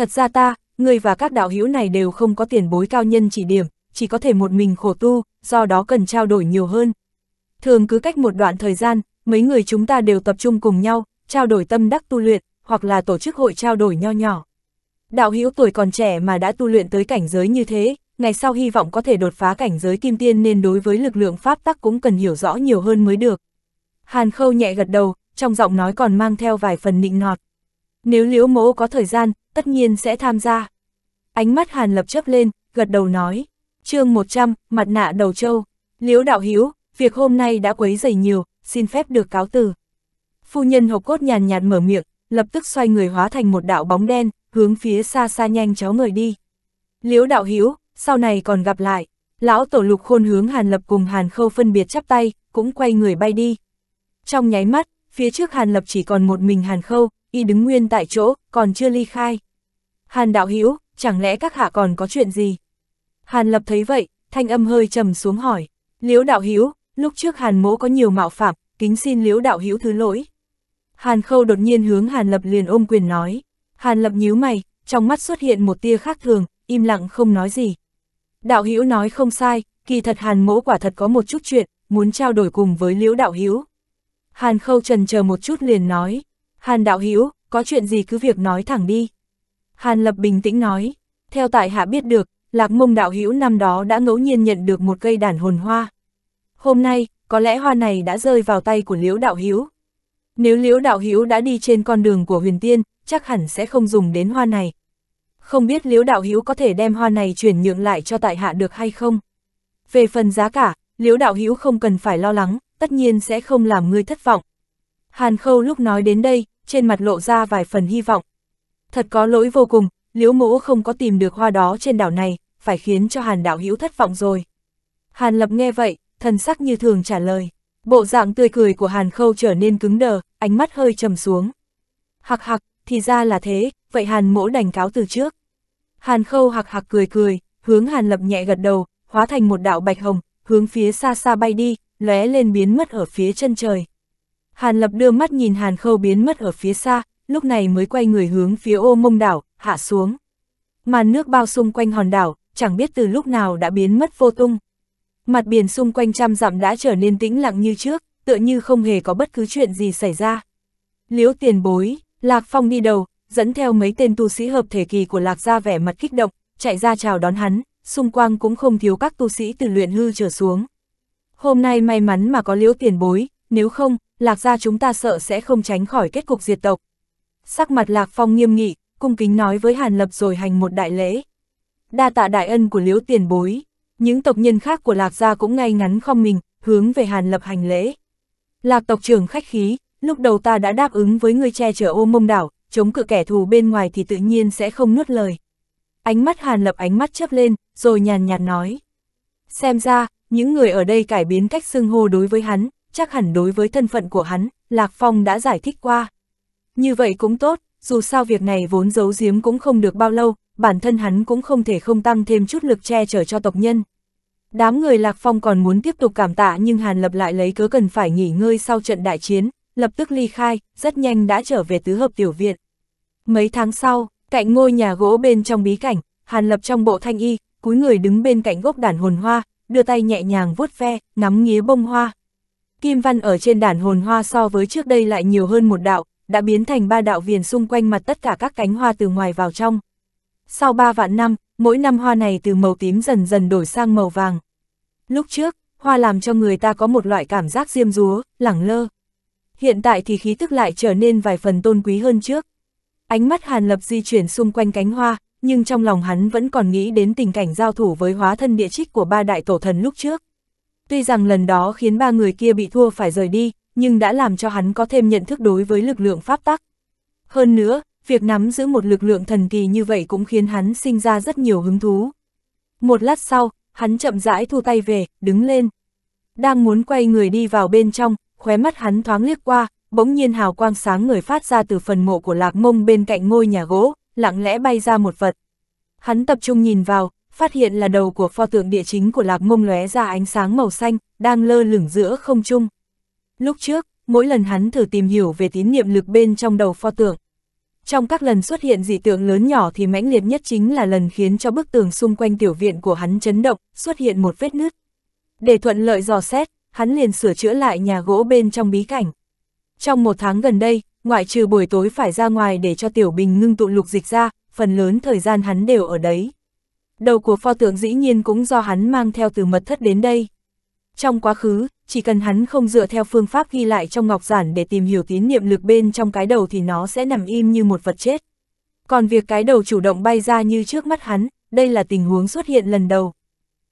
Thật ra ta, người và các đạo hữu này đều không có tiền bối cao nhân chỉ điểm, chỉ có thể một mình khổ tu, do đó cần trao đổi nhiều hơn. Thường cứ cách một đoạn thời gian, mấy người chúng ta đều tập trung cùng nhau, trao đổi tâm đắc tu luyện, hoặc là tổ chức hội trao đổi nho nhỏ. Đạo hữu tuổi còn trẻ mà đã tu luyện tới cảnh giới như thế, ngày sau hy vọng có thể đột phá cảnh giới kim tiên nên đối với lực lượng pháp tắc cũng cần hiểu rõ nhiều hơn mới được. Hàn Khâu nhẹ gật đầu, trong giọng nói còn mang theo vài phần nịnh nọt. Nếu liễu mỗ có thời gian, tất nhiên sẽ tham gia. Ánh mắt Hàn Lập chấp lên, gật đầu nói. chương 100, mặt nạ đầu châu. Liễu đạo hiếu, việc hôm nay đã quấy dày nhiều, xin phép được cáo từ. Phu nhân hộp cốt nhàn nhạt mở miệng, lập tức xoay người hóa thành một đạo bóng đen, hướng phía xa xa nhanh chóng người đi. Liễu đạo hiếu, sau này còn gặp lại. Lão tổ lục khôn hướng Hàn Lập cùng Hàn Khâu phân biệt chắp tay, cũng quay người bay đi. Trong nháy mắt, phía trước Hàn Lập chỉ còn một mình Hàn Khâu, y đứng nguyên tại chỗ, còn chưa ly khai. Hàn đạo Hữu chẳng lẽ các hạ còn có chuyện gì? Hàn lập thấy vậy, thanh âm hơi trầm xuống hỏi, liễu đạo Hữu lúc trước hàn mỗ có nhiều mạo phạm, kính xin liễu đạo Hữu thứ lỗi. Hàn khâu đột nhiên hướng hàn lập liền ôm quyền nói, hàn lập nhíu mày, trong mắt xuất hiện một tia khác thường, im lặng không nói gì. Đạo Hữu nói không sai, kỳ thật hàn mỗ quả thật có một chút chuyện, muốn trao đổi cùng với liễu đạo Hữu Hàn khâu trần chờ một chút liền nói, Hàn đạo hữu có chuyện gì cứ việc nói thẳng đi. Hàn lập bình tĩnh nói, theo tại hạ biết được, lạc mông đạo hữu năm đó đã ngẫu nhiên nhận được một cây đản hồn hoa. Hôm nay, có lẽ hoa này đã rơi vào tay của liễu đạo hữu. Nếu liễu đạo hữu đã đi trên con đường của huyền tiên, chắc hẳn sẽ không dùng đến hoa này. Không biết liễu đạo hữu có thể đem hoa này chuyển nhượng lại cho tại hạ được hay không? Về phần giá cả, liễu đạo hữu không cần phải lo lắng, tất nhiên sẽ không làm ngươi thất vọng. Hàn Khâu lúc nói đến đây, trên mặt lộ ra vài phần hy vọng. Thật có lỗi vô cùng, liễu mỗ không có tìm được hoa đó trên đảo này, phải khiến cho hàn đạo hữu thất vọng rồi. Hàn lập nghe vậy, thần sắc như thường trả lời. Bộ dạng tươi cười của hàn khâu trở nên cứng đờ, ánh mắt hơi trầm xuống. Hạc hạc, thì ra là thế, vậy hàn mỗ đành cáo từ trước. Hàn khâu hạc hạc cười cười, hướng hàn lập nhẹ gật đầu, hóa thành một đạo bạch hồng, hướng phía xa xa bay đi, lóe lên biến mất ở phía chân trời. Hàn Lập đưa mắt nhìn Hàn Khâu biến mất ở phía xa, lúc này mới quay người hướng phía ô mông đảo, hạ xuống. Màn nước bao xung quanh hòn đảo, chẳng biết từ lúc nào đã biến mất vô tung. Mặt biển xung quanh trăm dặm đã trở nên tĩnh lặng như trước, tựa như không hề có bất cứ chuyện gì xảy ra. Liễu tiền bối, Lạc Phong đi đầu, dẫn theo mấy tên tu sĩ hợp thể kỳ của Lạc ra vẻ mặt kích động, chạy ra chào đón hắn, xung quanh cũng không thiếu các tu sĩ từ luyện hư trở xuống. Hôm nay may mắn mà có liễu tiền bối, nếu không, lạc gia chúng ta sợ sẽ không tránh khỏi kết cục diệt tộc. Sắc mặt lạc phong nghiêm nghị, cung kính nói với Hàn Lập rồi hành một đại lễ. Đa tạ đại ân của liễu tiền bối, những tộc nhân khác của lạc gia cũng ngay ngắn không mình, hướng về Hàn Lập hành lễ. Lạc tộc trưởng khách khí, lúc đầu ta đã đáp ứng với người che chở ô mông đảo, chống cự kẻ thù bên ngoài thì tự nhiên sẽ không nuốt lời. Ánh mắt Hàn Lập ánh mắt chớp lên, rồi nhàn nhạt nói. Xem ra, những người ở đây cải biến cách xưng hô đối với hắn, chắc hẳn đối với thân phận của hắn, Lạc Phong đã giải thích qua. Như vậy cũng tốt, dù sao việc này vốn giấu giếm cũng không được bao lâu, bản thân hắn cũng không thể không tăng thêm chút lực che chở cho tộc nhân. Đám người Lạc Phong còn muốn tiếp tục cảm tạ nhưng Hàn Lập lại lấy cớ cần phải nghỉ ngơi sau trận đại chiến, lập tức ly khai, rất nhanh đã trở về tứ hợp tiểu viện. Mấy tháng sau, cạnh ngôi nhà gỗ bên trong bí cảnh, Hàn Lập trong bộ thanh y, cúi người đứng bên cạnh gốc đàn hồn hoa, đưa tay nhẹ nhàng vuốt ve, ngắm nghía bông hoa. Kim văn ở trên đàn hồn hoa so với trước đây lại nhiều hơn một đạo, đã biến thành ba đạo viền xung quanh mặt tất cả các cánh hoa từ ngoài vào trong. Sau ba vạn năm, mỗi năm hoa này từ màu tím dần dần đổi sang màu vàng. Lúc trước, hoa làm cho người ta có một loại cảm giác diêm rúa, lẳng lơ. Hiện tại thì khí tức lại trở nên vài phần tôn quý hơn trước. Ánh mắt Hàn Lập di chuyển xung quanh cánh hoa, nhưng trong lòng hắn vẫn còn nghĩ đến tình cảnh giao thủ với hóa thân địa trích của ba đại tổ thần lúc trước. Tuy rằng lần đó khiến ba người kia bị thua phải rời đi, nhưng đã làm cho hắn có thêm nhận thức đối với lực lượng pháp tắc. Hơn nữa, việc nắm giữ một lực lượng thần kỳ như vậy cũng khiến hắn sinh ra rất nhiều hứng thú. Một lát sau, hắn chậm rãi thu tay về, đứng lên. Đang muốn quay người đi vào bên trong, khóe mắt hắn thoáng liếc qua, bỗng nhiên hào quang sáng người phát ra từ phần mộ của lạc mông bên cạnh ngôi nhà gỗ, lặng lẽ bay ra một vật. Hắn tập trung nhìn vào, phát hiện là đầu của pho tượng địa chính của lạc mông lóe ra ánh sáng màu xanh, đang lơ lửng giữa không trung. Lúc trước, mỗi lần hắn thử tìm hiểu về tín niệm lực bên trong đầu pho tượng. Trong các lần xuất hiện dị tượng lớn nhỏ thì mãnh liệt nhất chính là lần khiến cho bức tường xung quanh tiểu viện của hắn chấn động, xuất hiện một vết nứt. Để thuận lợi dò xét, hắn liền sửa chữa lại nhà gỗ bên trong bí cảnh. Trong một tháng gần đây, ngoại trừ buổi tối phải ra ngoài để cho Tiểu Bình ngưng tụ lục dịch ra, phần lớn thời gian hắn đều ở đấy đầu của pho tượng dĩ nhiên cũng do hắn mang theo từ mật thất đến đây. Trong quá khứ, chỉ cần hắn không dựa theo phương pháp ghi lại trong ngọc giản để tìm hiểu tín niệm lực bên trong cái đầu thì nó sẽ nằm im như một vật chết. Còn việc cái đầu chủ động bay ra như trước mắt hắn, đây là tình huống xuất hiện lần đầu.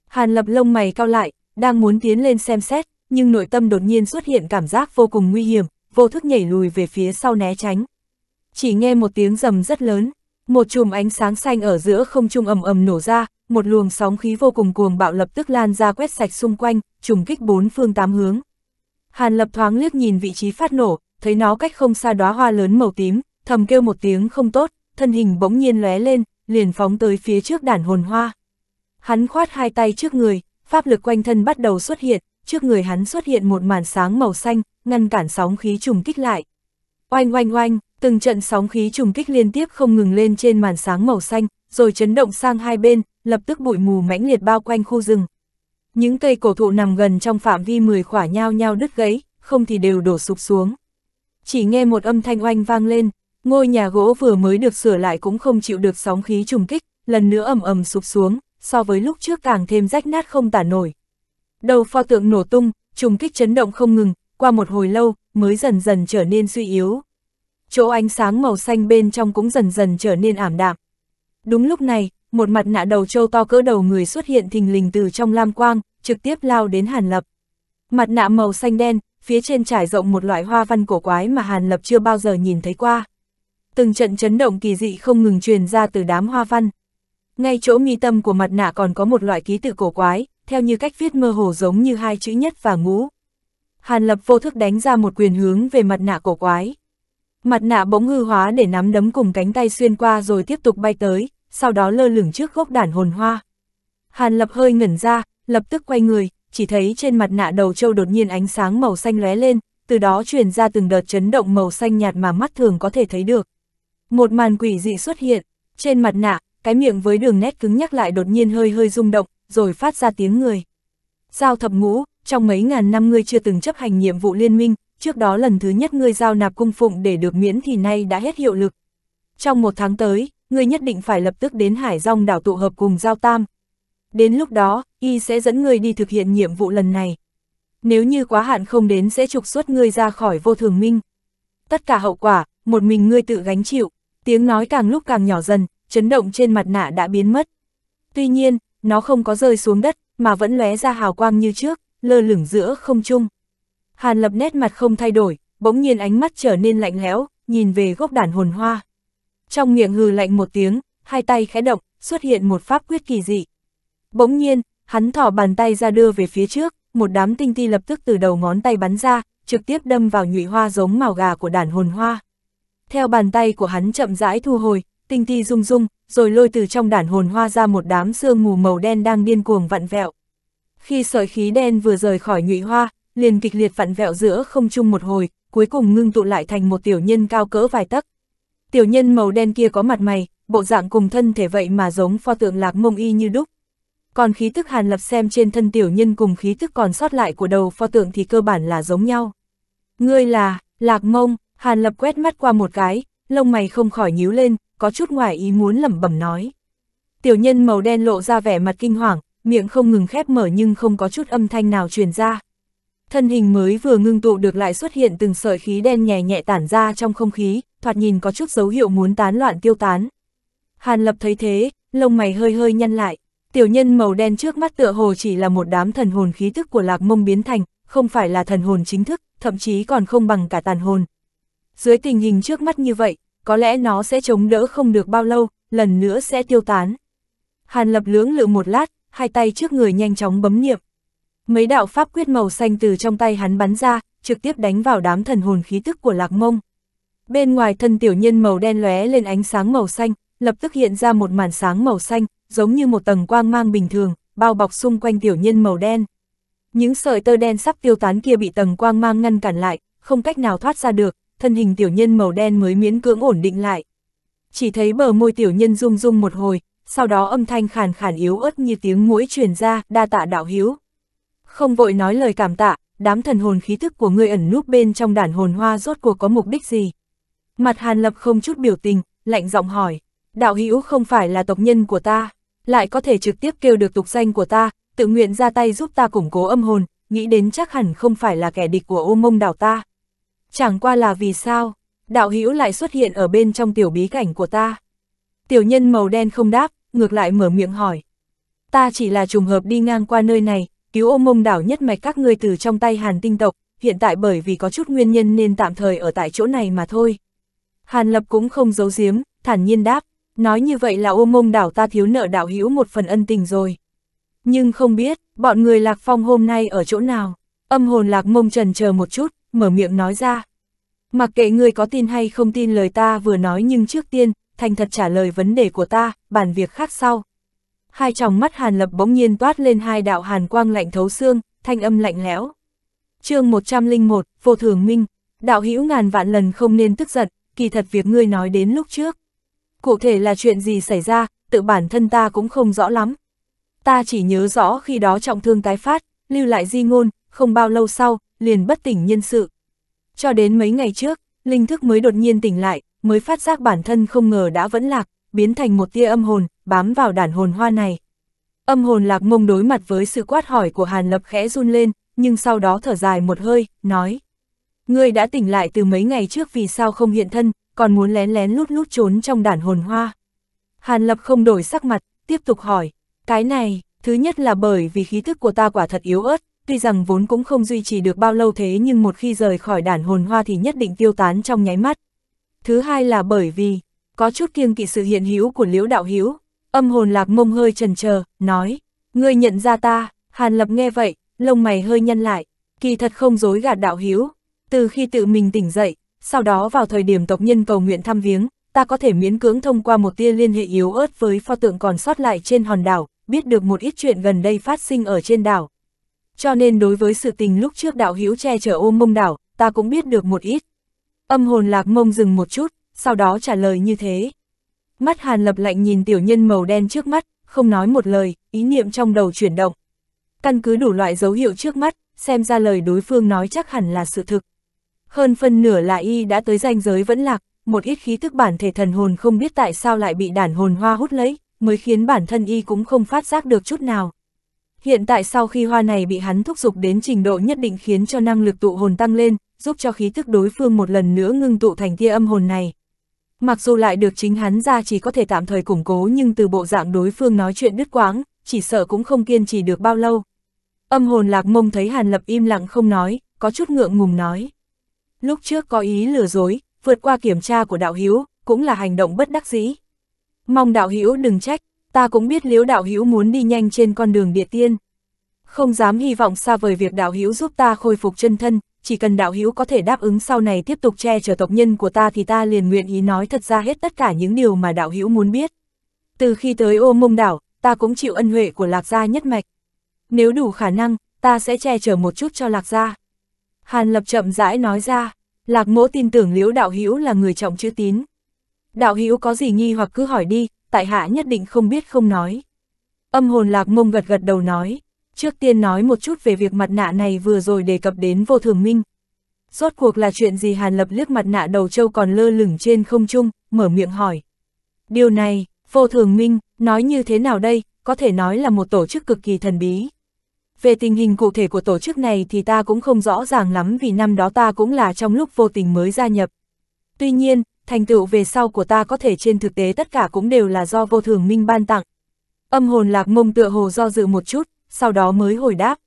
Hàn lập lông mày cao lại, đang muốn tiến lên xem xét, nhưng nội tâm đột nhiên xuất hiện cảm giác vô cùng nguy hiểm, vô thức nhảy lùi về phía sau né tránh. Chỉ nghe một tiếng rầm rất lớn, một chùm ánh sáng xanh ở giữa không trung ầm ầm nổ ra, một luồng sóng khí vô cùng cuồng bạo lập tức lan ra quét sạch xung quanh, trùng kích bốn phương tám hướng. Hàn Lập thoáng liếc nhìn vị trí phát nổ, thấy nó cách không xa đóa hoa lớn màu tím, thầm kêu một tiếng không tốt, thân hình bỗng nhiên lóe lên, liền phóng tới phía trước đàn hồn hoa. Hắn khoát hai tay trước người, pháp lực quanh thân bắt đầu xuất hiện, trước người hắn xuất hiện một màn sáng màu xanh, ngăn cản sóng khí trùng kích lại. Oanh oanh oanh, Từng trận sóng khí trùng kích liên tiếp không ngừng lên trên màn sáng màu xanh, rồi chấn động sang hai bên, lập tức bụi mù mãnh liệt bao quanh khu rừng. Những cây cổ thụ nằm gần trong phạm vi 10 khỏa nhau nhau đứt gãy, không thì đều đổ sụp xuống. Chỉ nghe một âm thanh oanh vang lên, ngôi nhà gỗ vừa mới được sửa lại cũng không chịu được sóng khí trùng kích, lần nữa ầm ầm sụp xuống, so với lúc trước càng thêm rách nát không tả nổi. Đầu pho tượng nổ tung, trùng kích chấn động không ngừng, qua một hồi lâu, mới dần dần trở nên suy yếu chỗ ánh sáng màu xanh bên trong cũng dần dần trở nên ảm đạm. Đúng lúc này, một mặt nạ đầu trâu to cỡ đầu người xuất hiện thình lình từ trong lam quang, trực tiếp lao đến Hàn Lập. Mặt nạ màu xanh đen, phía trên trải rộng một loại hoa văn cổ quái mà Hàn Lập chưa bao giờ nhìn thấy qua. Từng trận chấn động kỳ dị không ngừng truyền ra từ đám hoa văn. Ngay chỗ mi tâm của mặt nạ còn có một loại ký tự cổ quái, theo như cách viết mơ hồ giống như hai chữ nhất và ngũ. Hàn Lập vô thức đánh ra một quyền hướng về mặt nạ cổ quái. Mặt nạ bỗng hư hóa để nắm đấm cùng cánh tay xuyên qua rồi tiếp tục bay tới, sau đó lơ lửng trước gốc đản hồn hoa. Hàn lập hơi ngẩn ra, lập tức quay người, chỉ thấy trên mặt nạ đầu trâu đột nhiên ánh sáng màu xanh lóe lên, từ đó truyền ra từng đợt chấn động màu xanh nhạt mà mắt thường có thể thấy được. Một màn quỷ dị xuất hiện, trên mặt nạ, cái miệng với đường nét cứng nhắc lại đột nhiên hơi hơi rung động, rồi phát ra tiếng người. Giao thập ngũ, trong mấy ngàn năm ngươi chưa từng chấp hành nhiệm vụ liên minh, trước đó lần thứ nhất ngươi giao nạp cung phụng để được miễn thì nay đã hết hiệu lực. Trong một tháng tới, ngươi nhất định phải lập tức đến Hải Dòng đảo tụ hợp cùng Giao Tam. Đến lúc đó, y sẽ dẫn ngươi đi thực hiện nhiệm vụ lần này. Nếu như quá hạn không đến sẽ trục xuất ngươi ra khỏi vô thường minh. Tất cả hậu quả, một mình ngươi tự gánh chịu, tiếng nói càng lúc càng nhỏ dần, chấn động trên mặt nạ đã biến mất. Tuy nhiên, nó không có rơi xuống đất, mà vẫn lóe ra hào quang như trước, lơ lửng giữa không trung. Hàn Lập nét mặt không thay đổi, bỗng nhiên ánh mắt trở nên lạnh lẽo, nhìn về gốc đản hồn hoa. Trong miệng hừ lạnh một tiếng, hai tay khẽ động, xuất hiện một pháp quyết kỳ dị. Bỗng nhiên, hắn thỏ bàn tay ra đưa về phía trước, một đám tinh ti lập tức từ đầu ngón tay bắn ra, trực tiếp đâm vào nhụy hoa giống màu gà của đàn hồn hoa. Theo bàn tay của hắn chậm rãi thu hồi, tinh ti rung rung, rồi lôi từ trong đàn hồn hoa ra một đám sương mù màu đen đang điên cuồng vặn vẹo. Khi sợi khí đen vừa rời khỏi nhụy hoa, liền kịch liệt vặn vẹo giữa không chung một hồi, cuối cùng ngưng tụ lại thành một tiểu nhân cao cỡ vài tấc. Tiểu nhân màu đen kia có mặt mày, bộ dạng cùng thân thể vậy mà giống pho tượng lạc mông y như đúc. Còn khí tức hàn lập xem trên thân tiểu nhân cùng khí tức còn sót lại của đầu pho tượng thì cơ bản là giống nhau. Ngươi là, lạc mông, hàn lập quét mắt qua một cái, lông mày không khỏi nhíu lên, có chút ngoài ý muốn lẩm bẩm nói. Tiểu nhân màu đen lộ ra vẻ mặt kinh hoàng, miệng không ngừng khép mở nhưng không có chút âm thanh nào truyền ra thân hình mới vừa ngưng tụ được lại xuất hiện từng sợi khí đen nhẹ nhẹ tản ra trong không khí, thoạt nhìn có chút dấu hiệu muốn tán loạn tiêu tán. Hàn Lập thấy thế, lông mày hơi hơi nhăn lại, tiểu nhân màu đen trước mắt tựa hồ chỉ là một đám thần hồn khí thức của lạc mông biến thành, không phải là thần hồn chính thức, thậm chí còn không bằng cả tàn hồn. Dưới tình hình trước mắt như vậy, có lẽ nó sẽ chống đỡ không được bao lâu, lần nữa sẽ tiêu tán. Hàn Lập lưỡng lự một lát, hai tay trước người nhanh chóng bấm niệm mấy đạo pháp quyết màu xanh từ trong tay hắn bắn ra, trực tiếp đánh vào đám thần hồn khí tức của lạc mông. Bên ngoài thân tiểu nhân màu đen lóe lên ánh sáng màu xanh, lập tức hiện ra một màn sáng màu xanh, giống như một tầng quang mang bình thường, bao bọc xung quanh tiểu nhân màu đen. Những sợi tơ đen sắp tiêu tán kia bị tầng quang mang ngăn cản lại, không cách nào thoát ra được, thân hình tiểu nhân màu đen mới miễn cưỡng ổn định lại. Chỉ thấy bờ môi tiểu nhân rung rung một hồi, sau đó âm thanh khàn khàn yếu ớt như tiếng mũi truyền ra, đa tạ đạo hiếu. Không vội nói lời cảm tạ, đám thần hồn khí thức của ngươi ẩn núp bên trong đàn hồn hoa rốt cuộc có mục đích gì? Mặt Hàn Lập không chút biểu tình, lạnh giọng hỏi, đạo hữu không phải là tộc nhân của ta, lại có thể trực tiếp kêu được tục danh của ta, tự nguyện ra tay giúp ta củng cố âm hồn, nghĩ đến chắc hẳn không phải là kẻ địch của ô mông đảo ta. Chẳng qua là vì sao, đạo hữu lại xuất hiện ở bên trong tiểu bí cảnh của ta. Tiểu nhân màu đen không đáp, ngược lại mở miệng hỏi. Ta chỉ là trùng hợp đi ngang qua nơi này, cứu ô mông đảo nhất mạch các ngươi từ trong tay hàn tinh tộc, hiện tại bởi vì có chút nguyên nhân nên tạm thời ở tại chỗ này mà thôi. Hàn lập cũng không giấu giếm, thản nhiên đáp, nói như vậy là ô mông đảo ta thiếu nợ đạo hữu một phần ân tình rồi. Nhưng không biết, bọn người lạc phong hôm nay ở chỗ nào, âm hồn lạc mông trần chờ một chút, mở miệng nói ra. Mặc kệ ngươi có tin hay không tin lời ta vừa nói nhưng trước tiên, thành thật trả lời vấn đề của ta, bản việc khác sau hai tròng mắt Hàn Lập bỗng nhiên toát lên hai đạo hàn quang lạnh thấu xương, thanh âm lạnh lẽo. chương 101, Vô Thường Minh, đạo hữu ngàn vạn lần không nên tức giận, kỳ thật việc ngươi nói đến lúc trước. Cụ thể là chuyện gì xảy ra, tự bản thân ta cũng không rõ lắm. Ta chỉ nhớ rõ khi đó trọng thương tái phát, lưu lại di ngôn, không bao lâu sau, liền bất tỉnh nhân sự. Cho đến mấy ngày trước, linh thức mới đột nhiên tỉnh lại, mới phát giác bản thân không ngờ đã vẫn lạc, biến thành một tia âm hồn, bám vào đản hồn hoa này. Âm hồn lạc mông đối mặt với sự quát hỏi của Hàn Lập khẽ run lên, nhưng sau đó thở dài một hơi, nói. Ngươi đã tỉnh lại từ mấy ngày trước vì sao không hiện thân, còn muốn lén lén lút lút trốn trong đản hồn hoa. Hàn Lập không đổi sắc mặt, tiếp tục hỏi. Cái này, thứ nhất là bởi vì khí thức của ta quả thật yếu ớt, tuy rằng vốn cũng không duy trì được bao lâu thế nhưng một khi rời khỏi đản hồn hoa thì nhất định tiêu tán trong nháy mắt. Thứ hai là bởi vì, có chút kiêng kỵ sự hiện hữu của Liễu Đạo Hiếu. Âm hồn lạc mông hơi trần chờ nói, ngươi nhận ra ta, Hàn Lập nghe vậy, lông mày hơi nhăn lại, kỳ thật không dối gạt Đạo Hiếu. Từ khi tự mình tỉnh dậy, sau đó vào thời điểm tộc nhân cầu nguyện thăm viếng, ta có thể miễn cưỡng thông qua một tia liên hệ yếu ớt với pho tượng còn sót lại trên hòn đảo, biết được một ít chuyện gần đây phát sinh ở trên đảo. Cho nên đối với sự tình lúc trước đạo hữu che chở ôm mông đảo, ta cũng biết được một ít. Âm hồn lạc mông dừng một chút, sau đó trả lời như thế. Mắt Hàn Lập lạnh nhìn tiểu nhân màu đen trước mắt, không nói một lời, ý niệm trong đầu chuyển động. Căn cứ đủ loại dấu hiệu trước mắt, xem ra lời đối phương nói chắc hẳn là sự thực. Hơn phân nửa là y đã tới ranh giới vẫn lạc, một ít khí thức bản thể thần hồn không biết tại sao lại bị đản hồn hoa hút lấy, mới khiến bản thân y cũng không phát giác được chút nào. Hiện tại sau khi hoa này bị hắn thúc giục đến trình độ nhất định khiến cho năng lực tụ hồn tăng lên, giúp cho khí thức đối phương một lần nữa ngưng tụ thành tia âm hồn này. Mặc dù lại được chính hắn ra chỉ có thể tạm thời củng cố nhưng từ bộ dạng đối phương nói chuyện đứt quãng, chỉ sợ cũng không kiên trì được bao lâu. Âm hồn lạc mông thấy Hàn Lập im lặng không nói, có chút ngượng ngùng nói. Lúc trước có ý lừa dối, vượt qua kiểm tra của đạo hữu cũng là hành động bất đắc dĩ. Mong đạo hữu đừng trách, ta cũng biết liếu đạo hữu muốn đi nhanh trên con đường địa tiên. Không dám hy vọng xa vời việc đạo hữu giúp ta khôi phục chân thân, chỉ cần đạo hữu có thể đáp ứng sau này tiếp tục che chở tộc nhân của ta thì ta liền nguyện ý nói thật ra hết tất cả những điều mà đạo hữu muốn biết. Từ khi tới ô mông đảo, ta cũng chịu ân huệ của lạc gia nhất mạch. Nếu đủ khả năng, ta sẽ che chở một chút cho lạc gia. Hàn lập chậm rãi nói ra, lạc mỗ tin tưởng liễu đạo hữu là người trọng chữ tín. Đạo hữu có gì nghi hoặc cứ hỏi đi, tại hạ nhất định không biết không nói. Âm hồn lạc mông gật gật đầu nói. Trước tiên nói một chút về việc mặt nạ này vừa rồi đề cập đến vô thường minh. Rốt cuộc là chuyện gì Hàn Lập liếc mặt nạ đầu châu còn lơ lửng trên không trung, mở miệng hỏi. Điều này, vô thường minh, nói như thế nào đây, có thể nói là một tổ chức cực kỳ thần bí. Về tình hình cụ thể của tổ chức này thì ta cũng không rõ ràng lắm vì năm đó ta cũng là trong lúc vô tình mới gia nhập. Tuy nhiên, thành tựu về sau của ta có thể trên thực tế tất cả cũng đều là do vô thường minh ban tặng. Âm hồn lạc mông tựa hồ do dự một chút, sau đó mới hồi đáp.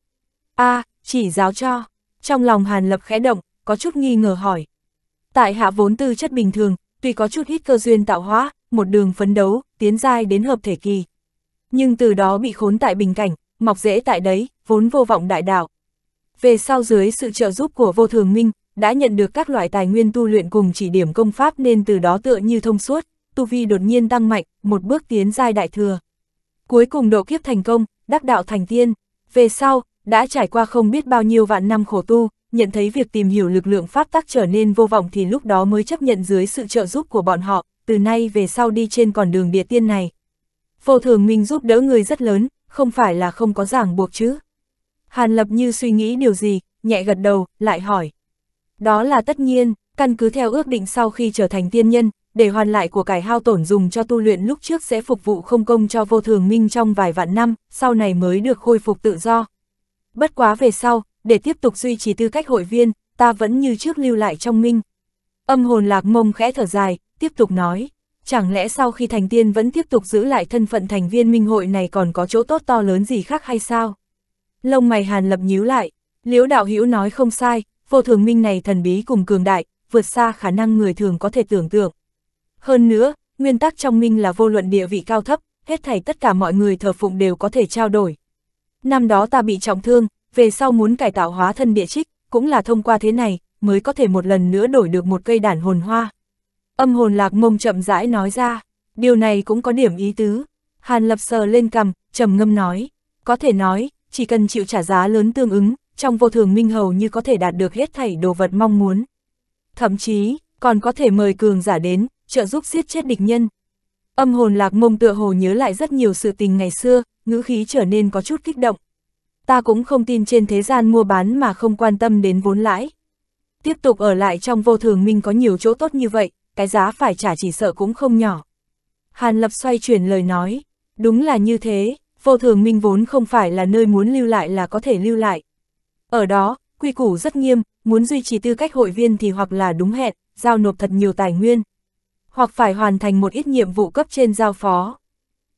a à, chỉ giáo cho. Trong lòng Hàn Lập khẽ động, có chút nghi ngờ hỏi. Tại hạ vốn tư chất bình thường, tuy có chút ít cơ duyên tạo hóa, một đường phấn đấu, tiến giai đến hợp thể kỳ. Nhưng từ đó bị khốn tại bình cảnh, mọc rễ tại đấy, vốn vô vọng đại đạo. Về sau dưới sự trợ giúp của vô thường minh, đã nhận được các loại tài nguyên tu luyện cùng chỉ điểm công pháp nên từ đó tựa như thông suốt, tu vi đột nhiên tăng mạnh, một bước tiến giai đại thừa. Cuối cùng độ kiếp thành công, đắc đạo thành tiên. Về sau, đã trải qua không biết bao nhiêu vạn năm khổ tu, nhận thấy việc tìm hiểu lực lượng pháp tắc trở nên vô vọng thì lúc đó mới chấp nhận dưới sự trợ giúp của bọn họ, từ nay về sau đi trên con đường địa tiên này. Vô thường mình giúp đỡ người rất lớn, không phải là không có ràng buộc chứ. Hàn Lập như suy nghĩ điều gì, nhẹ gật đầu, lại hỏi. Đó là tất nhiên, căn cứ theo ước định sau khi trở thành tiên nhân, để hoàn lại của cải hao tổn dùng cho tu luyện lúc trước sẽ phục vụ không công cho vô thường minh trong vài vạn năm, sau này mới được khôi phục tự do. Bất quá về sau, để tiếp tục duy trì tư cách hội viên, ta vẫn như trước lưu lại trong minh. Âm hồn lạc mông khẽ thở dài, tiếp tục nói, chẳng lẽ sau khi thành tiên vẫn tiếp tục giữ lại thân phận thành viên minh hội này còn có chỗ tốt to lớn gì khác hay sao? Lông mày hàn lập nhíu lại, liễu đạo hữu nói không sai, vô thường minh này thần bí cùng cường đại, vượt xa khả năng người thường có thể tưởng tượng. Hơn nữa, nguyên tắc trong minh là vô luận địa vị cao thấp, hết thảy tất cả mọi người thờ phụng đều có thể trao đổi. Năm đó ta bị trọng thương, về sau muốn cải tạo hóa thân địa trích, cũng là thông qua thế này, mới có thể một lần nữa đổi được một cây đản hồn hoa. Âm hồn lạc mông chậm rãi nói ra, điều này cũng có điểm ý tứ. Hàn lập sờ lên cầm, trầm ngâm nói, có thể nói, chỉ cần chịu trả giá lớn tương ứng, trong vô thường minh hầu như có thể đạt được hết thảy đồ vật mong muốn. Thậm chí, còn có thể mời cường giả đến, trợ giúp giết chết địch nhân. Âm hồn lạc mông tựa hồ nhớ lại rất nhiều sự tình ngày xưa, ngữ khí trở nên có chút kích động. Ta cũng không tin trên thế gian mua bán mà không quan tâm đến vốn lãi. Tiếp tục ở lại trong vô thường minh có nhiều chỗ tốt như vậy, cái giá phải trả chỉ sợ cũng không nhỏ. Hàn Lập xoay chuyển lời nói, đúng là như thế, vô thường minh vốn không phải là nơi muốn lưu lại là có thể lưu lại. Ở đó, quy củ rất nghiêm, muốn duy trì tư cách hội viên thì hoặc là đúng hẹn, giao nộp thật nhiều tài nguyên hoặc phải hoàn thành một ít nhiệm vụ cấp trên giao phó.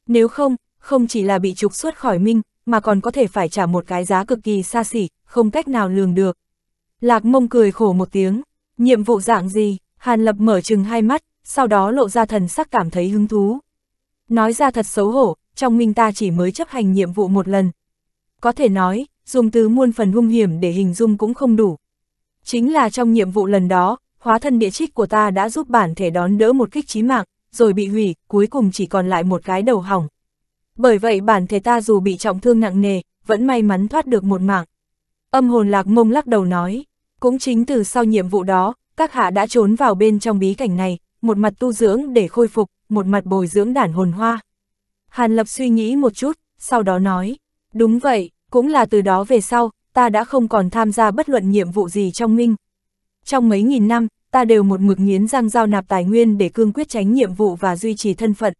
Nếu không, không chỉ là bị trục xuất khỏi Minh, mà còn có thể phải trả một cái giá cực kỳ xa xỉ, không cách nào lường được. Lạc mông cười khổ một tiếng, nhiệm vụ dạng gì, Hàn Lập mở chừng hai mắt, sau đó lộ ra thần sắc cảm thấy hứng thú. Nói ra thật xấu hổ, trong Minh ta chỉ mới chấp hành nhiệm vụ một lần. Có thể nói, dùng từ muôn phần hung hiểm để hình dung cũng không đủ. Chính là trong nhiệm vụ lần đó, Khóa thân địa trích của ta đã giúp bản thể đón đỡ một kích chí mạng, rồi bị hủy, cuối cùng chỉ còn lại một cái đầu hỏng. Bởi vậy bản thể ta dù bị trọng thương nặng nề, vẫn may mắn thoát được một mạng. Âm hồn lạc mông lắc đầu nói, cũng chính từ sau nhiệm vụ đó, các hạ đã trốn vào bên trong bí cảnh này, một mặt tu dưỡng để khôi phục, một mặt bồi dưỡng đản hồn hoa. Hàn Lập suy nghĩ một chút, sau đó nói, đúng vậy, cũng là từ đó về sau, ta đã không còn tham gia bất luận nhiệm vụ gì trong minh trong mấy nghìn năm, ta đều một mực nghiến răng giao nạp tài nguyên để cương quyết tránh nhiệm vụ và duy trì thân phận.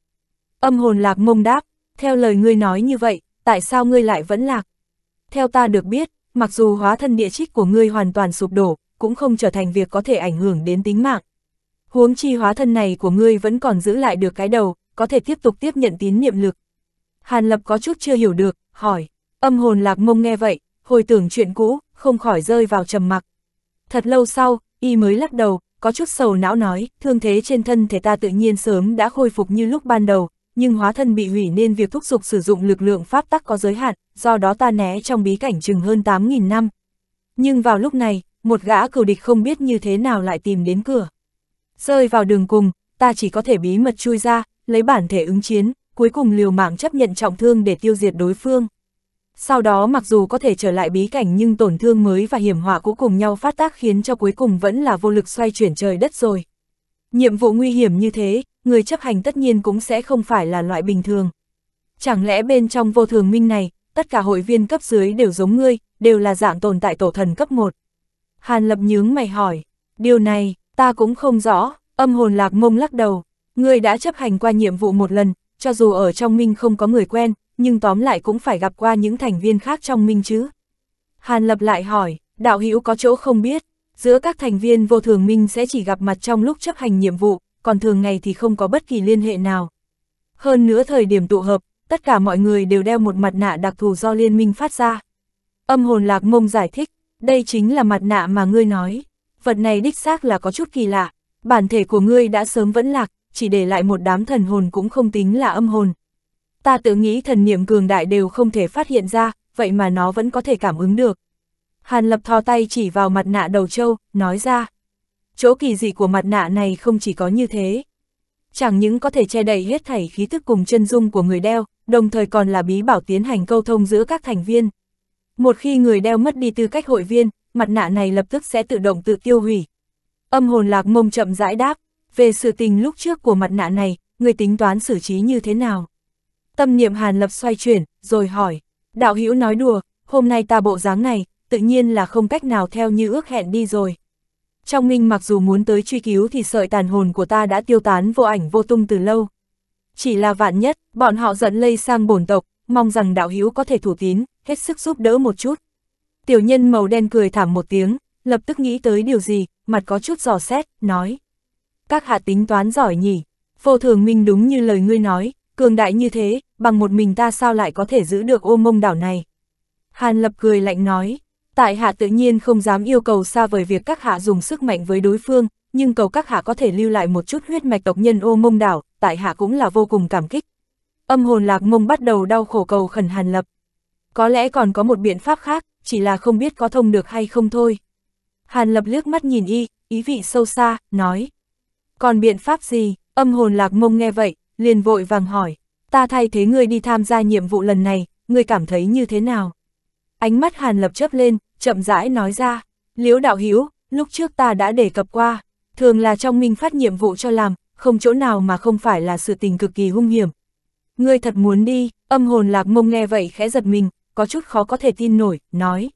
Âm hồn lạc mông đáp, theo lời ngươi nói như vậy, tại sao ngươi lại vẫn lạc? Theo ta được biết, mặc dù hóa thân địa trích của ngươi hoàn toàn sụp đổ, cũng không trở thành việc có thể ảnh hưởng đến tính mạng. Huống chi hóa thân này của ngươi vẫn còn giữ lại được cái đầu, có thể tiếp tục tiếp nhận tín niệm lực. Hàn Lập có chút chưa hiểu được, hỏi, âm hồn lạc mông nghe vậy, hồi tưởng chuyện cũ, không khỏi rơi vào trầm mặc. Thật lâu sau, y mới lắc đầu, có chút sầu não nói, thương thế trên thân thể ta tự nhiên sớm đã khôi phục như lúc ban đầu, nhưng hóa thân bị hủy nên việc thúc giục sử dụng lực lượng pháp tắc có giới hạn, do đó ta né trong bí cảnh chừng hơn 8.000 năm. Nhưng vào lúc này, một gã cừu địch không biết như thế nào lại tìm đến cửa. Rơi vào đường cùng, ta chỉ có thể bí mật chui ra, lấy bản thể ứng chiến, cuối cùng liều mạng chấp nhận trọng thương để tiêu diệt đối phương. Sau đó mặc dù có thể trở lại bí cảnh nhưng tổn thương mới và hiểm họa cũ cùng nhau phát tác khiến cho cuối cùng vẫn là vô lực xoay chuyển trời đất rồi. Nhiệm vụ nguy hiểm như thế, người chấp hành tất nhiên cũng sẽ không phải là loại bình thường. Chẳng lẽ bên trong vô thường minh này, tất cả hội viên cấp dưới đều giống ngươi, đều là dạng tồn tại tổ thần cấp 1. Hàn lập nhướng mày hỏi, điều này, ta cũng không rõ, âm hồn lạc mông lắc đầu, ngươi đã chấp hành qua nhiệm vụ một lần, cho dù ở trong minh không có người quen, nhưng tóm lại cũng phải gặp qua những thành viên khác trong minh chứ. Hàn Lập lại hỏi, đạo hữu có chỗ không biết, giữa các thành viên vô thường minh sẽ chỉ gặp mặt trong lúc chấp hành nhiệm vụ, còn thường ngày thì không có bất kỳ liên hệ nào. Hơn nữa thời điểm tụ hợp, tất cả mọi người đều đeo một mặt nạ đặc thù do liên minh phát ra. Âm hồn lạc mông giải thích, đây chính là mặt nạ mà ngươi nói. Vật này đích xác là có chút kỳ lạ, bản thể của ngươi đã sớm vẫn lạc, chỉ để lại một đám thần hồn cũng không tính là âm hồn, ta tự nghĩ thần niệm cường đại đều không thể phát hiện ra, vậy mà nó vẫn có thể cảm ứng được. Hàn lập thò tay chỉ vào mặt nạ đầu châu, nói ra. Chỗ kỳ dị của mặt nạ này không chỉ có như thế. Chẳng những có thể che đậy hết thảy khí thức cùng chân dung của người đeo, đồng thời còn là bí bảo tiến hành câu thông giữa các thành viên. Một khi người đeo mất đi tư cách hội viên, mặt nạ này lập tức sẽ tự động tự tiêu hủy. Âm hồn lạc mông chậm rãi đáp, về sự tình lúc trước của mặt nạ này, người tính toán xử trí như thế nào? Tâm niệm Hàn Lập xoay chuyển, rồi hỏi, đạo hữu nói đùa, hôm nay ta bộ dáng này, tự nhiên là không cách nào theo như ước hẹn đi rồi. Trong minh mặc dù muốn tới truy cứu thì sợi tàn hồn của ta đã tiêu tán vô ảnh vô tung từ lâu. Chỉ là vạn nhất, bọn họ dẫn lây sang bổn tộc, mong rằng đạo hữu có thể thủ tín, hết sức giúp đỡ một chút. Tiểu nhân màu đen cười thảm một tiếng, lập tức nghĩ tới điều gì, mặt có chút giò xét, nói. Các hạ tính toán giỏi nhỉ, vô thường minh đúng như lời ngươi nói, cường đại như thế, bằng một mình ta sao lại có thể giữ được ô mông đảo này. Hàn Lập cười lạnh nói, tại hạ tự nhiên không dám yêu cầu xa vời việc các hạ dùng sức mạnh với đối phương, nhưng cầu các hạ có thể lưu lại một chút huyết mạch tộc nhân ô mông đảo, tại hạ cũng là vô cùng cảm kích. Âm hồn lạc mông bắt đầu đau khổ cầu khẩn Hàn Lập. Có lẽ còn có một biện pháp khác, chỉ là không biết có thông được hay không thôi. Hàn Lập liếc mắt nhìn y, ý vị sâu xa, nói. Còn biện pháp gì? Âm hồn lạc mông nghe vậy, liền vội vàng hỏi, ta thay thế ngươi đi tham gia nhiệm vụ lần này, ngươi cảm thấy như thế nào? Ánh mắt Hàn Lập chấp lên, chậm rãi nói ra, liếu đạo hữu lúc trước ta đã đề cập qua, thường là trong minh phát nhiệm vụ cho làm, không chỗ nào mà không phải là sự tình cực kỳ hung hiểm. Ngươi thật muốn đi, âm hồn lạc mông nghe vậy khẽ giật mình, có chút khó có thể tin nổi, nói.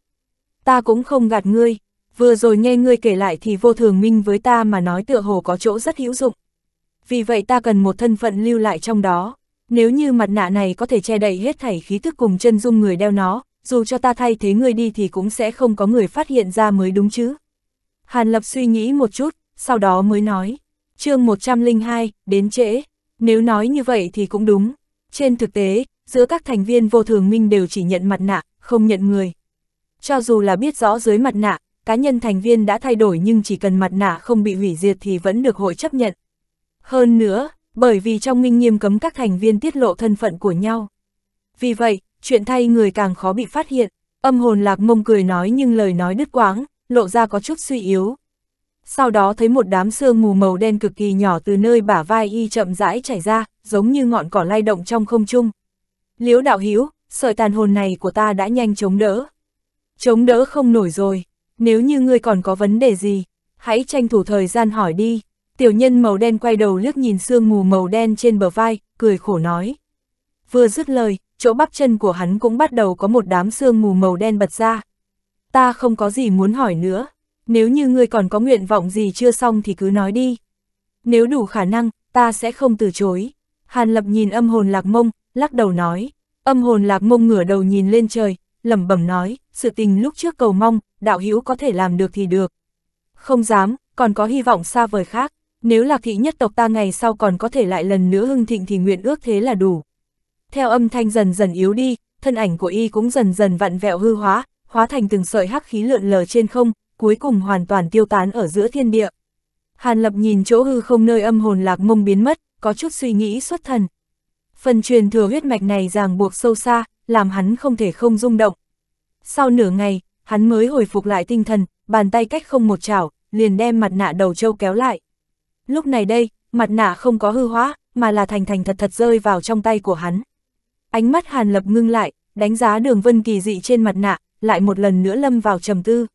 Ta cũng không gạt ngươi, vừa rồi nghe ngươi kể lại thì vô thường minh với ta mà nói tựa hồ có chỗ rất hữu dụng vì vậy ta cần một thân phận lưu lại trong đó. Nếu như mặt nạ này có thể che đậy hết thảy khí thức cùng chân dung người đeo nó, dù cho ta thay thế người đi thì cũng sẽ không có người phát hiện ra mới đúng chứ. Hàn Lập suy nghĩ một chút, sau đó mới nói. chương 102, đến trễ. Nếu nói như vậy thì cũng đúng. Trên thực tế, giữa các thành viên vô thường minh đều chỉ nhận mặt nạ, không nhận người. Cho dù là biết rõ dưới mặt nạ, cá nhân thành viên đã thay đổi nhưng chỉ cần mặt nạ không bị hủy diệt thì vẫn được hội chấp nhận. Hơn nữa, bởi vì trong minh nghiêm cấm các thành viên tiết lộ thân phận của nhau. Vì vậy, chuyện thay người càng khó bị phát hiện, âm hồn lạc mông cười nói nhưng lời nói đứt quáng, lộ ra có chút suy yếu. Sau đó thấy một đám sương mù màu đen cực kỳ nhỏ từ nơi bả vai y chậm rãi chảy ra, giống như ngọn cỏ lay động trong không trung. Liễu đạo hiếu, sợi tàn hồn này của ta đã nhanh chống đỡ. Chống đỡ không nổi rồi, nếu như ngươi còn có vấn đề gì, hãy tranh thủ thời gian hỏi đi. Tiểu nhân màu đen quay đầu liếc nhìn sương mù màu đen trên bờ vai, cười khổ nói. Vừa dứt lời, chỗ bắp chân của hắn cũng bắt đầu có một đám sương mù màu đen bật ra. Ta không có gì muốn hỏi nữa, nếu như ngươi còn có nguyện vọng gì chưa xong thì cứ nói đi. Nếu đủ khả năng, ta sẽ không từ chối. Hàn Lập nhìn âm hồn lạc mông, lắc đầu nói. Âm hồn lạc mông ngửa đầu nhìn lên trời, lẩm bẩm nói, sự tình lúc trước cầu mong, đạo hữu có thể làm được thì được. Không dám, còn có hy vọng xa vời khác. Nếu là thị nhất tộc ta ngày sau còn có thể lại lần nữa hưng thịnh thì nguyện ước thế là đủ. Theo âm thanh dần dần yếu đi, thân ảnh của y cũng dần dần vặn vẹo hư hóa, hóa thành từng sợi hắc khí lượn lờ trên không, cuối cùng hoàn toàn tiêu tán ở giữa thiên địa. Hàn Lập nhìn chỗ hư không nơi âm hồn lạc mông biến mất, có chút suy nghĩ xuất thần. Phần truyền thừa huyết mạch này ràng buộc sâu xa, làm hắn không thể không rung động. Sau nửa ngày, hắn mới hồi phục lại tinh thần, bàn tay cách không một chảo, liền đem mặt nạ đầu trâu kéo lại. Lúc này đây, mặt nạ không có hư hóa, mà là thành thành thật thật rơi vào trong tay của hắn. Ánh mắt Hàn Lập ngưng lại, đánh giá đường vân kỳ dị trên mặt nạ, lại một lần nữa lâm vào trầm tư.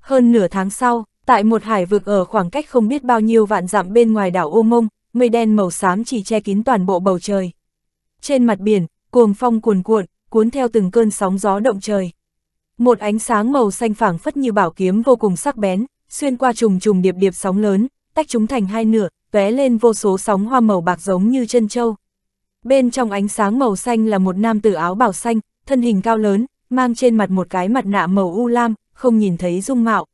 Hơn nửa tháng sau, tại một hải vực ở khoảng cách không biết bao nhiêu vạn dặm bên ngoài đảo Ô Mông, mây đen màu xám chỉ che kín toàn bộ bầu trời. Trên mặt biển, cuồng phong cuồn cuộn, cuốn theo từng cơn sóng gió động trời. Một ánh sáng màu xanh phảng phất như bảo kiếm vô cùng sắc bén, xuyên qua trùng trùng điệp điệp sóng lớn, tách chúng thành hai nửa, tóe lên vô số sóng hoa màu bạc giống như chân châu. Bên trong ánh sáng màu xanh là một nam tử áo bảo xanh, thân hình cao lớn, mang trên mặt một cái mặt nạ màu u lam, không nhìn thấy dung mạo.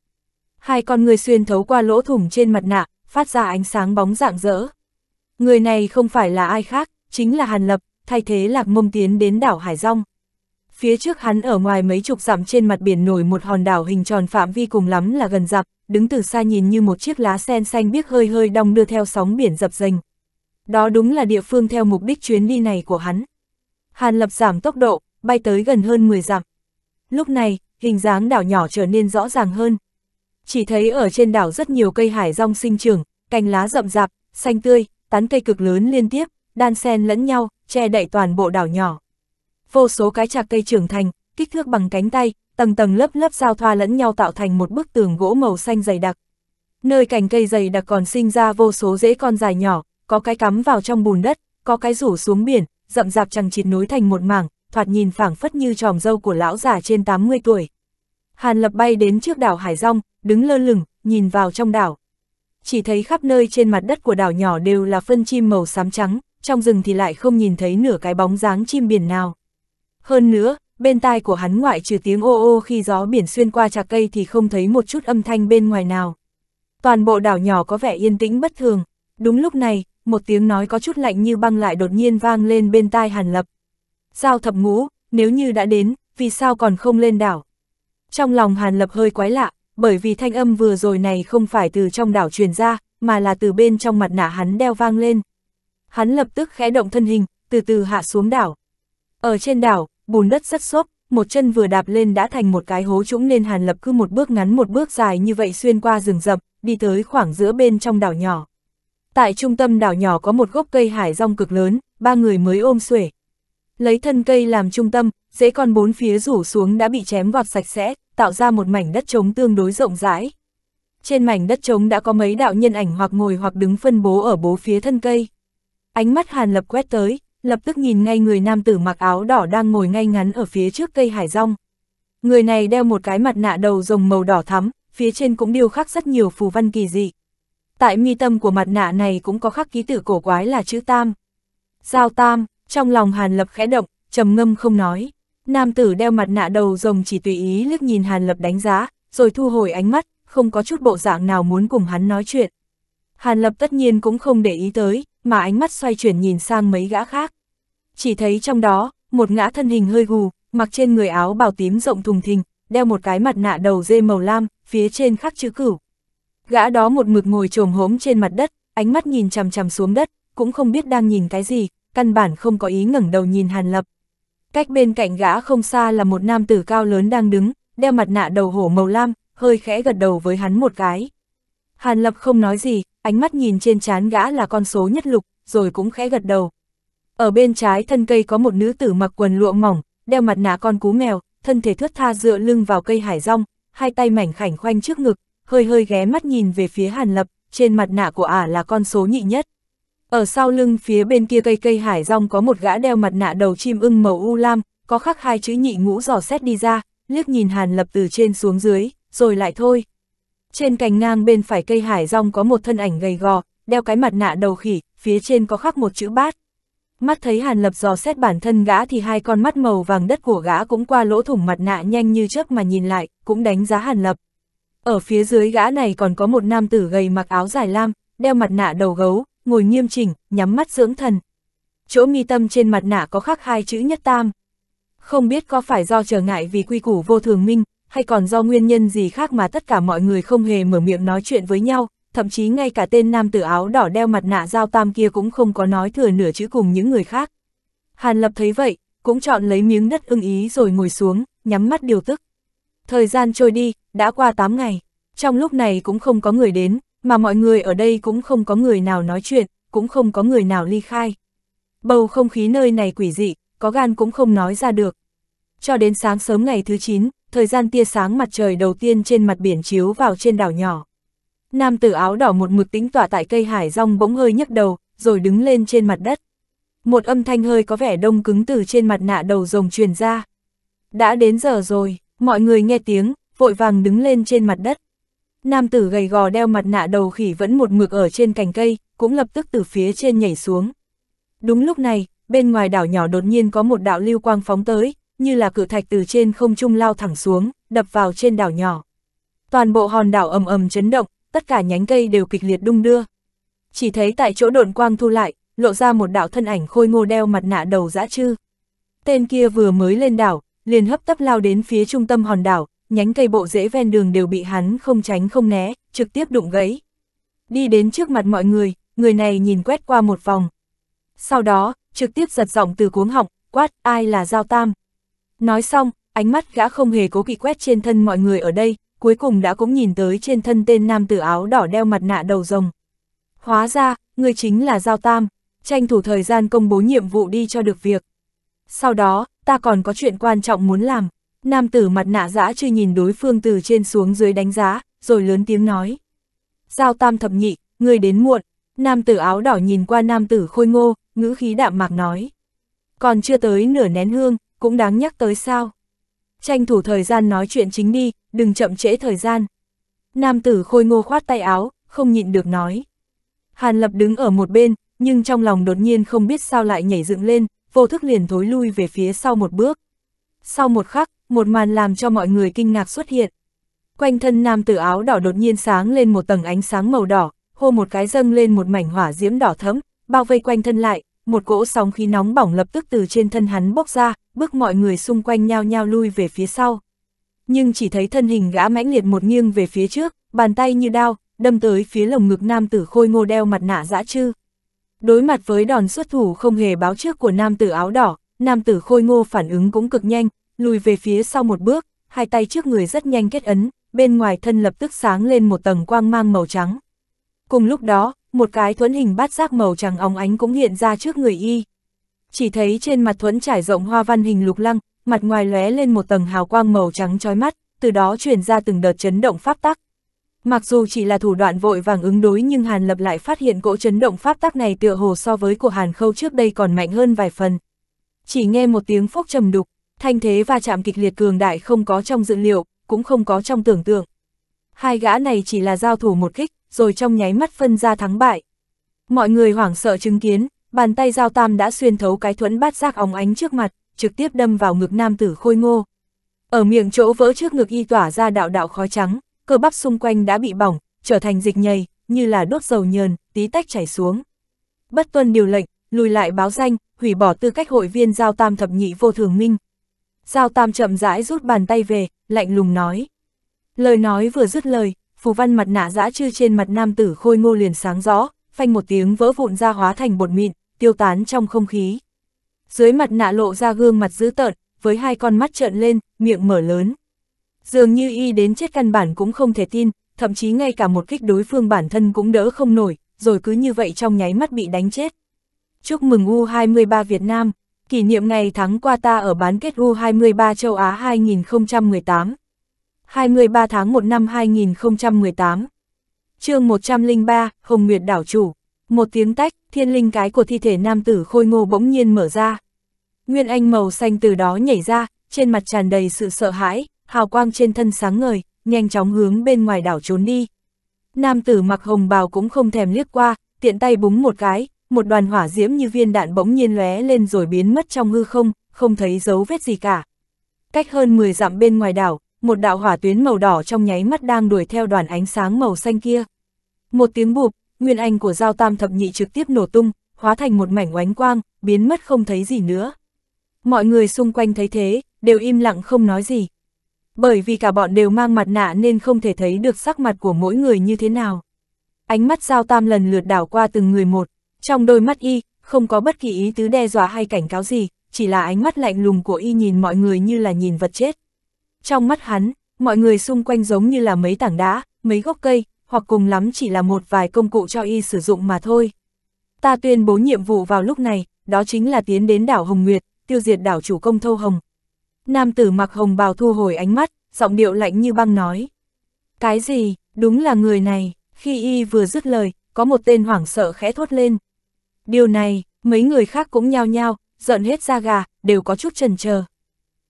Hai con người xuyên thấu qua lỗ thủng trên mặt nạ, phát ra ánh sáng bóng dạng dỡ. Người này không phải là ai khác, chính là Hàn Lập, thay thế lạc mông tiến đến đảo Hải Rong. Phía trước hắn ở ngoài mấy chục dặm trên mặt biển nổi một hòn đảo hình tròn phạm vi cùng lắm là gần dặm, đứng từ xa nhìn như một chiếc lá sen xanh biếc hơi hơi đong đưa theo sóng biển dập dềnh. Đó đúng là địa phương theo mục đích chuyến đi này của hắn. Hàn Lập giảm tốc độ, bay tới gần hơn 10 dặm. Lúc này, hình dáng đảo nhỏ trở nên rõ ràng hơn. Chỉ thấy ở trên đảo rất nhiều cây hải rong sinh trưởng, cành lá rậm rạp, xanh tươi, tán cây cực lớn liên tiếp, đan sen lẫn nhau, che đậy toàn bộ đảo nhỏ. Vô số cái chạc cây trưởng thành, kích thước bằng cánh tay, tầng tầng lớp lớp giao thoa lẫn nhau tạo thành một bức tường gỗ màu xanh dày đặc. Nơi cành cây dày đặc còn sinh ra vô số rễ con dài nhỏ, có cái cắm vào trong bùn đất, có cái rủ xuống biển, rậm rạp chằng chịt nối thành một mảng, thoạt nhìn phảng phất như tròm dâu của lão già trên 80 tuổi. Hàn Lập bay đến trước đảo Hải Rong, đứng lơ lửng, nhìn vào trong đảo. Chỉ thấy khắp nơi trên mặt đất của đảo nhỏ đều là phân chim màu xám trắng, trong rừng thì lại không nhìn thấy nửa cái bóng dáng chim biển nào. Hơn nữa, bên tai của hắn ngoại trừ tiếng ô ô khi gió biển xuyên qua trà cây thì không thấy một chút âm thanh bên ngoài nào. Toàn bộ đảo nhỏ có vẻ yên tĩnh bất thường. Đúng lúc này, một tiếng nói có chút lạnh như băng lại đột nhiên vang lên bên tai Hàn Lập. Giao thập ngũ, nếu như đã đến, vì sao còn không lên đảo? Trong lòng Hàn Lập hơi quái lạ, bởi vì thanh âm vừa rồi này không phải từ trong đảo truyền ra, mà là từ bên trong mặt nạ hắn đeo vang lên. Hắn lập tức khẽ động thân hình, từ từ hạ xuống đảo. Ở trên đảo, bùn đất rất xốp, một chân vừa đạp lên đã thành một cái hố trũng nên Hàn Lập cứ một bước ngắn một bước dài như vậy xuyên qua rừng rậm, đi tới khoảng giữa bên trong đảo nhỏ. Tại trung tâm đảo nhỏ có một gốc cây hải rong cực lớn, ba người mới ôm xuể. Lấy thân cây làm trung tâm, dễ con bốn phía rủ xuống đã bị chém gọt sạch sẽ, tạo ra một mảnh đất trống tương đối rộng rãi. Trên mảnh đất trống đã có mấy đạo nhân ảnh hoặc ngồi hoặc đứng phân bố ở bố phía thân cây. Ánh mắt Hàn Lập quét tới, lập tức nhìn ngay người nam tử mặc áo đỏ đang ngồi ngay ngắn ở phía trước cây hải rong. Người này đeo một cái mặt nạ đầu rồng màu đỏ thắm, phía trên cũng điêu khắc rất nhiều phù văn kỳ dị. Tại mi tâm của mặt nạ này cũng có khắc ký tự cổ quái là chữ Tam. Giao Tam, trong lòng Hàn Lập khẽ động, trầm ngâm không nói. Nam tử đeo mặt nạ đầu rồng chỉ tùy ý liếc nhìn Hàn Lập đánh giá, rồi thu hồi ánh mắt, không có chút bộ dạng nào muốn cùng hắn nói chuyện. Hàn Lập tất nhiên cũng không để ý tới, mà ánh mắt xoay chuyển nhìn sang mấy gã khác. Chỉ thấy trong đó, một ngã thân hình hơi gù, mặc trên người áo bào tím rộng thùng thình, đeo một cái mặt nạ đầu dê màu lam, phía trên khắc chữ cửu. Gã đó một mực ngồi trồm hốm trên mặt đất, ánh mắt nhìn chằm chằm xuống đất, cũng không biết đang nhìn cái gì, căn bản không có ý ngẩng đầu nhìn Hàn Lập. Cách bên cạnh gã không xa là một nam tử cao lớn đang đứng, đeo mặt nạ đầu hổ màu lam, hơi khẽ gật đầu với hắn một cái. Hàn Lập không nói gì, ánh mắt nhìn trên trán gã là con số nhất lục, rồi cũng khẽ gật đầu. Ở bên trái thân cây có một nữ tử mặc quần lụa mỏng, đeo mặt nạ con cú mèo, thân thể thướt tha dựa lưng vào cây hải rong, hai tay mảnh khảnh khoanh trước ngực, hơi hơi ghé mắt nhìn về phía Hàn Lập, trên mặt nạ của ả là con số nhị nhất. Ở sau lưng phía bên kia cây cây hải rong có một gã đeo mặt nạ đầu chim ưng màu u lam, có khắc hai chữ nhị ngũ dò xét đi ra, liếc nhìn Hàn Lập từ trên xuống dưới, rồi lại thôi. Trên cành ngang bên phải cây hải rong có một thân ảnh gầy gò, đeo cái mặt nạ đầu khỉ, phía trên có khắc một chữ bát. Mắt thấy Hàn Lập dò xét bản thân gã thì hai con mắt màu vàng đất của gã cũng qua lỗ thủng mặt nạ nhanh như chớp mà nhìn lại, cũng đánh giá Hàn Lập. Ở phía dưới gã này còn có một nam tử gầy mặc áo dài lam, đeo mặt nạ đầu gấu, ngồi nghiêm chỉnh, nhắm mắt dưỡng thần. Chỗ mi tâm trên mặt nạ có khắc hai chữ nhất tam. Không biết có phải do trở ngại vì quy củ vô thường minh, hay còn do nguyên nhân gì khác mà tất cả mọi người không hề mở miệng nói chuyện với nhau, thậm chí ngay cả tên nam tử áo đỏ đeo mặt nạ giao tam kia cũng không có nói thừa nửa chữ cùng những người khác. Hàn Lập thấy vậy, cũng chọn lấy miếng đất ưng ý rồi ngồi xuống, nhắm mắt điều tức. Thời gian trôi đi, đã qua 8 ngày, trong lúc này cũng không có người đến, mà mọi người ở đây cũng không có người nào nói chuyện, cũng không có người nào ly khai. Bầu không khí nơi này quỷ dị, có gan cũng không nói ra được. Cho đến sáng sớm ngày thứ 9, thời gian tia sáng mặt trời đầu tiên trên mặt biển chiếu vào trên đảo nhỏ. Nam tử áo đỏ một mực tính tỏa tại cây hải rong bỗng hơi nhấc đầu, rồi đứng lên trên mặt đất. Một âm thanh hơi có vẻ đông cứng từ trên mặt nạ đầu rồng truyền ra. Đã đến giờ rồi, mọi người nghe tiếng, vội vàng đứng lên trên mặt đất. Nam tử gầy gò đeo mặt nạ đầu khỉ vẫn một mực ở trên cành cây, cũng lập tức từ phía trên nhảy xuống. Đúng lúc này, bên ngoài đảo nhỏ đột nhiên có một đạo lưu quang phóng tới, như là cự thạch từ trên không trung lao thẳng xuống, đập vào trên đảo nhỏ. Toàn bộ hòn đảo ầm ầm chấn động, tất cả nhánh cây đều kịch liệt đung đưa. Chỉ thấy tại chỗ độn quang thu lại, lộ ra một đạo thân ảnh khôi ngô đeo mặt nạ đầu dã trư Tên kia vừa mới lên đảo, liền hấp tấp lao đến phía trung tâm hòn đảo, nhánh cây bộ rễ ven đường đều bị hắn không tránh không né, trực tiếp đụng gãy. Đi đến trước mặt mọi người, người này nhìn quét qua một vòng. Sau đó, trực tiếp giật giọng từ cuống họng, quát, ai là Giao Tam? Nói xong, ánh mắt gã không hề cố kỵ quét trên thân mọi người ở đây, cuối cùng đã cũng nhìn tới trên thân tên nam tử áo đỏ đeo mặt nạ đầu rồng. Hóa ra, người chính là Giao Tam, tranh thủ thời gian công bố nhiệm vụ đi cho được việc. Sau đó, ta còn có chuyện quan trọng muốn làm. Nam tử mặt nạ giã chưa nhìn đối phương từ trên xuống dưới đánh giá, rồi lớn tiếng nói. Giao Tam thập nhị, người đến muộn. Nam tử áo đỏ nhìn qua nam tử khôi ngô, ngữ khí đạm mạc nói. Còn chưa tới nửa nén hương, cũng đáng nhắc tới sao. Tranh thủ thời gian nói chuyện chính đi, đừng chậm trễ thời gian. Nam tử khôi ngô khoát tay áo, không nhịn được nói. Hàn lập đứng ở một bên, nhưng trong lòng đột nhiên không biết sao lại nhảy dựng lên, vô thức liền thối lui về phía sau một bước. Sau một khắc, một màn làm cho mọi người kinh ngạc xuất hiện. Quanh thân nam tử áo đỏ đột nhiên sáng lên một tầng ánh sáng màu đỏ, hô một cái dâng lên một mảnh hỏa diễm đỏ thấm, bao vây quanh thân lại, một cỗ sóng khí nóng bỏng lập tức từ trên thân hắn bốc ra, bước mọi người xung quanh nhao nhao lui về phía sau. Nhưng chỉ thấy thân hình gã mãnh liệt một nghiêng về phía trước, bàn tay như đao, đâm tới phía lồng ngực nam tử khôi ngô đeo mặt nạ dã chư. Đối mặt với đòn xuất thủ không hề báo trước của nam tử áo đỏ, nam tử khôi ngô phản ứng cũng cực nhanh, lùi về phía sau một bước, hai tay trước người rất nhanh kết ấn, bên ngoài thân lập tức sáng lên một tầng quang mang màu trắng. Cùng lúc đó, một cái thuẫn hình bát giác màu trắng óng ánh cũng hiện ra trước người y. Chỉ thấy trên mặt thuẫn trải rộng hoa văn hình lục lăng, mặt ngoài lóe lên một tầng hào quang màu trắng chói mắt, từ đó truyền ra từng đợt chấn động pháp tắc. Mặc dù chỉ là thủ đoạn vội vàng ứng đối nhưng Hàn Lập lại phát hiện cỗ chấn động pháp tắc này tựa hồ so với của Hàn Khâu trước đây còn mạnh hơn vài phần. Chỉ nghe một tiếng phốc trầm đục, thanh thế và chạm kịch liệt cường đại không có trong dự liệu, cũng không có trong tưởng tượng. Hai gã này chỉ là giao thủ một kích, rồi trong nháy mắt phân ra thắng bại. Mọi người hoảng sợ chứng kiến, bàn tay giao tam đã xuyên thấu cái thuẫn bát giác óng ánh trước mặt, trực tiếp đâm vào ngực nam tử khôi ngô. Ở miệng chỗ vỡ trước ngực y tỏa ra đạo đạo khói trắng, cơ bắp xung quanh đã bị bỏng, trở thành dịch nhầy, như là đốt dầu nhờn, tí tách chảy xuống. Bất tuân điều lệnh, lùi lại báo danh, hủy bỏ tư cách hội viên giao tam thập nhị vô thường minh. Giao tam chậm rãi rút bàn tay về, lạnh lùng nói. Lời nói vừa dứt lời, phù văn mặt nạ dã chư trên mặt nam tử khôi ngô liền sáng rõ, phanh một tiếng vỡ vụn ra hóa thành bột mịn, tiêu tán trong không khí. Dưới mặt nạ lộ ra gương mặt dữ tợn, với hai con mắt trợn lên, miệng mở lớn. Dường như y đến chết căn bản cũng không thể tin, thậm chí ngay cả một kích đối phương bản thân cũng đỡ không nổi, rồi cứ như vậy trong nháy mắt bị đánh chết. Chúc mừng U23 Việt Nam, kỷ niệm ngày thắng qua ta ở bán kết U23 châu Á 2018. 23 tháng 1 năm 2018. chương 103, Hồng Nguyệt đảo chủ. Một tiếng tách, thiên linh cái của thi thể nam tử khôi ngô bỗng nhiên mở ra. Nguyên anh màu xanh từ đó nhảy ra, trên mặt tràn đầy sự sợ hãi, hào quang trên thân sáng ngời, nhanh chóng hướng bên ngoài đảo trốn đi. Nam tử mặc hồng bào cũng không thèm liếc qua, tiện tay búng một cái, một đoàn hỏa diễm như viên đạn bỗng nhiên lóe lên rồi biến mất trong hư không, không thấy dấu vết gì cả. Cách hơn 10 dặm bên ngoài đảo, một đạo hỏa tuyến màu đỏ trong nháy mắt đang đuổi theo đoàn ánh sáng màu xanh kia. Một tiếng bụp, nguyên anh của giao tam thập nhị trực tiếp nổ tung, hóa thành một mảnh oánh quang, biến mất không thấy gì nữa. Mọi người xung quanh thấy thế, đều im lặng không nói gì. Bởi vì cả bọn đều mang mặt nạ nên không thể thấy được sắc mặt của mỗi người như thế nào. Ánh mắt giao tam lần lượt đảo qua từng người một, trong đôi mắt y, không có bất kỳ ý tứ đe dọa hay cảnh cáo gì, chỉ là ánh mắt lạnh lùng của y nhìn mọi người như là nhìn vật chết. Trong mắt hắn, mọi người xung quanh giống như là mấy tảng đá, mấy gốc cây, hoặc cùng lắm chỉ là một vài công cụ cho y sử dụng mà thôi. Ta tuyên bố nhiệm vụ vào lúc này, đó chính là tiến đến đảo Hồng Nguyệt, tiêu diệt đảo chủ công Thâu Hồng. Nam tử mặc hồng bào thu hồi ánh mắt, giọng điệu lạnh như băng nói. Cái gì, đúng là người này, khi y vừa dứt lời, có một tên hoảng sợ khẽ thốt lên. Điều này, mấy người khác cũng nhao nhao, giận hết da gà, đều có chút trần chờ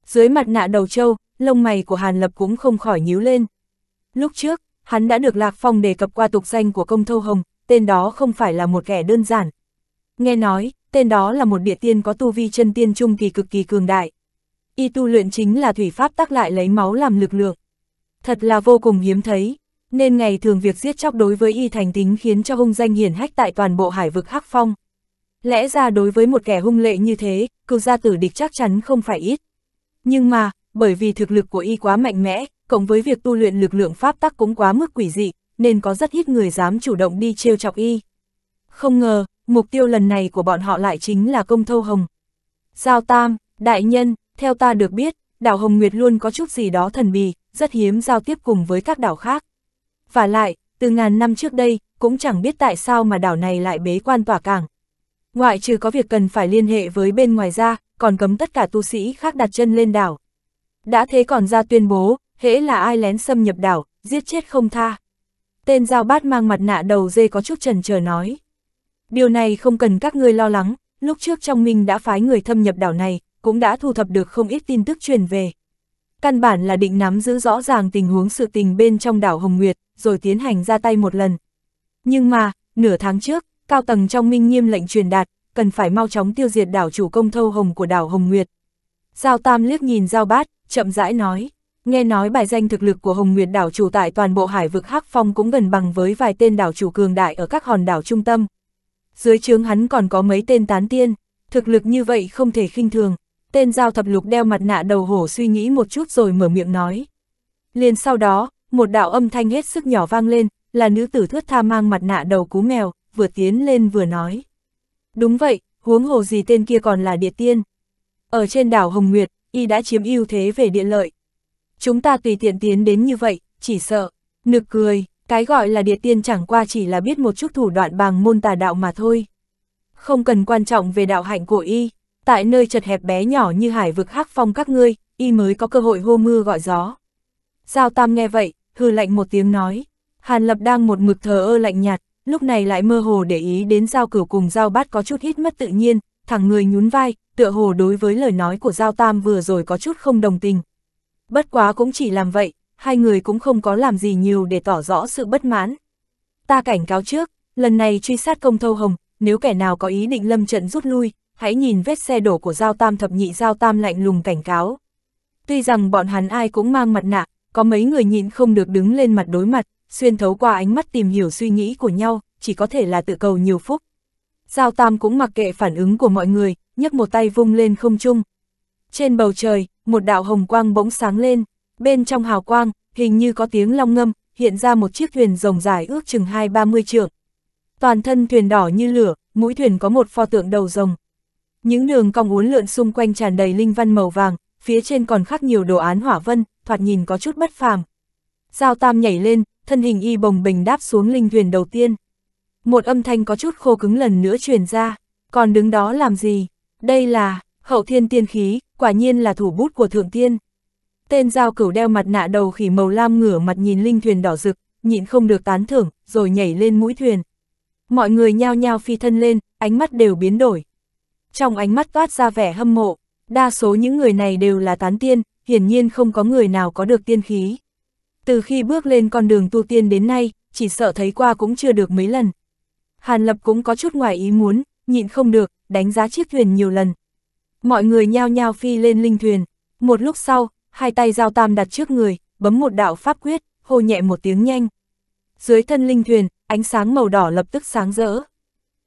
Dưới mặt nạ đầu trâu, lông mày của Hàn Lập cũng không khỏi nhíu lên. Lúc trước, hắn đã được Lạc Phong đề cập qua tục danh của công thâu hồng, tên đó không phải là một kẻ đơn giản. Nghe nói, tên đó là một địa tiên có tu vi chân tiên trung kỳ cực kỳ cường đại. Y tu luyện chính là thủy pháp tác lại lấy máu làm lực lượng. Thật là vô cùng hiếm thấy, nên ngày thường việc giết chóc đối với y thành tính khiến cho hung danh hiển hách tại toàn bộ hải vực Hắc Phong. Lẽ ra đối với một kẻ hung lệ như thế, cừu gia tử địch chắc chắn không phải ít. Nhưng mà, bởi vì thực lực của y quá mạnh mẽ, cộng với việc tu luyện lực lượng pháp tắc cũng quá mức quỷ dị, nên có rất ít người dám chủ động đi trêu chọc y. Không ngờ, mục tiêu lần này của bọn họ lại chính là công thâu hồng. Giao tam, đại nhân, theo ta được biết, đảo Hồng Nguyệt luôn có chút gì đó thần bì, rất hiếm giao tiếp cùng với các đảo khác. Và lại, từ ngàn năm trước đây, cũng chẳng biết tại sao mà đảo này lại bế quan tỏa cảng. Ngoại trừ có việc cần phải liên hệ với bên ngoài ra, còn cấm tất cả tu sĩ khác đặt chân lên đảo. Đã thế còn ra tuyên bố, hễ là ai lén xâm nhập đảo, giết chết không tha. Tên giao bát mang mặt nạ đầu dê có chút trần chờ nói. Điều này không cần các ngươi lo lắng, lúc trước trong minh đã phái người thâm nhập đảo này, cũng đã thu thập được không ít tin tức truyền về. Căn bản là định nắm giữ rõ ràng tình huống sự tình bên trong đảo Hồng Nguyệt, rồi tiến hành ra tay một lần. Nhưng mà, nửa tháng trước, cao tầng trong minh nghiêm lệnh truyền đạt, cần phải mau chóng tiêu diệt đảo chủ công thâu hồng của đảo Hồng Nguyệt. Giao Tam liếc nhìn Giao Bát, chậm rãi nói, nghe nói bài danh thực lực của Hồng Nguyệt đảo chủ tại toàn bộ hải vực Hắc Phong cũng gần bằng với vài tên đảo chủ cường đại ở các hòn đảo trung tâm. Dưới trướng hắn còn có mấy tên tán tiên, thực lực như vậy không thể khinh thường. Tên giao thập lục đeo mặt nạ đầu hổ suy nghĩ một chút rồi mở miệng nói. Liền sau đó, một đạo âm thanh hết sức nhỏ vang lên, là nữ tử thướt tha mang mặt nạ đầu cú mèo, vừa tiến lên vừa nói. Đúng vậy, huống hồ gì tên kia còn là địa tiên. Ở trên đảo Hồng Nguyệt, y đã chiếm ưu thế về địa lợi. Chúng ta tùy tiện tiến đến như vậy, chỉ sợ, nực cười, cái gọi là địa tiên chẳng qua chỉ là biết một chút thủ đoạn bằng môn tà đạo mà thôi. Không cần quan trọng về đạo hạnh của y, tại nơi chật hẹp bé nhỏ như hải vực hắc phong các ngươi, y mới có cơ hội hô mưa gọi gió. Giao Tam nghe vậy, hư lạnh một tiếng nói, Hàn Lập đang một mực thờ ơ lạnh nhạt, lúc này lại mơ hồ để ý đến giao cửu cùng giao bát có chút hít mất tự nhiên, thẳng người nhún vai, tựa hồ đối với lời nói của Giao Tam vừa rồi có chút không đồng tình. Bất quá cũng chỉ làm vậy, hai người cũng không có làm gì nhiều để tỏ rõ sự bất mãn. Ta cảnh cáo trước, lần này truy sát công thâu hồng, nếu kẻ nào có ý định lâm trận rút lui, hãy nhìn vết xe đổ của Giao Tam thập nhị Giao Tam lạnh lùng cảnh cáo. Tuy rằng bọn hắn ai cũng mang mặt nạ, có mấy người nhịn không được đứng lên mặt đối mặt, xuyên thấu qua ánh mắt tìm hiểu suy nghĩ của nhau, chỉ có thể là tự cầu nhiều phúc. Giao Tam cũng mặc kệ phản ứng của mọi người, nhấc một tay vung lên không trung. Trên bầu trời, một đạo hồng quang bỗng sáng lên, bên trong hào quang, hình như có tiếng long ngâm, hiện ra một chiếc thuyền rồng dài ước chừng hai ba mươi trượng. Toàn thân thuyền đỏ như lửa, mũi thuyền có một pho tượng đầu rồng. Những đường cong uốn lượn xung quanh tràn đầy linh văn màu vàng, phía trên còn khắc nhiều đồ án hỏa vân, thoạt nhìn có chút bất phàm. Giao Tam nhảy lên, thân hình y bồng bình đáp xuống linh thuyền đầu tiên. Một âm thanh có chút khô cứng lần nữa truyền ra, còn đứng đó làm gì? Đây là, hậu thiên tiên khí, quả nhiên là thủ bút của thượng tiên. Tên giao cửu đeo mặt nạ đầu khỉ màu lam ngửa mặt nhìn linh thuyền đỏ rực, nhịn không được tán thưởng, rồi nhảy lên mũi thuyền. Mọi người nhao nhao phi thân lên, ánh mắt đều biến đổi. Trong ánh mắt toát ra vẻ hâm mộ, đa số những người này đều là tán tiên, hiển nhiên không có người nào có được tiên khí. Từ khi bước lên con đường tu tiên đến nay, chỉ sợ thấy qua cũng chưa được mấy lần. Hàn Lập cũng có chút ngoài ý muốn, nhịn không được, đánh giá chiếc thuyền nhiều lần. Mọi người nhao nhao phi lên linh thuyền. Một lúc sau, hai tay giao tam đặt trước người, bấm một đạo pháp quyết, hô nhẹ một tiếng nhanh. Dưới thân linh thuyền, ánh sáng màu đỏ lập tức sáng rỡ.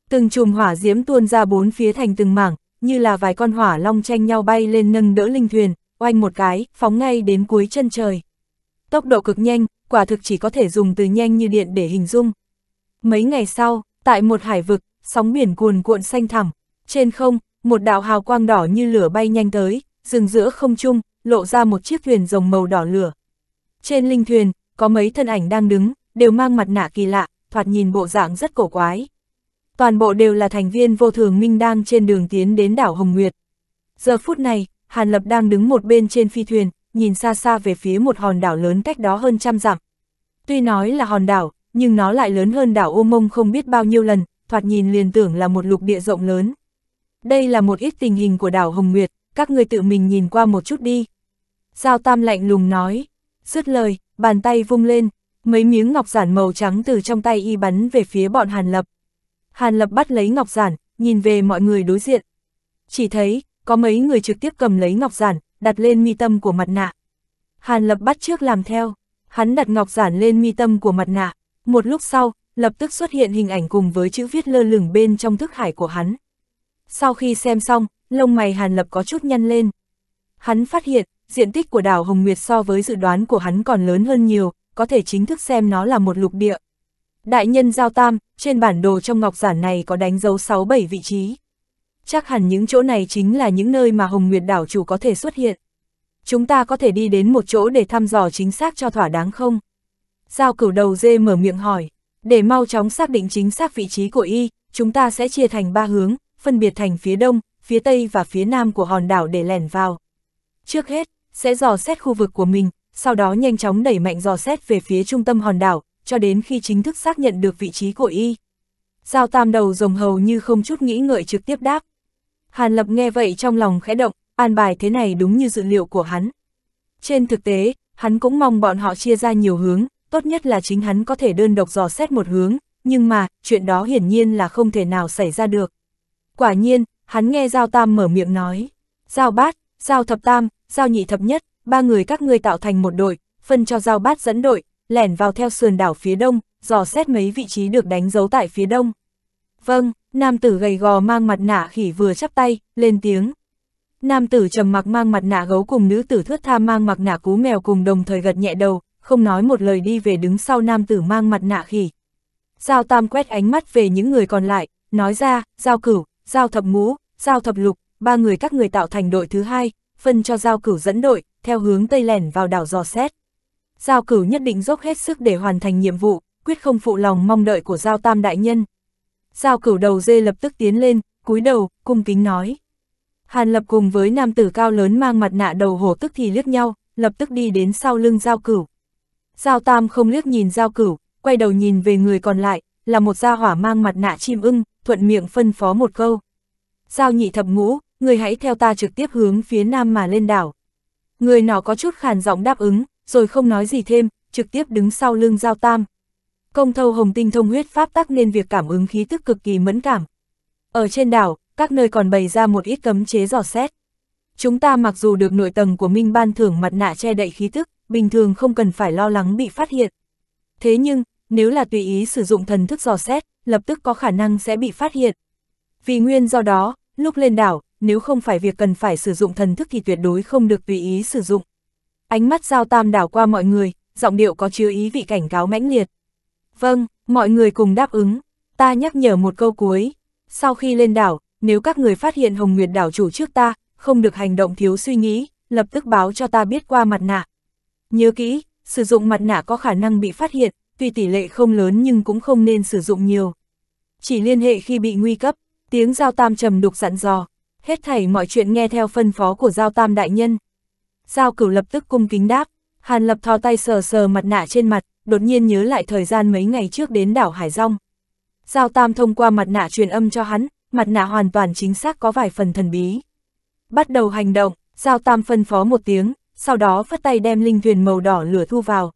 Từng chùm hỏa diễm tuôn ra bốn phía thành từng mảng, như là vài con hỏa long tranh nhau bay lên nâng đỡ linh thuyền, oanh một cái, phóng ngay đến cuối chân trời. Tốc độ cực nhanh, quả thực chỉ có thể dùng từ nhanh như điện để hình dung. Mấy ngày sau, tại một hải vực, sóng biển cuồn cuộn xanh thẳm, trên không, một đạo hào quang đỏ như lửa bay nhanh tới, dừng giữa không trung, lộ ra một chiếc thuyền rồng màu đỏ lửa. Trên linh thuyền, có mấy thân ảnh đang đứng, đều mang mặt nạ kỳ lạ, thoạt nhìn bộ dạng rất cổ quái. Toàn bộ đều là thành viên vô thường minh đang trên đường tiến đến đảo Hồng Nguyệt. Giờ phút này, Hàn Lập đang đứng một bên trên phi thuyền, nhìn xa xa về phía một hòn đảo lớn cách đó hơn trăm dặm. Tuy nói là hòn đảo, nhưng nó lại lớn hơn đảo ô mông không biết bao nhiêu lần, thoạt nhìn liền tưởng là một lục địa rộng lớn. Đây là một ít tình hình của đảo Hồng Nguyệt, các người tự mình nhìn qua một chút đi. Giao Tam lạnh lùng nói, dứt lời, bàn tay vung lên, mấy miếng ngọc giản màu trắng từ trong tay y bắn về phía bọn Hàn Lập. Hàn Lập bắt lấy ngọc giản, nhìn về mọi người đối diện. Chỉ thấy, có mấy người trực tiếp cầm lấy ngọc giản, đặt lên mi tâm của mặt nạ. Hàn Lập bắt trước làm theo, hắn đặt ngọc giản lên mi tâm của mặt nạ. Một lúc sau, lập tức xuất hiện hình ảnh cùng với chữ viết lơ lửng bên trong thức hải của hắn. Sau khi xem xong, lông mày Hàn Lập có chút nhăn lên. Hắn phát hiện, diện tích của đảo Hồng Nguyệt so với dự đoán của hắn còn lớn hơn nhiều, có thể chính thức xem nó là một lục địa. Đại nhân giao tam, trên bản đồ trong ngọc giản này có đánh dấu 6-7 vị trí. Chắc hẳn những chỗ này chính là những nơi mà Hồng Nguyệt đảo chủ có thể xuất hiện. Chúng ta có thể đi đến một chỗ để thăm dò chính xác cho thỏa đáng không? Giao cửu đầu dê mở miệng hỏi, để mau chóng xác định chính xác vị trí của y, chúng ta sẽ chia thành ba hướng, phân biệt thành phía đông, phía tây và phía nam của hòn đảo để lẻn vào. Trước hết, sẽ dò xét khu vực của mình, sau đó nhanh chóng đẩy mạnh dò xét về phía trung tâm hòn đảo, cho đến khi chính thức xác nhận được vị trí của y. Giao tam đầu rồng hầu như không chút nghĩ ngợi trực tiếp đáp. Hàn Lập nghe vậy trong lòng khẽ động, an bài thế này đúng như dự liệu của hắn. Trên thực tế, hắn cũng mong bọn họ chia ra nhiều hướng, tốt nhất là chính hắn có thể đơn độc dò xét một hướng, nhưng mà, chuyện đó hiển nhiên là không thể nào xảy ra được. Quả nhiên, hắn nghe Giao Tam mở miệng nói, Giao Bát, Giao Thập Tam, Giao Nhị Thập Nhất, ba người các ngươi tạo thành một đội, phân cho Giao Bát dẫn đội, lẻn vào theo sườn đảo phía đông, dò xét mấy vị trí được đánh dấu tại phía đông. Vâng, nam tử gầy gò mang mặt nạ khỉ vừa chắp tay, lên tiếng. Nam tử trầm mặc mang mặt nạ gấu cùng nữ tử thướt tha mang mặt nạ cú mèo cùng đồng thời gật nhẹ đầu, không nói một lời đi về đứng sau nam tử mang mặt nạ khỉ. Giao tam quét ánh mắt về những người còn lại, nói ra, giao cửu, giao thập ngũ, giao thập lục, ba người các người tạo thành đội thứ hai, phân cho giao cửu dẫn đội, theo hướng tây lẻn vào đảo dò xét. Giao cửu nhất định dốc hết sức để hoàn thành nhiệm vụ, quyết không phụ lòng mong đợi của giao tam đại nhân. Giao cửu đầu dê lập tức tiến lên, cúi đầu, cung kính nói. Hàn lập cùng với nam tử cao lớn mang mặt nạ đầu hổ tức thì liếc nhau, lập tức đi đến sau lưng giao cửu. Giao Tam không liếc nhìn Giao Cửu, quay đầu nhìn về người còn lại, là một gia hỏa mang mặt nạ chim ưng, thuận miệng phân phó một câu. Giao nhị thập ngũ, người hãy theo ta trực tiếp hướng phía nam mà lên đảo. Người nọ có chút khàn giọng đáp ứng, rồi không nói gì thêm, trực tiếp đứng sau lưng Giao Tam. Công thâu hồng tinh thông huyết pháp tắc nên việc cảm ứng khí tức cực kỳ mẫn cảm. Ở trên đảo, các nơi còn bày ra một ít cấm chế dò xét. Chúng ta mặc dù được nội tầng của Minh ban thưởng mặt nạ che đậy khí tức, bình thường không cần phải lo lắng bị phát hiện. Thế nhưng, nếu là tùy ý sử dụng thần thức dò xét, lập tức có khả năng sẽ bị phát hiện. Vì nguyên do đó, lúc lên đảo, nếu không phải việc cần phải sử dụng thần thức thì tuyệt đối không được tùy ý sử dụng. Ánh mắt giao tam đảo qua mọi người, giọng điệu có chứa ý vị cảnh cáo mãnh liệt. Vâng, mọi người cùng đáp ứng, ta nhắc nhở một câu cuối. Sau khi lên đảo, nếu các người phát hiện Hồng Nguyệt đảo chủ trước ta, không được hành động thiếu suy nghĩ, lập tức báo cho ta biết qua mặt nạ, Nhớ kỹ, sử dụng mặt nạ có khả năng bị phát hiện, tuy tỷ lệ không lớn nhưng cũng không nên sử dụng nhiều. Chỉ liên hệ khi bị nguy cấp, tiếng Giao Tam trầm đục dặn dò, hết thảy mọi chuyện nghe theo phân phó của Giao Tam đại nhân. Giao cửu lập tức cung kính đáp, Hàn lập thò tay sờ sờ mặt nạ trên mặt, đột nhiên nhớ lại thời gian mấy ngày trước đến đảo Hải Rong. Giao Tam thông qua mặt nạ truyền âm cho hắn, mặt nạ hoàn toàn chính xác có vài phần thần bí. Bắt đầu hành động, Giao Tam phân phó một tiếng, sau đó phất tay đem linh thuyền màu đỏ lửa thu vào.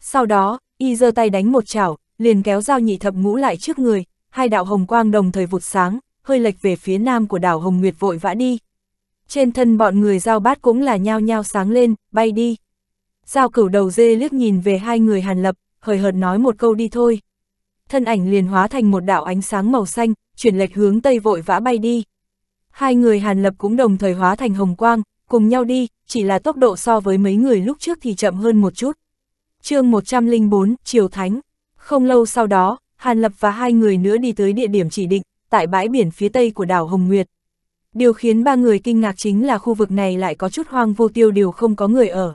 Sau đó, y giơ tay đánh một chảo, liền kéo dao nhị thập ngũ lại trước người, hai đạo hồng quang đồng thời vụt sáng, hơi lệch về phía nam của đảo Hồng Nguyệt vội vã đi. Trên thân bọn người giao bát cũng là nhao nhao sáng lên, bay đi. Giao cửu đầu dê liếc nhìn về hai người hàn lập, hời hợt nói một câu đi thôi. Thân ảnh liền hóa thành một đạo ánh sáng màu xanh, chuyển lệch hướng tây vội vã bay đi. Hai người hàn lập cũng đồng thời hóa thành hồng quang, cùng nhau đi, chỉ là tốc độ so với mấy người lúc trước thì chậm hơn một chút. chương 104, Triều Thánh. Không lâu sau đó, Hàn Lập và hai người nữa đi tới địa điểm chỉ định, tại bãi biển phía tây của đảo Hồng Nguyệt. Điều khiến ba người kinh ngạc chính là khu vực này lại có chút hoang vô tiêu điều không có người ở.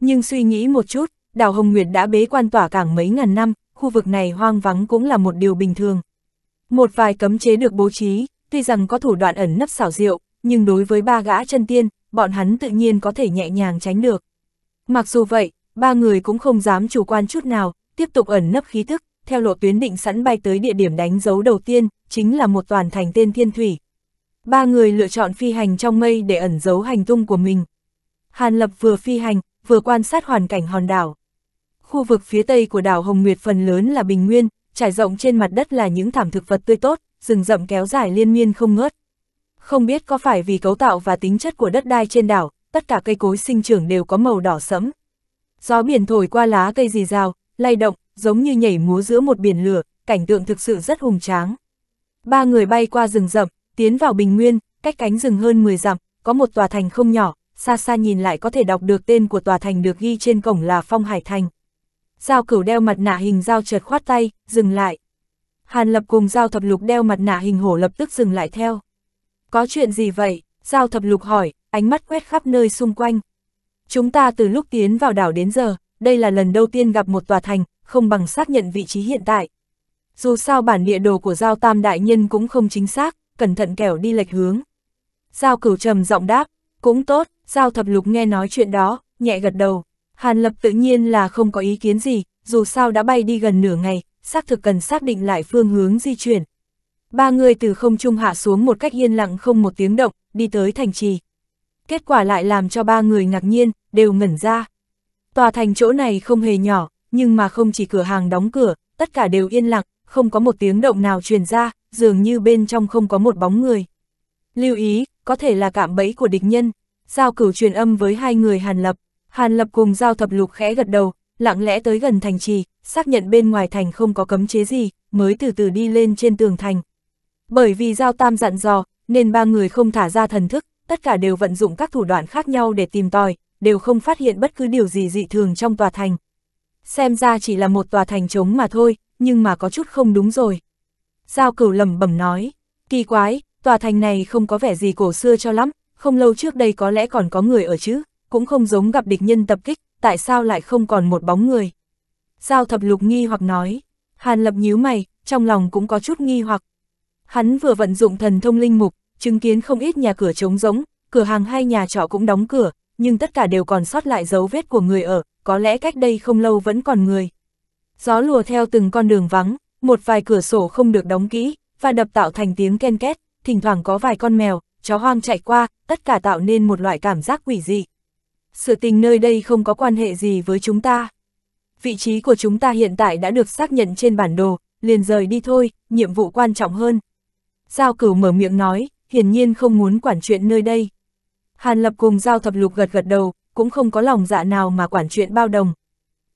Nhưng suy nghĩ một chút, đảo Hồng Nguyệt đã bế quan tỏa cảng mấy ngàn năm, khu vực này hoang vắng cũng là một điều bình thường. Một vài cấm chế được bố trí, tuy rằng có thủ đoạn ẩn nấp xảo diệu, nhưng đối với ba gã chân tiên, bọn hắn tự nhiên có thể nhẹ nhàng tránh được. Mặc dù vậy, ba người cũng không dám chủ quan chút nào, tiếp tục ẩn nấp khí thức, theo lộ tuyến định sẵn bay tới địa điểm đánh dấu đầu tiên, chính là một toàn thành tên thiên thủy. Ba người lựa chọn phi hành trong mây để ẩn giấu hành tung của mình. Hàn Lập vừa phi hành, vừa quan sát hoàn cảnh hòn đảo. Khu vực phía tây của đảo Hồng Nguyệt phần lớn là bình nguyên, trải rộng trên mặt đất là những thảm thực vật tươi tốt, rừng rậm kéo dài liên miên không ngớt. Không biết có phải vì cấu tạo và tính chất của đất đai trên đảo, tất cả cây cối sinh trưởng đều có màu đỏ sẫm. Gió biển thổi qua lá cây rì rào, lay động, giống như nhảy múa giữa một biển lửa, cảnh tượng thực sự rất hùng tráng. Ba người bay qua rừng rậm, tiến vào bình nguyên, cách cánh rừng hơn 10 dặm, có một tòa thành không nhỏ, xa xa nhìn lại có thể đọc được tên của tòa thành được ghi trên cổng là Phong Hải Thành. Giao cửu đeo mặt nạ hình dao chợt khoát tay, dừng lại. Hàn lập cùng giao thập lục đeo mặt nạ hình hổ lập tức dừng lại theo. Có chuyện gì vậy? Giao thập lục hỏi, ánh mắt quét khắp nơi xung quanh. Chúng ta từ lúc tiến vào đảo đến giờ, đây là lần đầu tiên gặp một tòa thành, không bằng xác nhận vị trí hiện tại. Dù sao bản địa đồ của Giao Tam Đại Nhân cũng không chính xác, cẩn thận kẻo đi lệch hướng. Giao cửu trầm giọng đáp, cũng tốt, Giao thập lục nghe nói chuyện đó, nhẹ gật đầu. Hàn lập tự nhiên là không có ý kiến gì, dù sao đã bay đi gần nửa ngày, xác thực cần xác định lại phương hướng di chuyển, Ba người từ không trung hạ xuống một cách yên lặng không một tiếng động, đi tới thành trì. Kết quả lại làm cho ba người ngạc nhiên, đều ngẩn ra. Tòa thành chỗ này không hề nhỏ, nhưng mà không chỉ cửa hàng đóng cửa, tất cả đều yên lặng, không có một tiếng động nào truyền ra, dường như bên trong không có một bóng người. Lưu ý, có thể là cạm bẫy của địch nhân. Giao cửu truyền âm với hai người Hàn Lập. Hàn Lập cùng Giao thập lục khẽ gật đầu, lặng lẽ tới gần thành trì, xác nhận bên ngoài thành không có cấm chế gì, mới từ từ đi lên trên tường thành, bởi vì Giao Tam dặn dò, nên ba người không thả ra thần thức, tất cả đều vận dụng các thủ đoạn khác nhau để tìm tòi, đều không phát hiện bất cứ điều gì dị thường trong tòa thành. Xem ra chỉ là một tòa thành trống mà thôi, nhưng mà có chút không đúng rồi. Giao cửu lầm bẩm nói, kỳ quái, tòa thành này không có vẻ gì cổ xưa cho lắm, không lâu trước đây có lẽ còn có người ở chứ, cũng không giống gặp địch nhân tập kích, tại sao lại không còn một bóng người. Giao thập lục nghi hoặc nói, Hàn lập nhíu mày, trong lòng cũng có chút nghi hoặc, Hắn vừa vận dụng thần thông linh mục, chứng kiến không ít nhà cửa trống rỗng, cửa hàng hay nhà trọ cũng đóng cửa, nhưng tất cả đều còn sót lại dấu vết của người ở, có lẽ cách đây không lâu vẫn còn người. Gió lùa theo từng con đường vắng, một vài cửa sổ không được đóng kỹ, và đập tạo thành tiếng ken két, thỉnh thoảng có vài con mèo, chó hoang chạy qua, tất cả tạo nên một loại cảm giác quỷ dị. Sự tình nơi đây không có quan hệ gì với chúng ta. Vị trí của chúng ta hiện tại đã được xác nhận trên bản đồ, liền rời đi thôi, nhiệm vụ quan trọng hơn. Giao cửu mở miệng nói, hiển nhiên không muốn quản chuyện nơi đây. Hàn lập cùng giao thập lục gật gật đầu, cũng không có lòng dạ nào mà quản chuyện bao đồng.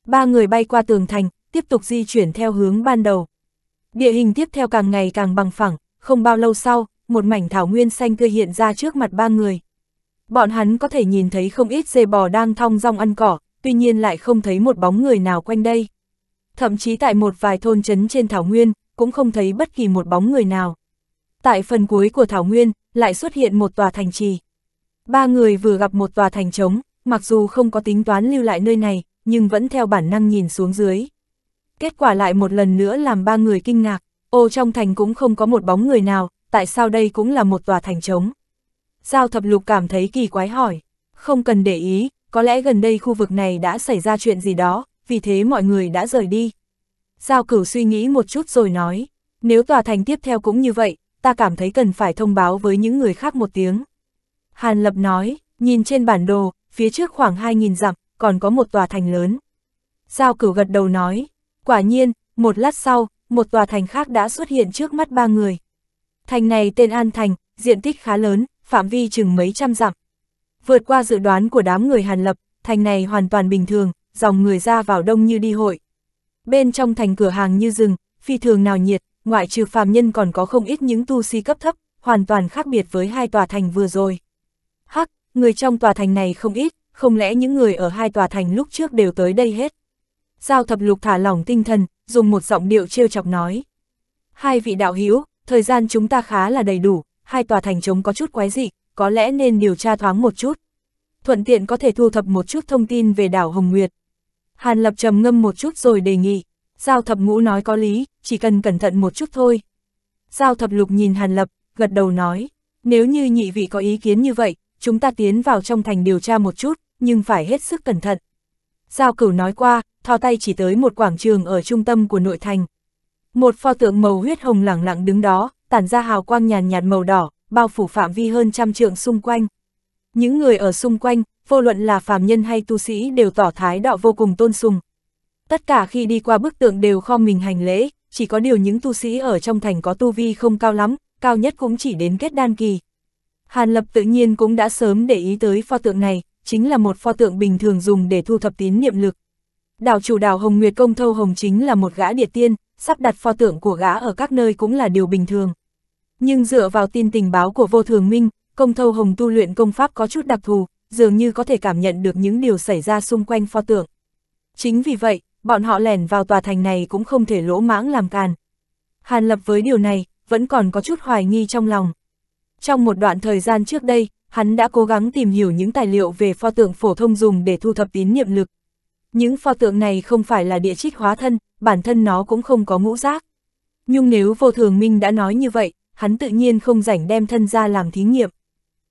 Ba người bay qua tường thành, tiếp tục di chuyển theo hướng ban đầu. Địa hình tiếp theo càng ngày càng bằng phẳng, không bao lâu sau, một mảnh thảo nguyên xanh tươi hiện ra trước mặt ba người. Bọn hắn có thể nhìn thấy không ít dê bò đang thong rong ăn cỏ, tuy nhiên lại không thấy một bóng người nào quanh đây. Thậm chí tại một vài thôn trấn trên thảo nguyên, cũng không thấy bất kỳ một bóng người nào tại phần cuối của Thảo Nguyên, lại xuất hiện một tòa thành trì. Ba người vừa gặp một tòa thành trống, mặc dù không có tính toán lưu lại nơi này, nhưng vẫn theo bản năng nhìn xuống dưới. Kết quả lại một lần nữa làm ba người kinh ngạc, ô trong thành cũng không có một bóng người nào, tại sao đây cũng là một tòa thành trống. Giao thập lục cảm thấy kỳ quái hỏi, không cần để ý, có lẽ gần đây khu vực này đã xảy ra chuyện gì đó, vì thế mọi người đã rời đi. Giao cửu suy nghĩ một chút rồi nói, nếu tòa thành tiếp theo cũng như vậy, ta cảm thấy cần phải thông báo với những người khác một tiếng. Hàn Lập nói, nhìn trên bản đồ, phía trước khoảng 2.000 dặm, còn có một tòa thành lớn. Giao cửu gật đầu nói, quả nhiên, một lát sau, một tòa thành khác đã xuất hiện trước mắt ba người. Thành này tên An Thành, diện tích khá lớn, phạm vi chừng mấy trăm dặm. Vượt qua dự đoán của đám người Hàn Lập, thành này hoàn toàn bình thường, dòng người ra vào đông như đi hội. Bên trong thành cửa hàng như rừng, phi thường nào nhiệt, ngoại trừ phàm nhân còn có không ít những tu sĩ cấp thấp, hoàn toàn khác biệt với hai tòa thành vừa rồi. Hắc, người trong tòa thành này không ít, không lẽ những người ở hai tòa thành lúc trước đều tới đây hết? Giao thập lục thả lỏng tinh thần, dùng một giọng điệu trêu chọc nói. Hai vị đạo hữu thời gian chúng ta khá là đầy đủ, hai tòa thành trống có chút quái dị, có lẽ nên điều tra thoáng một chút. Thuận tiện có thể thu thập một chút thông tin về đảo Hồng Nguyệt. Hàn Lập trầm ngâm một chút rồi đề nghị. Giao thập ngũ nói có lý, chỉ cần cẩn thận một chút thôi. Giao thập lục nhìn Hàn Lập, gật đầu nói, nếu như nhị vị có ý kiến như vậy, chúng ta tiến vào trong thành điều tra một chút, nhưng phải hết sức cẩn thận. Giao cửu nói qua, thò tay chỉ tới một quảng trường ở trung tâm của nội thành. Một pho tượng màu huyết hồng lẳng lặng đứng đó, tản ra hào quang nhàn nhạt màu đỏ, bao phủ phạm vi hơn trăm trượng xung quanh. Những người ở xung quanh, vô luận là phàm nhân hay tu sĩ đều tỏ thái đạo vô cùng tôn sùng, Tất cả khi đi qua bức tượng đều kho mình hành lễ, chỉ có điều những tu sĩ ở trong thành có tu vi không cao lắm, cao nhất cũng chỉ đến kết đan kỳ. Hàn Lập tự nhiên cũng đã sớm để ý tới pho tượng này, chính là một pho tượng bình thường dùng để thu thập tín niệm lực. Đảo chủ đảo Hồng Nguyệt Công Thâu Hồng chính là một gã địa tiên, sắp đặt pho tượng của gã ở các nơi cũng là điều bình thường. Nhưng dựa vào tin tình báo của vô thường minh, Công Thâu Hồng tu luyện công pháp có chút đặc thù, dường như có thể cảm nhận được những điều xảy ra xung quanh pho tượng. Chính vì vậy, bọn họ lẻn vào tòa thành này cũng không thể lỗ mãng làm càn. Hàn Lập với điều này, vẫn còn có chút hoài nghi trong lòng. Trong một đoạn thời gian trước đây, hắn đã cố gắng tìm hiểu những tài liệu về pho tượng phổ thông dùng để thu thập tín niệm lực. Những pho tượng này không phải là địa trích hóa thân, bản thân nó cũng không có ngũ giác. Nhưng nếu vô thường minh đã nói như vậy, hắn tự nhiên không rảnh đem thân ra làm thí nghiệm.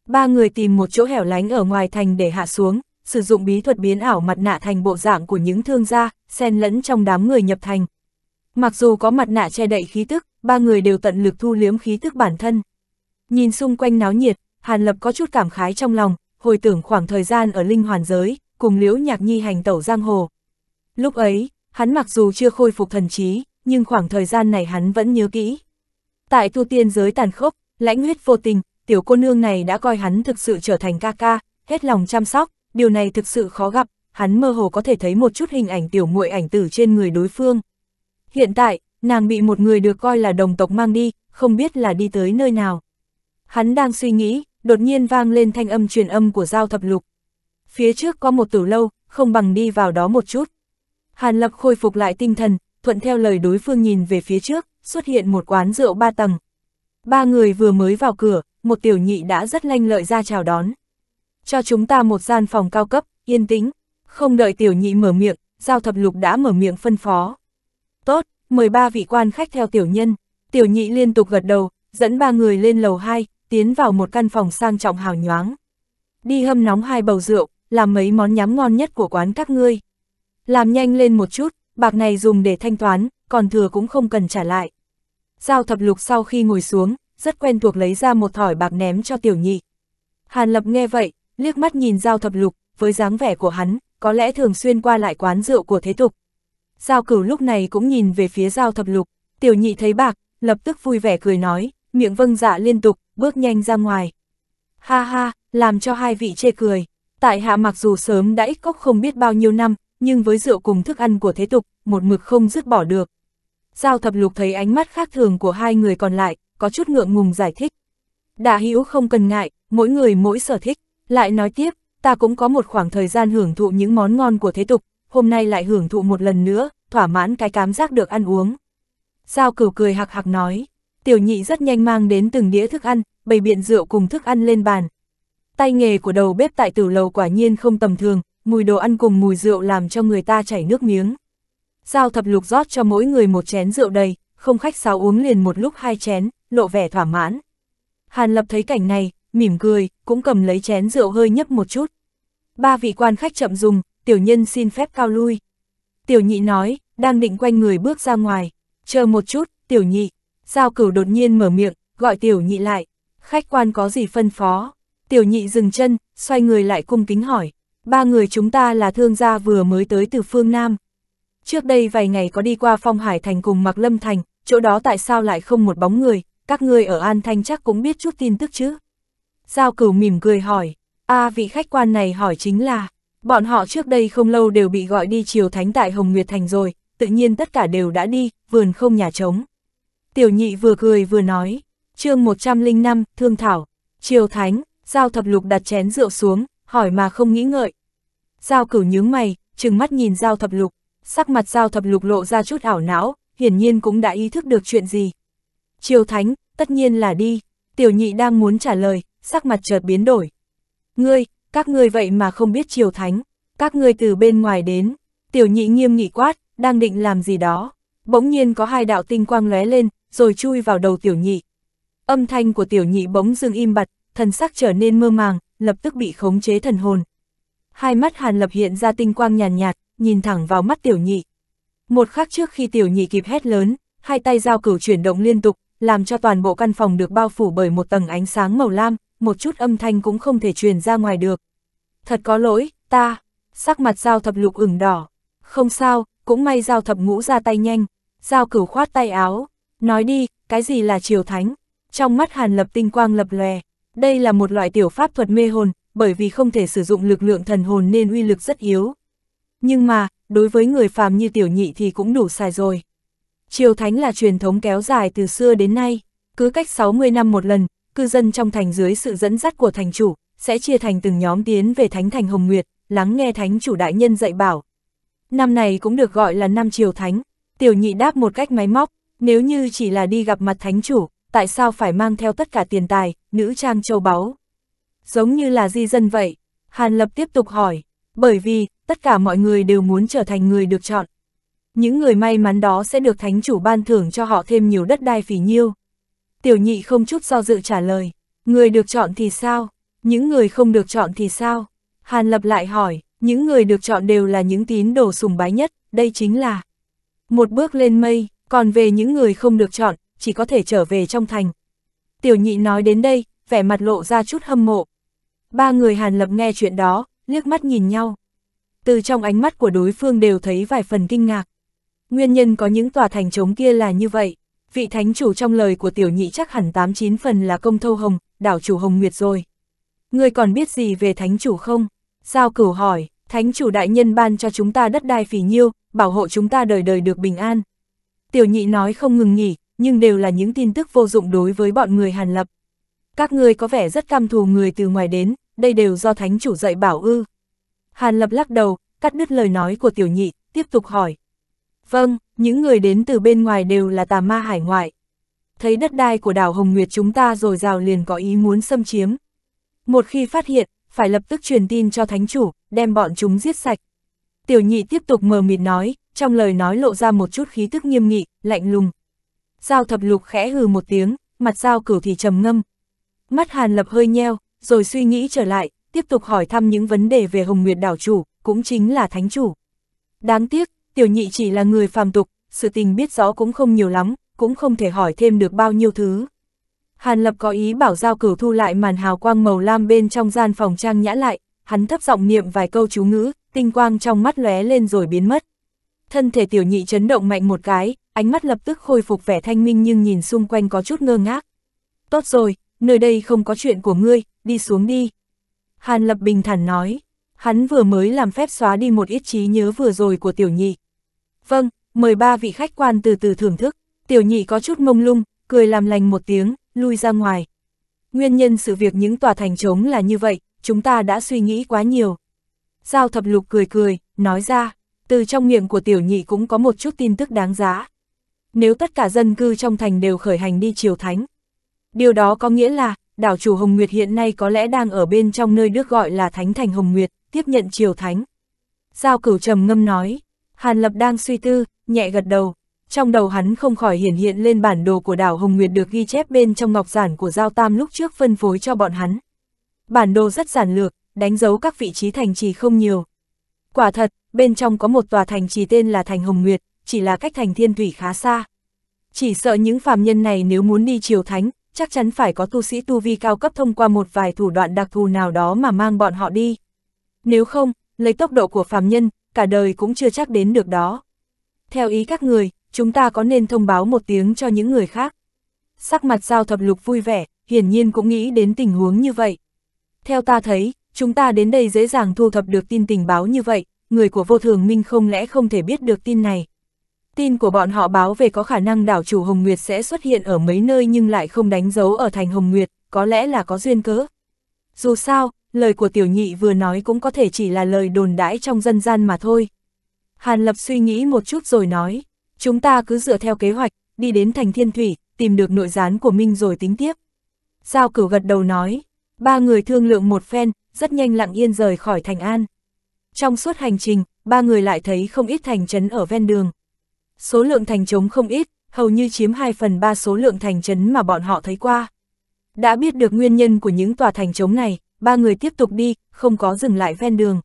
Ba người tìm một chỗ hẻo lánh ở ngoài thành để hạ xuống, sử dụng bí thuật biến ảo mặt nạ thành bộ dạng của những thương gia, xen lẫn trong đám người nhập thành. Mặc dù có mặt nạ che đậy khí tức, ba người đều tận lực thu liếm khí tức bản thân. Nhìn xung quanh náo nhiệt, Hàn Lập có chút cảm khái trong lòng, hồi tưởng khoảng thời gian ở linh hoàn giới, cùng liễu nhạc nhi hành tẩu giang hồ. Lúc ấy, hắn mặc dù chưa khôi phục thần trí, nhưng khoảng thời gian này hắn vẫn nhớ kỹ. Tại tu tiên giới tàn khốc, lãnh huyết vô tình, tiểu cô nương này đã coi hắn thực sự trở thành ca ca, hết lòng chăm sóc, điều này thực sự khó gặp, hắn mơ hồ có thể thấy một chút hình ảnh tiểu muội ảnh tử trên người đối phương. Hiện tại, nàng bị một người được coi là đồng tộc mang đi, không biết là đi tới nơi nào. Hắn đang suy nghĩ, đột nhiên vang lên thanh âm truyền âm của giao thập lục. Phía trước có một tử lâu, không bằng đi vào đó một chút. Hàn Lập khôi phục lại tinh thần, thuận theo lời đối phương nhìn về phía trước, xuất hiện một quán rượu ba tầng. Ba người vừa mới vào cửa, một tiểu nhị đã rất lanh lợi ra chào đón cho chúng ta một gian phòng cao cấp, yên tĩnh. Không đợi tiểu nhị mở miệng, giao thập lục đã mở miệng phân phó. Tốt, 13 vị quan khách theo tiểu nhân, tiểu nhị liên tục gật đầu, dẫn ba người lên lầu 2, tiến vào một căn phòng sang trọng hào nhoáng. Đi hâm nóng hai bầu rượu, làm mấy món nhắm ngon nhất của quán các ngươi. Làm nhanh lên một chút, bạc này dùng để thanh toán, còn thừa cũng không cần trả lại. Giao thập lục sau khi ngồi xuống, rất quen thuộc lấy ra một thỏi bạc ném cho tiểu nhị. Hàn lập nghe vậy, liếc mắt nhìn Giao Thập Lục, với dáng vẻ của hắn, có lẽ thường xuyên qua lại quán rượu của thế tục. Giao Cửu lúc này cũng nhìn về phía Giao Thập Lục, tiểu nhị thấy bạc, lập tức vui vẻ cười nói, miệng vâng dạ liên tục, bước nhanh ra ngoài. Ha ha, làm cho hai vị chê cười. Tại hạ mặc dù sớm đã ít cốc không biết bao nhiêu năm, nhưng với rượu cùng thức ăn của thế tục, một mực không dứt bỏ được. Giao thập lục thấy ánh mắt khác thường của hai người còn lại, có chút ngượng ngùng giải thích. Đạ hữu không cần ngại, mỗi người mỗi sở thích. Lại nói tiếp, ta cũng có một khoảng thời gian hưởng thụ những món ngon của thế tục, hôm nay lại hưởng thụ một lần nữa, thỏa mãn cái cảm giác được ăn uống. Giao cửu cười hạc hạc nói, tiểu nhị rất nhanh mang đến từng đĩa thức ăn, bày biện rượu cùng thức ăn lên bàn. Tay nghề của đầu bếp tại tử lầu quả nhiên không tầm thường, mùi đồ ăn cùng mùi rượu làm cho người ta chảy nước miếng. Giao thập lục rót cho mỗi người một chén rượu đầy, không khách sáo uống liền một lúc hai chén, lộ vẻ thỏa mãn. Hàn lập thấy cảnh này, mỉm cười, cũng cầm lấy chén rượu hơi nhấp một chút. Ba vị quan khách chậm dùng, tiểu nhân xin phép cao lui. Tiểu nhị nói, đang định quanh người bước ra ngoài. Chờ một chút, tiểu nhị. Giao cửu đột nhiên mở miệng, gọi tiểu nhị lại. Khách quan có gì phân phó? Tiểu nhị dừng chân, xoay người lại cung kính hỏi. Ba người chúng ta là thương gia vừa mới tới từ phương Nam. Trước đây vài ngày có đi qua Phong Hải Thành cùng Mạc Lâm Thành, chỗ đó tại sao lại không một bóng người, các ngươi ở An Thanh chắc cũng biết chút tin tức chứ. Giao cửu mỉm cười hỏi, a à, vị khách quan này hỏi chính là, bọn họ trước đây không lâu đều bị gọi đi chiều thánh tại Hồng Nguyệt Thành rồi, tự nhiên tất cả đều đã đi, vườn không nhà trống. Tiểu nhị vừa cười vừa nói, chương 105, Thương Thảo, chiều thánh, Giao thập lục đặt chén rượu xuống, hỏi mà không nghĩ ngợi. Giao cửu nhướng mày, trừng mắt nhìn Giao thập lục, sắc mặt Giao thập lục lộ ra chút ảo não, hiển nhiên cũng đã ý thức được chuyện gì. Triều Thánh, tất nhiên là đi, tiểu nhị đang muốn trả lời, sắc mặt chợt biến đổi. Ngươi, các ngươi vậy mà không biết triều thánh, các ngươi từ bên ngoài đến, tiểu nhị nghiêm nghị quát, đang định làm gì đó. Bỗng nhiên có hai đạo tinh quang lóe lên, rồi chui vào đầu tiểu nhị. Âm thanh của tiểu nhị bỗng dưng im bặt, thần sắc trở nên mơ màng, lập tức bị khống chế thần hồn. Hai mắt Hàn Lập hiện ra tinh quang nhàn nhạt, nhạt, nhìn thẳng vào mắt tiểu nhị. Một khắc trước khi tiểu nhị kịp hét lớn, hai tay giao cửu chuyển động liên tục, làm cho toàn bộ căn phòng được bao phủ bởi một tầng ánh sáng màu lam, một chút âm thanh cũng không thể truyền ra ngoài được. Thật có lỗi, ta, sắc mặt giao thập lục ửng đỏ. Không sao, cũng may giao thập ngũ ra tay nhanh, giao cửu khoát tay áo. Nói đi, cái gì là triều thánh? Trong mắt hàn lập tinh quang lập lòe, đây là một loại tiểu pháp thuật mê hồn, bởi vì không thể sử dụng lực lượng thần hồn nên uy lực rất yếu. Nhưng mà, đối với người phàm như tiểu nhị thì cũng đủ xài rồi. Triều Thánh là truyền thống kéo dài từ xưa đến nay, cứ cách 60 năm một lần, cư dân trong thành dưới sự dẫn dắt của thành chủ, sẽ chia thành từng nhóm tiến về Thánh Thành Hồng Nguyệt, lắng nghe Thánh chủ đại nhân dạy bảo. Năm này cũng được gọi là năm triều thánh, tiểu nhị đáp một cách máy móc, nếu như chỉ là đi gặp mặt thánh chủ, tại sao phải mang theo tất cả tiền tài, nữ trang châu báu? Giống như là di dân vậy, Hàn Lập tiếp tục hỏi, bởi vì, tất cả mọi người đều muốn trở thành người được chọn. Những người may mắn đó sẽ được thánh chủ ban thưởng cho họ thêm nhiều đất đai phỉ nhiêu. Tiểu nhị không chút do dự trả lời, người được chọn thì sao, những người không được chọn thì sao? Hàn Lập lại hỏi, những người được chọn đều là những tín đồ sùng bái nhất, đây chính là một bước lên mây, còn về những người không được chọn, chỉ có thể trở về trong thành. Tiểu nhị nói đến đây, vẻ mặt lộ ra chút hâm mộ. Ba người Hàn Lập nghe chuyện đó, liếc mắt nhìn nhau. Từ trong ánh mắt của đối phương đều thấy vài phần kinh ngạc. Nguyên nhân có những tòa thành trống kia là như vậy vị thánh chủ trong lời của tiểu nhị chắc hẳn 89 phần là công thâu hồng, đảo chủ hồng nguyệt rồi. Ngươi còn biết gì về thánh chủ không? Sao cửu hỏi, thánh chủ đại nhân ban cho chúng ta đất đai phì nhiêu, bảo hộ chúng ta đời đời được bình an. Tiểu nhị nói không ngừng nghỉ, nhưng đều là những tin tức vô dụng đối với bọn người hàn lập. Các ngươi có vẻ rất căm thù người từ ngoài đến, đây đều do thánh chủ dạy bảo ư. Hàn lập lắc đầu, cắt đứt lời nói của tiểu nhị, tiếp tục hỏi, Vâng, những người đến từ bên ngoài đều là tà ma hải ngoại. Thấy đất đai của đảo Hồng Nguyệt chúng ta rồi rào liền có ý muốn xâm chiếm. Một khi phát hiện, phải lập tức truyền tin cho thánh chủ, đem bọn chúng giết sạch. Tiểu nhị tiếp tục mờ mịt nói, trong lời nói lộ ra một chút khí tức nghiêm nghị, lạnh lùng. Giao thập lục khẽ hừ một tiếng, mặt giao cửu thì trầm ngâm. Mắt hàn lập hơi nheo, rồi suy nghĩ trở lại, tiếp tục hỏi thăm những vấn đề về Hồng Nguyệt đảo chủ, cũng chính là thánh chủ. Đáng tiếc, tiểu nhị chỉ là người phàm tục, sự tình biết rõ cũng không nhiều lắm, cũng không thể hỏi thêm được bao nhiêu thứ. Hàn Lập có ý bảo Giao Cửu thu lại màn hào quang màu lam bên trong gian phòng trang nhã lại, hắn thấp giọng niệm vài câu chú ngữ, tinh quang trong mắt lóe lên rồi biến mất. Thân thể tiểu nhị chấn động mạnh một cái, ánh mắt lập tức khôi phục vẻ thanh minh nhưng nhìn xung quanh có chút ngơ ngác. Tốt rồi, nơi đây không có chuyện của ngươi, đi xuống đi. Hàn Lập bình thản nói, hắn vừa mới làm phép xóa đi một ít trí nhớ vừa rồi của tiểu nhị. Vâng, mời ba vị khách quan từ từ thưởng thức. Tiểu nhị có chút mông lung, cười làm lành một tiếng, lui ra ngoài. Nguyên nhân sự việc những tòa thành trống là như vậy, chúng ta đã suy nghĩ quá nhiều. Giao thập lục cười cười, nói ra, từ trong miệng của tiểu nhị cũng có một chút tin tức đáng giá. Nếu tất cả dân cư trong thành đều khởi hành đi triều thánh. Điều đó có nghĩa là, đảo chủ Hồng Nguyệt hiện nay có lẽ đang ở bên trong nơi được gọi là Thánh Thành Hồng Nguyệt, tiếp nhận triều thánh. Giao cửu trầm ngâm nói, Hàn Lập đang suy tư, nhẹ gật đầu. Trong đầu hắn không khỏi hiển hiện lên bản đồ của đảo Hồng Nguyệt được ghi chép bên trong ngọc giản của Giao Tam lúc trước phân phối cho bọn hắn. Bản đồ rất giản lược, đánh dấu các vị trí thành trì không nhiều. Quả thật, bên trong có một tòa thành trì tên là Thành Hồng Nguyệt, chỉ là cách thành thiên thủy khá xa. Chỉ sợ những phàm nhân này nếu muốn đi triều thánh, chắc chắn phải có tu sĩ tu vi cao cấp thông qua một vài thủ đoạn đặc thù nào đó mà mang bọn họ đi. Nếu không, lấy tốc độ của phàm nhân, cả đời cũng chưa chắc đến được đó. Theo ý các người, chúng ta có nên thông báo một tiếng cho những người khác. Sắc mặt giao thập lục vui vẻ, hiển nhiên cũng nghĩ đến tình huống như vậy. Theo ta thấy, chúng ta đến đây dễ dàng thu thập được tin tình báo như vậy, người của vô thường minh không lẽ không thể biết được tin này. Tin của bọn họ báo về có khả năng đảo chủ Hồng Nguyệt sẽ xuất hiện ở mấy nơi nhưng lại không đánh dấu ở thành Hồng Nguyệt, có lẽ là có duyên cớ. Dù sao, lời của tiểu nhị vừa nói cũng có thể chỉ là lời đồn đãi trong dân gian mà thôi. Hàn Lập suy nghĩ một chút rồi nói, chúng ta cứ dựa theo kế hoạch, đi đến thành thiên thủy, tìm được nội gián của Minh rồi tính tiếp. Giao cửu gật đầu nói, ba người thương lượng một phen, rất nhanh lặng yên rời khỏi thành an. Trong suốt hành trình, ba người lại thấy không ít thành trấn ở ven đường. Số lượng thành trống không ít, hầu như chiếm 2 phần 3 số lượng thành trấn mà bọn họ thấy qua. Đã biết được nguyên nhân của những tòa thành trống này, ba người tiếp tục đi, không có dừng lại ven đường.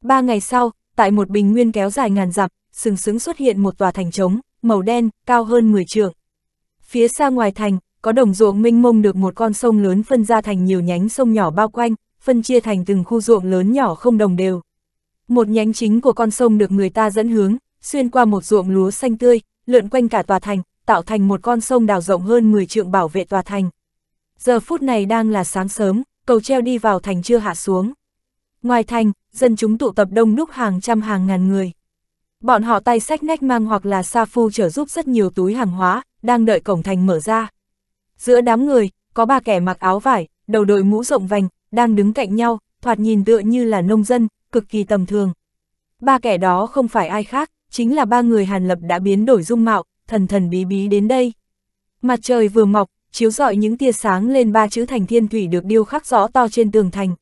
Ba ngày sau, tại một bình nguyên kéo dài ngàn dặm, sừng sững xuất hiện một tòa thành trống, màu đen, cao hơn 10 trượng. Phía xa ngoài thành, có đồng ruộng minh mông được một con sông lớn phân ra thành nhiều nhánh sông nhỏ bao quanh, phân chia thành từng khu ruộng lớn nhỏ không đồng đều. Một nhánh chính của con sông được người ta dẫn hướng, xuyên qua một ruộng lúa xanh tươi, lượn quanh cả tòa thành, tạo thành một con sông đào rộng hơn 10 trượng bảo vệ tòa thành. Giờ phút này đang là sáng sớm, cầu treo đi vào thành chưa hạ xuống. Ngoài thành, dân chúng tụ tập đông đúc hàng trăm hàng ngàn người. Bọn họ tay sách nách mang hoặc là sa phu chở giúp rất nhiều túi hàng hóa, đang đợi cổng thành mở ra. Giữa đám người, có ba kẻ mặc áo vải, đầu đội mũ rộng vành, đang đứng cạnh nhau, thoạt nhìn tựa như là nông dân, cực kỳ tầm thường. Ba kẻ đó không phải ai khác, chính là ba người Hàn Lập đã biến đổi dung mạo, thần thần bí bí đến đây. Mặt trời vừa mọc, chiếu rọi những tia sáng lên ba chữ thành thiên thủy được điêu khắc rõ to trên tường thành.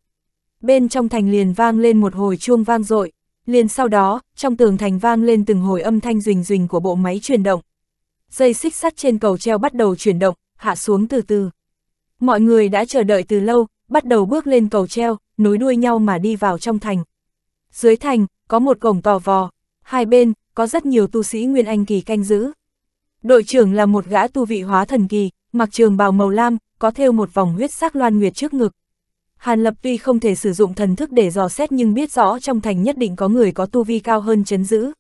Bên trong thành liền vang lên một hồi chuông vang dội liền sau đó, trong tường thành vang lên từng hồi âm thanh rình rình của bộ máy chuyển động. Dây xích sắt trên cầu treo bắt đầu chuyển động, hạ xuống từ từ. Mọi người đã chờ đợi từ lâu, bắt đầu bước lên cầu treo, nối đuôi nhau mà đi vào trong thành. Dưới thành, có một cổng tò vò, hai bên, có rất nhiều tu sĩ Nguyên Anh Kỳ canh giữ. Đội trưởng là một gã tu vị hóa thần kỳ, mặc trường bào màu lam, có thêu một vòng huyết sắc loan nguyệt trước ngực. Hàn Lập tuy không thể sử dụng thần thức để dò xét nhưng biết rõ trong thành nhất định có người có tu vi cao hơn chấn giữ.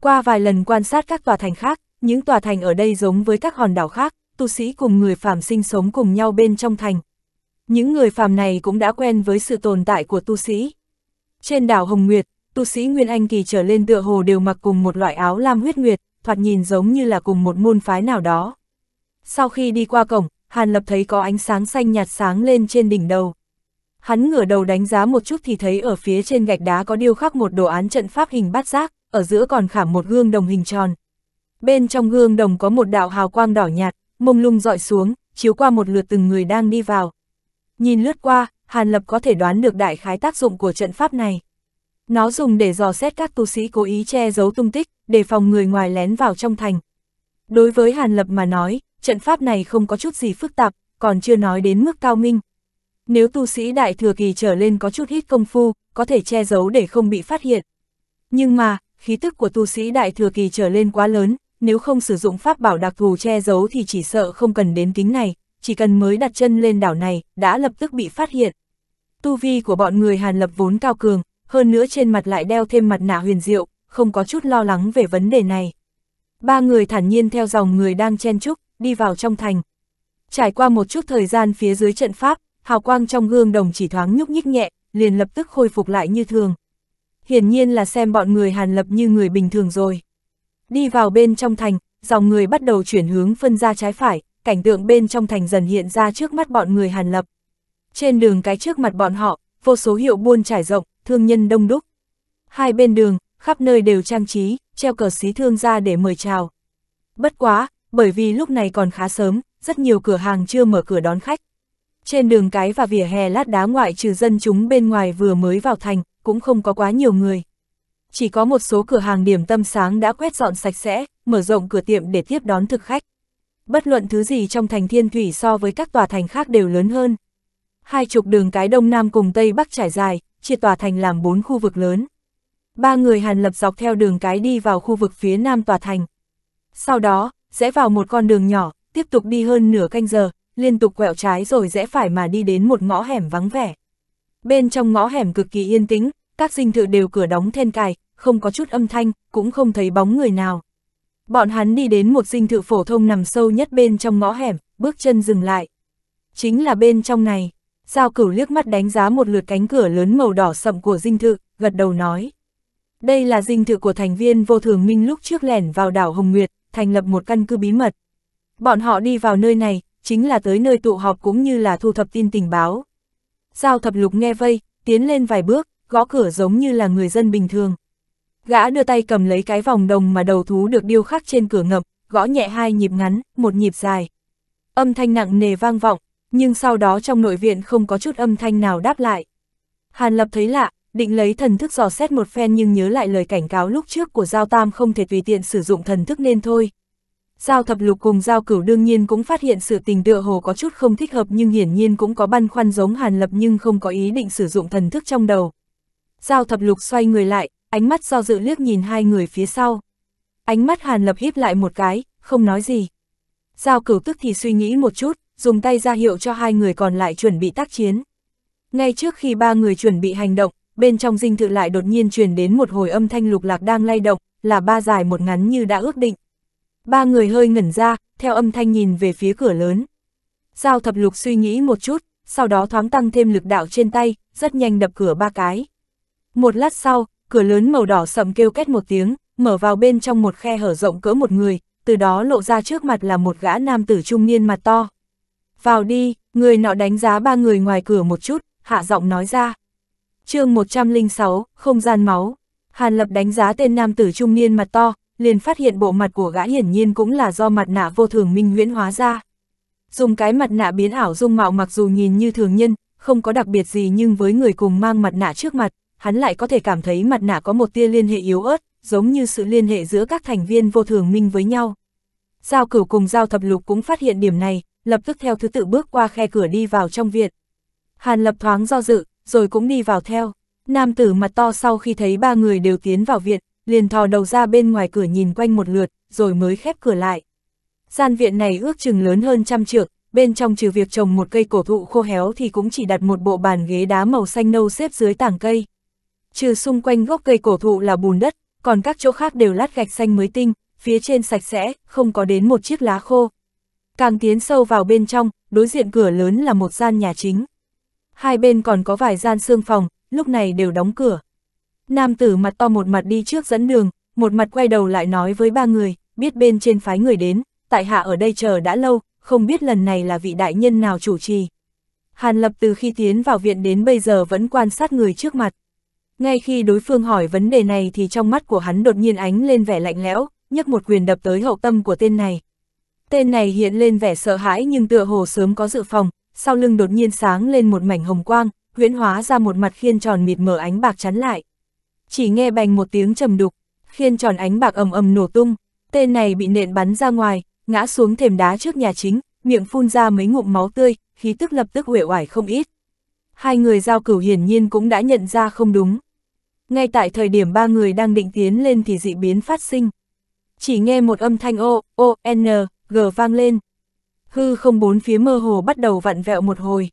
Qua vài lần quan sát các tòa thành khác, những tòa thành ở đây giống với các hòn đảo khác, tu sĩ cùng người phàm sinh sống cùng nhau bên trong thành. Những người phàm này cũng đã quen với sự tồn tại của tu sĩ. Trên đảo Hồng Nguyệt, tu sĩ Nguyên Anh Kỳ trở lên tựa hồ đều mặc cùng một loại áo lam huyết nguyệt, thoạt nhìn giống như là cùng một môn phái nào đó. Sau khi đi qua cổng, Hàn Lập thấy có ánh sáng xanh nhạt sáng lên trên đỉnh đầu. Hắn ngửa đầu đánh giá một chút thì thấy ở phía trên gạch đá có điêu khắc một đồ án trận pháp hình bát giác, ở giữa còn khảm một gương đồng hình tròn. Bên trong gương đồng có một đạo hào quang đỏ nhạt, mông lung dọi xuống, chiếu qua một lượt từng người đang đi vào. Nhìn lướt qua, Hàn Lập có thể đoán được đại khái tác dụng của trận pháp này. Nó dùng để dò xét các tu sĩ cố ý che giấu tung tích, để phòng người ngoài lén vào trong thành. Đối với Hàn Lập mà nói, trận pháp này không có chút gì phức tạp, còn chưa nói đến mức cao minh. Nếu tu sĩ đại thừa kỳ trở lên có chút ít công phu, có thể che giấu để không bị phát hiện. Nhưng mà, khí tức của tu sĩ đại thừa kỳ trở lên quá lớn, nếu không sử dụng pháp bảo đặc thù che giấu thì chỉ sợ không cần đến kính này, chỉ cần mới đặt chân lên đảo này, đã lập tức bị phát hiện. Tu vi của bọn người Hàn Lập vốn cao cường, hơn nữa trên mặt lại đeo thêm mặt nạ huyền diệu, không có chút lo lắng về vấn đề này. Ba người thản nhiên theo dòng người đang chen chúc, đi vào trong thành. Trải qua một chút thời gian phía dưới trận pháp, hào quang trong gương đồng chỉ thoáng nhúc nhích nhẹ, liền lập tức khôi phục lại như thường. Hiển nhiên là xem bọn người Hàn Lập như người bình thường rồi. Đi vào bên trong thành, dòng người bắt đầu chuyển hướng phân ra trái phải, cảnh tượng bên trong thành dần hiện ra trước mắt bọn người Hàn Lập. Trên đường cái trước mặt bọn họ, vô số hiệu buôn trải rộng, thương nhân đông đúc. Hai bên đường, khắp nơi đều trang trí, treo cờ xí thương ra để mời chào. Bất quá, bởi vì lúc này còn khá sớm, rất nhiều cửa hàng chưa mở cửa đón khách. Trên đường cái và vỉa hè lát đá ngoại trừ dân chúng bên ngoài vừa mới vào thành, cũng không có quá nhiều người. Chỉ có một số cửa hàng điểm tâm sáng đã quét dọn sạch sẽ, mở rộng cửa tiệm để tiếp đón thực khách. Bất luận thứ gì trong thành thiên thủy so với các tòa thành khác đều lớn hơn. Hai trục đường cái đông nam cùng tây bắc trải dài, chia tòa thành làm bốn khu vực lớn. Ba người Hàn Lập dọc theo đường cái đi vào khu vực phía nam tòa thành. Sau đó, rẽ vào một con đường nhỏ, tiếp tục đi hơn nửa canh giờ, liên tục quẹo trái rồi rẽ phải mà đi đến một ngõ hẻm vắng vẻ. Bên trong ngõ hẻm cực kỳ yên tĩnh, các dinh thự đều cửa đóng then cài, không có chút âm thanh, cũng không thấy bóng người nào. Bọn hắn đi đến một dinh thự phổ thông nằm sâu nhất bên trong ngõ hẻm, bước chân dừng lại. Chính là bên trong này, Giao cửu liếc mắt đánh giá một lượt cánh cửa lớn màu đỏ sậm của dinh thự, gật đầu nói. Đây là dinh thự của thành viên vô thường minh lúc trước lẻn vào đảo Hồng Nguyệt, thành lập một căn cứ bí mật. Bọn họ đi vào nơi này, chính là tới nơi tụ họp cũng như là thu thập tin tình báo. Giao thập lục nghe vây, tiến lên vài bước, gõ cửa giống như là người dân bình thường. Gã đưa tay cầm lấy cái vòng đồng mà đầu thú được điêu khắc trên cửa ngập, gõ nhẹ hai nhịp ngắn, một nhịp dài. Âm thanh nặng nề vang vọng, nhưng sau đó trong nội viện không có chút âm thanh nào đáp lại. Hàn Lập thấy lạ, định lấy thần thức dò xét một phen nhưng nhớ lại lời cảnh cáo lúc trước của Giao Tam không thể tùy tiện sử dụng thần thức nên thôi. Giao thập lục cùng Giao cửu đương nhiên cũng phát hiện sự tình tựa hồ có chút không thích hợp nhưng hiển nhiên cũng có băn khoăn giống hàn lập nhưng không có ý định sử dụng thần thức trong đầu. Giao thập lục xoay người lại, ánh mắt do dự liếc nhìn hai người phía sau. Ánh mắt hàn lập híp lại một cái, không nói gì. Giao cửu tức thì suy nghĩ một chút, dùng tay ra hiệu cho hai người còn lại chuẩn bị tác chiến. Ngay trước khi ba người chuẩn bị hành động, bên trong dinh thự lại đột nhiên truyền đến một hồi âm thanh lục lạc đang lay động, là ba dài một ngắn như đã ước định. Ba người hơi ngẩn ra, theo âm thanh nhìn về phía cửa lớn. Giao thập lục suy nghĩ một chút, sau đó thoáng tăng thêm lực đạo trên tay, rất nhanh đập cửa ba cái. Một lát sau, cửa lớn màu đỏ sầm kêu kết một tiếng, mở vào bên trong một khe hở rộng cỡ một người, từ đó lộ ra trước mặt là một gã nam tử trung niên mặt to. Vào đi, người nọ đánh giá ba người ngoài cửa một chút, hạ giọng nói ra chương 106, không gian máu. Hàn Lập đánh giá tên nam tử trung niên mặt to, liền phát hiện bộ mặt của gã hiển nhiên cũng là do mặt nạ vô thường minh nguyễn hóa ra. Dùng cái mặt nạ biến ảo dung mạo mặc dù nhìn như thường nhân, không có đặc biệt gì nhưng với người cùng mang mặt nạ trước mặt, hắn lại có thể cảm thấy mặt nạ có một tia liên hệ yếu ớt, giống như sự liên hệ giữa các thành viên vô thường minh với nhau. Giao cửu cùng giao thập lục cũng phát hiện điểm này, lập tức theo thứ tự bước qua khe cửa đi vào trong viện. Hàn lập thoáng do dự, rồi cũng đi vào theo. Nam tử mặt to sau khi thấy ba người đều tiến vào viện, liền thò đầu ra bên ngoài cửa nhìn quanh một lượt, rồi mới khép cửa lại. Gian viện này ước chừng lớn hơn trăm trượng, bên trong trừ việc trồng một cây cổ thụ khô héo thì cũng chỉ đặt một bộ bàn ghế đá màu xanh nâu xếp dưới tảng cây. Trừ xung quanh gốc cây cổ thụ là bùn đất, còn các chỗ khác đều lát gạch xanh mới tinh, phía trên sạch sẽ, không có đến một chiếc lá khô. Càng tiến sâu vào bên trong, đối diện cửa lớn là một gian nhà chính hai bên còn có vài gian xương phòng, lúc này đều đóng cửa. Nam tử mặt to một mặt đi trước dẫn đường, một mặt quay đầu lại nói với ba người, biết bên trên phái người đến, tại hạ ở đây chờ đã lâu, không biết lần này là vị đại nhân nào chủ trì. Hàn Lập từ khi tiến vào viện đến bây giờ vẫn quan sát người trước mặt. Ngay khi đối phương hỏi vấn đề này thì trong mắt của hắn đột nhiên ánh lên vẻ lạnh lẽo, nhấc một quyền đập tới hậu tâm của tên này. Tên này hiện lên vẻ sợ hãi nhưng tựa hồ sớm có dự phòng, sau lưng đột nhiên sáng lên một mảnh hồng quang, huyễn hóa ra một mặt khiên tròn mịt mờ ánh bạc chắn lại. Chỉ nghe bành một tiếng trầm đục, khiên tròn ánh bạc ầm ầm nổ tung, tên này bị nện bắn ra ngoài, ngã xuống thềm đá trước nhà chính, miệng phun ra mấy ngụm máu tươi, khí tức lập tức uể oải không ít. Hai người giao cửu hiển nhiên cũng đã nhận ra không đúng. Ngay tại thời điểm ba người đang định tiến lên thì dị biến phát sinh. Chỉ nghe một âm thanh ô, ô, n, g vang lên, hư không bốn phía mơ hồ bắt đầu vặn vẹo một hồi.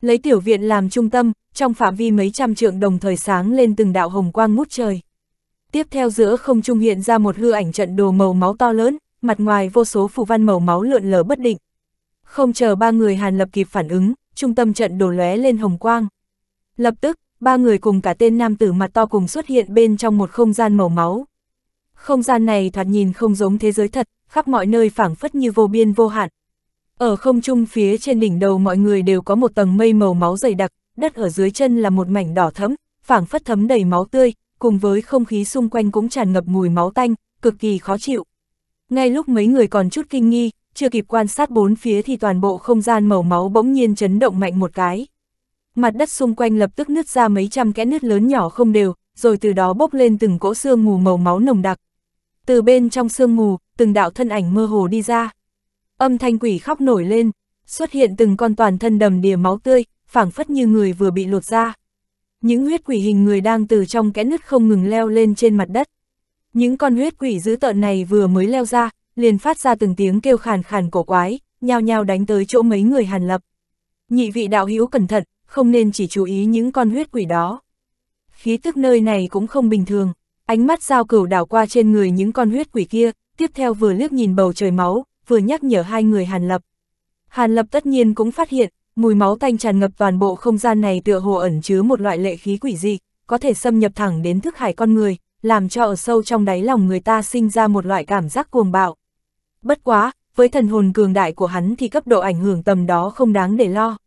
Lấy tiểu viện làm trung tâm, trong phạm vi mấy trăm trượng đồng thời sáng lên từng đạo hồng quang ngút trời. Tiếp theo giữa không trung hiện ra một hư ảnh trận đồ màu máu to lớn, mặt ngoài vô số phù văn màu máu lượn lờ bất định. Không chờ ba người Hàn Lập kịp phản ứng, trung tâm trận đồ lóe lên hồng quang. Lập tức, ba người cùng cả tên nam tử mặt to cùng xuất hiện bên trong một không gian màu máu. Không gian này thoạt nhìn không giống thế giới thật, khắp mọi nơi phảng phất như vô biên vô hạn, ở không trung phía trên đỉnh đầu mọi người đều có một tầng mây màu máu dày đặc, đất ở dưới chân là một mảnh đỏ thẫm, phảng phất thấm đầy máu tươi, cùng với không khí xung quanh cũng tràn ngập mùi máu tanh, cực kỳ khó chịu. Ngay lúc mấy người còn chút kinh nghi, chưa kịp quan sát bốn phía thì toàn bộ không gian màu máu bỗng nhiên chấn động mạnh một cái. Mặt đất xung quanh lập tức nứt ra mấy trăm kẽ nứt lớn nhỏ không đều, rồi từ đó bốc lên từng cỗ xương mù màu máu nồng đặc. Từ bên trong xương mù, từng đạo thân ảnh mơ hồ đi ra. Âm thanh quỷ khóc nổi lên, xuất hiện từng con toàn thân đầm đìa máu tươi, phảng phất như người vừa bị lột ra. Những huyết quỷ hình người đang từ trong kẽ nứt không ngừng leo lên trên mặt đất. Những con huyết quỷ dữ tợn này vừa mới leo ra, liền phát ra từng tiếng kêu khàn khàn cổ quái, nhao nhao đánh tới chỗ mấy người Hàn Lập. Nhị vị đạo hữu cẩn thận, không nên chỉ chú ý những con huyết quỷ đó. Khí tức nơi này cũng không bình thường, ánh mắt giao cửu đảo qua trên người những con huyết quỷ kia, tiếp theo vừa liếc nhìn bầu trời máu, vừa nhắc nhở hai người Hàn Lập. Hàn Lập tất nhiên cũng phát hiện, mùi máu tanh tràn ngập toàn bộ không gian này tựa hồ ẩn chứa một loại lệ khí quỷ dị, có thể xâm nhập thẳng đến thức hải con người, làm cho ở sâu trong đáy lòng người ta sinh ra một loại cảm giác cuồng bạo. Bất quá, với thần hồn cường đại của hắn thì cấp độ ảnh hưởng tầm đó không đáng để lo.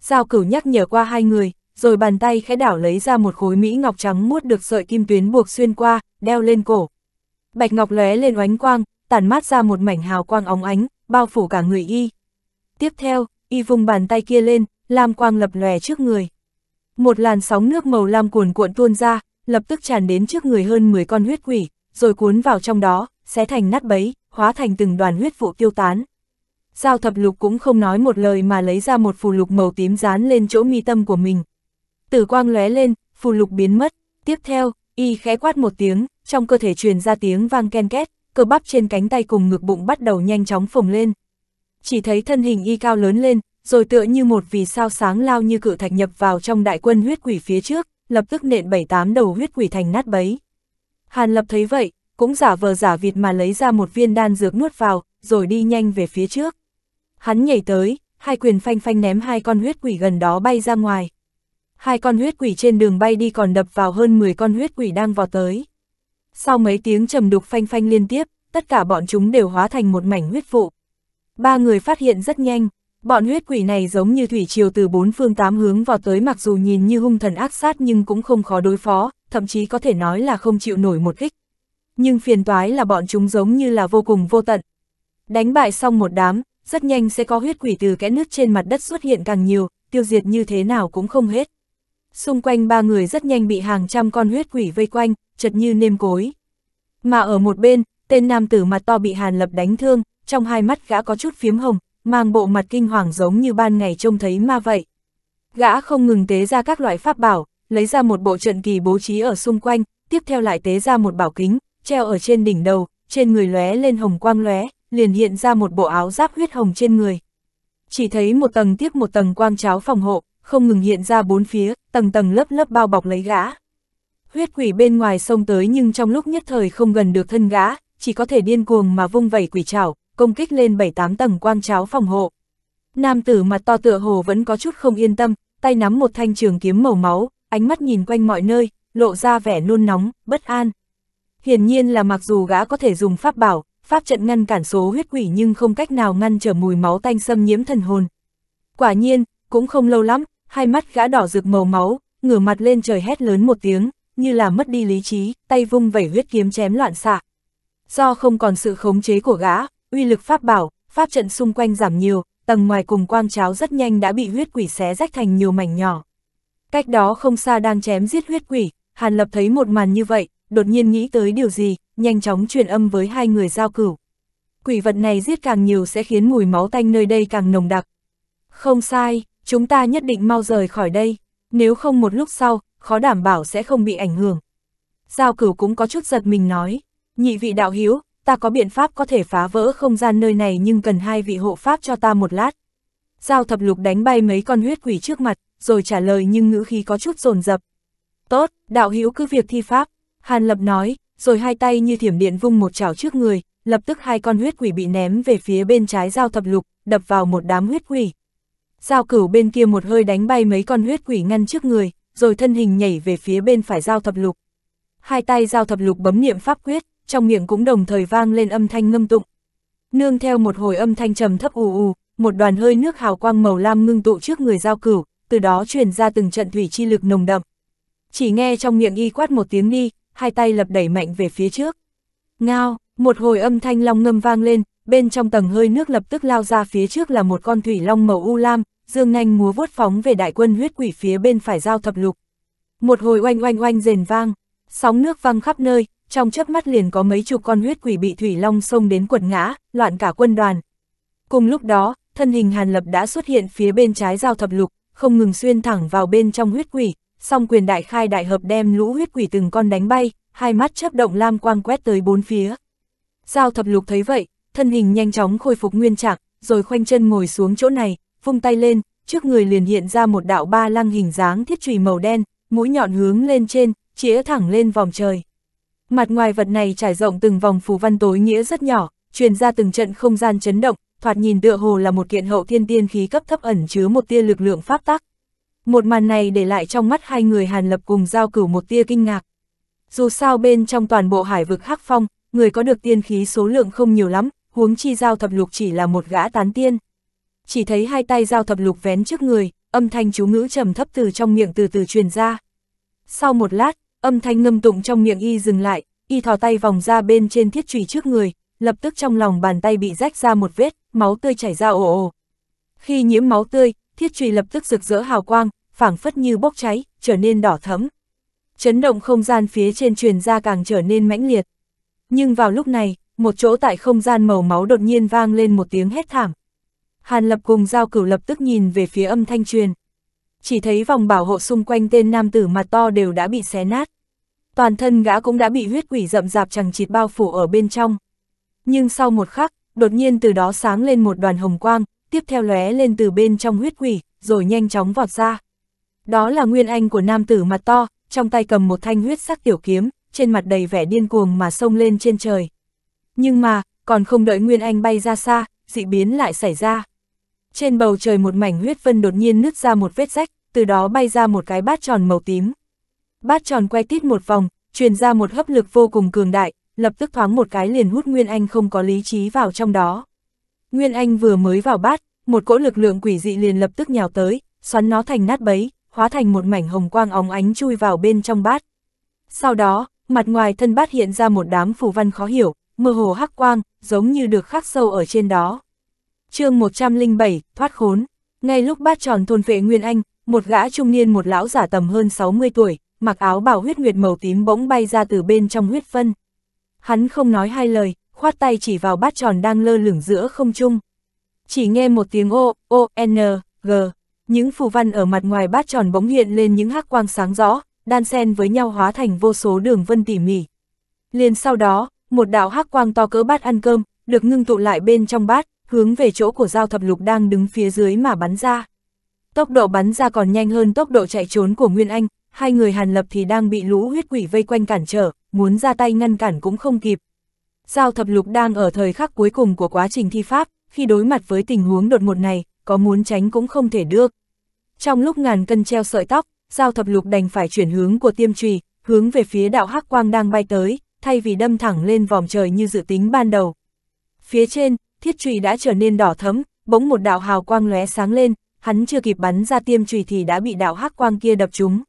Giao cửu nhắc nhở qua hai người, rồi bàn tay khẽ đảo lấy ra một khối mỹ ngọc trắng muốt được sợi kim tuyến buộc xuyên qua, đeo lên cổ. Bạch ngọc lóe lên oánh quang, tản mát ra một mảnh hào quang óng ánh, bao phủ cả người y. Tiếp theo, y vùng bàn tay kia lên, lam quang lập lòe trước người. Một làn sóng nước màu lam cuồn cuộn tuôn ra, lập tức tràn đến trước người hơn 10 con huyết quỷ, rồi cuốn vào trong đó, xé thành nát bấy, hóa thành từng đoàn huyết vụ tiêu tán. Giao thập lục cũng không nói một lời mà lấy ra một phù lục màu tím dán lên chỗ mi tâm của mình. Tử quang lóe lên, phù lục biến mất, tiếp theo, y khẽ quát một tiếng, trong cơ thể truyền ra tiếng vang ken két cơ bắp trên cánh tay cùng ngực bụng bắt đầu nhanh chóng phồng lên. Chỉ thấy thân hình y cao lớn lên, rồi tựa như một vì sao sáng lao như cự thạch nhập vào trong đại quân huyết quỷ phía trước, lập tức nện bảy tám đầu huyết quỷ thành nát bấy. Hàn Lập thấy vậy, cũng giả vờ giả vịt mà lấy ra một viên đan dược nuốt vào, rồi đi nhanh về phía trước. Hắn nhảy tới, hai quyền phanh phanh ném hai con huyết quỷ gần đó bay ra ngoài. Hai con huyết quỷ trên đường bay đi còn đập vào hơn 10 con huyết quỷ đang vào tới. Sau mấy tiếng trầm đục phanh phanh liên tiếp, tất cả bọn chúng đều hóa thành một mảnh huyết vụ. Ba người phát hiện rất nhanh, bọn huyết quỷ này giống như thủy triều từ bốn phương tám hướng vào tới mặc dù nhìn như hung thần ác sát nhưng cũng không khó đối phó, thậm chí có thể nói là không chịu nổi một kích. Nhưng phiền toái là bọn chúng giống như là vô cùng vô tận. Đánh bại xong một đám, rất nhanh sẽ có huyết quỷ từ kẽ nước trên mặt đất xuất hiện càng nhiều, tiêu diệt như thế nào cũng không hết. Xung quanh ba người rất nhanh bị hàng trăm con huyết quỷ vây quanh, chật như nêm cối. Mà ở một bên, tên nam tử mặt to bị Hàn Lập đánh thương, trong hai mắt gã có chút phiếm hồng, mang bộ mặt kinh hoàng giống như ban ngày trông thấy ma vậy. Gã không ngừng tế ra các loại pháp bảo, lấy ra một bộ trận kỳ bố trí ở xung quanh, tiếp theo lại tế ra một bảo kính, treo ở trên đỉnh đầu, trên người lóe lên hồng quang lóe, liền hiện ra một bộ áo giáp huyết hồng trên người. Chỉ thấy một tầng tiếp một tầng quang cháo phòng hộ, không ngừng hiện ra bốn phía, tầng tầng lớp lớp bao bọc lấy gã huyết quỷ bên ngoài xông tới nhưng trong lúc nhất thời không gần được thân gã, chỉ có thể điên cuồng mà vung vẩy quỷ trảo, công kích lên 7-8 tầng quang cháo phòng hộ. Nam tử mặt to tựa hồ vẫn có chút không yên tâm, tay nắm một thanh trường kiếm màu máu, ánh mắt nhìn quanh mọi nơi, lộ ra vẻ nôn nóng, bất an. Hiển nhiên là mặc dù gã có thể dùng pháp bảo, pháp trận ngăn cản số huyết quỷ nhưng không cách nào ngăn trở mùi máu tanh xâm nhiễm thần hồn. Quả nhiên, cũng không lâu lắm, hai mắt gã đỏ rực màu máu, ngửa mặt lên trời hét lớn một tiếng như là mất đi lý trí, tay vung vẩy huyết kiếm chém loạn xạ. Do không còn sự khống chế của gã, uy lực pháp bảo, pháp trận xung quanh giảm nhiều, tầng ngoài cùng quang cháo rất nhanh đã bị huyết quỷ xé rách thành nhiều mảnh nhỏ. Cách đó không xa đang chém giết huyết quỷ, Hàn Lập thấy một màn như vậy, đột nhiên nghĩ tới điều gì, nhanh chóng truyền âm với hai người giao cửu. Quỷ vật này giết càng nhiều sẽ khiến mùi máu tanh nơi đây càng nồng đặc. Không sai, chúng ta nhất định mau rời khỏi đây, nếu không một lúc sau, khó đảm bảo sẽ không bị ảnh hưởng. Giao cửu cũng có chút giật mình nói, nhị vị đạo hiếu, ta có biện pháp có thể phá vỡ không gian nơi này nhưng cần hai vị hộ pháp cho ta một lát. Giao thập lục đánh bay mấy con huyết quỷ trước mặt, rồi trả lời nhưng ngữ khí có chút rồn rập. Tốt, đạo hiếu cứ việc thi pháp, Hàn Lập nói, rồi hai tay như thiểm điện vung một chảo trước người, lập tức hai con huyết quỷ bị ném về phía bên trái giao thập lục, đập vào một đám huyết quỷ. Giao cửu bên kia một hơi đánh bay mấy con huyết quỷ ngăn trước người, rồi thân hình nhảy về phía bên phải giao thập lục. Hai tay giao thập lục bấm niệm pháp quyết, trong miệng cũng đồng thời vang lên âm thanh ngâm tụng. Nương theo một hồi âm thanh trầm thấp ù ù, một đoàn hơi nước hào quang màu lam ngưng tụ trước người giao cửu, từ đó truyền ra từng trận thủy chi lực nồng đậm. Chỉ nghe trong miệng y quát một tiếng đi, hai tay lập đẩy mạnh về phía trước. Ngao, một hồi âm thanh long ngâm vang lên, bên trong tầng hơi nước lập tức lao ra phía trước là một con thủy long màu u lam, dương nanh múa vuốt phóng về đại quân huyết quỷ phía bên phải giao thập lục. Một hồi oanh oanh oanh rền vang, sóng nước văng khắp nơi, trong chớp mắt liền có mấy chục con huyết quỷ bị thủy long xông đến quật ngã, loạn cả quân đoàn. Cùng lúc đó, thân hình Hàn Lập đã xuất hiện phía bên trái giao thập lục, không ngừng xuyên thẳng vào bên trong huyết quỷ, song quyền đại khai đại hợp đem lũ huyết quỷ từng con đánh bay, hai mắt chớp động lam quang quét tới bốn phía. Giao thập lục thấy vậy, thân hình nhanh chóng khôi phục nguyên trạng, rồi khoanh chân ngồi xuống chỗ này, vung tay lên, trước người liền hiện ra một đạo ba lăng hình dáng thiết trùy màu đen, mũi nhọn hướng lên trên, chĩa thẳng lên vòng trời. Mặt ngoài vật này trải rộng từng vòng phù văn tối nghĩa rất nhỏ, truyền ra từng trận không gian chấn động, thoạt nhìn tựa hồ là một kiện hậu thiên tiên khí cấp thấp ẩn chứa một tia lực lượng pháp tắc. Một màn này để lại trong mắt hai người Hàn Lập cùng giao cửu một tia kinh ngạc. Dù sao bên trong toàn bộ hải vực Hắc Phong, người có được tiên khí số lượng không nhiều lắm, huống chi giao thập lục chỉ là một gã tán tiên chỉ thấy hai tay giao thập lục vén trước người, âm thanh chú ngữ trầm thấp từ trong miệng từ từ truyền ra. Sau một lát, âm thanh ngâm tụng trong miệng y dừng lại, y thò tay vòng ra bên trên thiết trùy trước người, lập tức trong lòng bàn tay bị rách ra một vết, máu tươi chảy ra ồ ồ. Khi nhiễm máu tươi, thiết trùy lập tức rực rỡ hào quang, phảng phất như bốc cháy, trở nên đỏ thẫm. Chấn động không gian phía trên truyền ra càng trở nên mãnh liệt. Nhưng vào lúc này, một chỗ tại không gian màu máu đột nhiên vang lên một tiếng hét thảm, Hàn Lập cùng Giao Cửu lập tức nhìn về phía âm thanh truyền. Chỉ thấy vòng bảo hộ xung quanh tên nam tử mặt to đều đã bị xé nát. Toàn thân gã cũng đã bị huyết quỷ rậm rạp chẳng chịt bao phủ ở bên trong. Nhưng sau một khắc, đột nhiên từ đó sáng lên một đoàn hồng quang, tiếp theo lóe lên từ bên trong huyết quỷ, rồi nhanh chóng vọt ra. Đó là nguyên anh của nam tử mặt to, trong tay cầm một thanh huyết sắc tiểu kiếm, trên mặt đầy vẻ điên cuồng mà sông lên trên trời. Nhưng mà, còn không đợi nguyên anh bay ra xa, dị biến lại xảy ra trên bầu trời một mảnh huyết vân đột nhiên nứt ra một vết rách, từ đó bay ra một cái bát tròn màu tím. Bát tròn quay tít một vòng, truyền ra một hấp lực vô cùng cường đại, lập tức thoáng một cái liền hút Nguyên Anh không có lý trí vào trong đó. Nguyên Anh vừa mới vào bát, một cỗ lực lượng quỷ dị liền lập tức nhào tới, xoắn nó thành nát bấy, hóa thành một mảnh hồng quang óng ánh chui vào bên trong bát. Sau đó, mặt ngoài thân bát hiện ra một đám phù văn khó hiểu, mơ hồ hắc quang, giống như được khắc sâu ở trên đó chương 107, thoát khốn. Ngay lúc bát tròn thôn vệ Nguyên Anh, một gã trung niên một lão giả tầm hơn 60 tuổi, mặc áo bảo huyết nguyệt màu tím bỗng bay ra từ bên trong huyết phân. Hắn không nói hai lời, khoát tay chỉ vào bát tròn đang lơ lửng giữa không trung. Chỉ nghe một tiếng ô, ô, n, g, những phù văn ở mặt ngoài bát tròn bỗng hiện lên những hắc quang sáng rõ, đan xen với nhau hóa thành vô số đường vân tỉ mỉ. Liền sau đó, một đạo hắc quang to cỡ bát ăn cơm, được ngưng tụ lại bên trong bát, hướng về chỗ của giao thập lục đang đứng phía dưới mà bắn ra. Tốc độ bắn ra còn nhanh hơn tốc độ chạy trốn của Nguyên Anh, hai người Hàn Lập thì đang bị lũ huyết quỷ vây quanh cản trở, muốn ra tay ngăn cản cũng không kịp. Giao thập lục đang ở thời khắc cuối cùng của quá trình thi pháp, khi đối mặt với tình huống đột ngột này, có muốn tránh cũng không thể được. Trong lúc ngàn cân treo sợi tóc, giao thập lục đành phải chuyển hướng của tiêm trùy, hướng về phía đạo hắc quang đang bay tới, thay vì đâm thẳng lên vòm trời như dự tính ban đầu. Phía trên, thiết trùy đã trở nên đỏ thấm, bỗng một đạo hào quang lóe sáng lên, hắn chưa kịp bắn ra tiêm trùy thì đã bị đạo hắc quang kia đập trúng.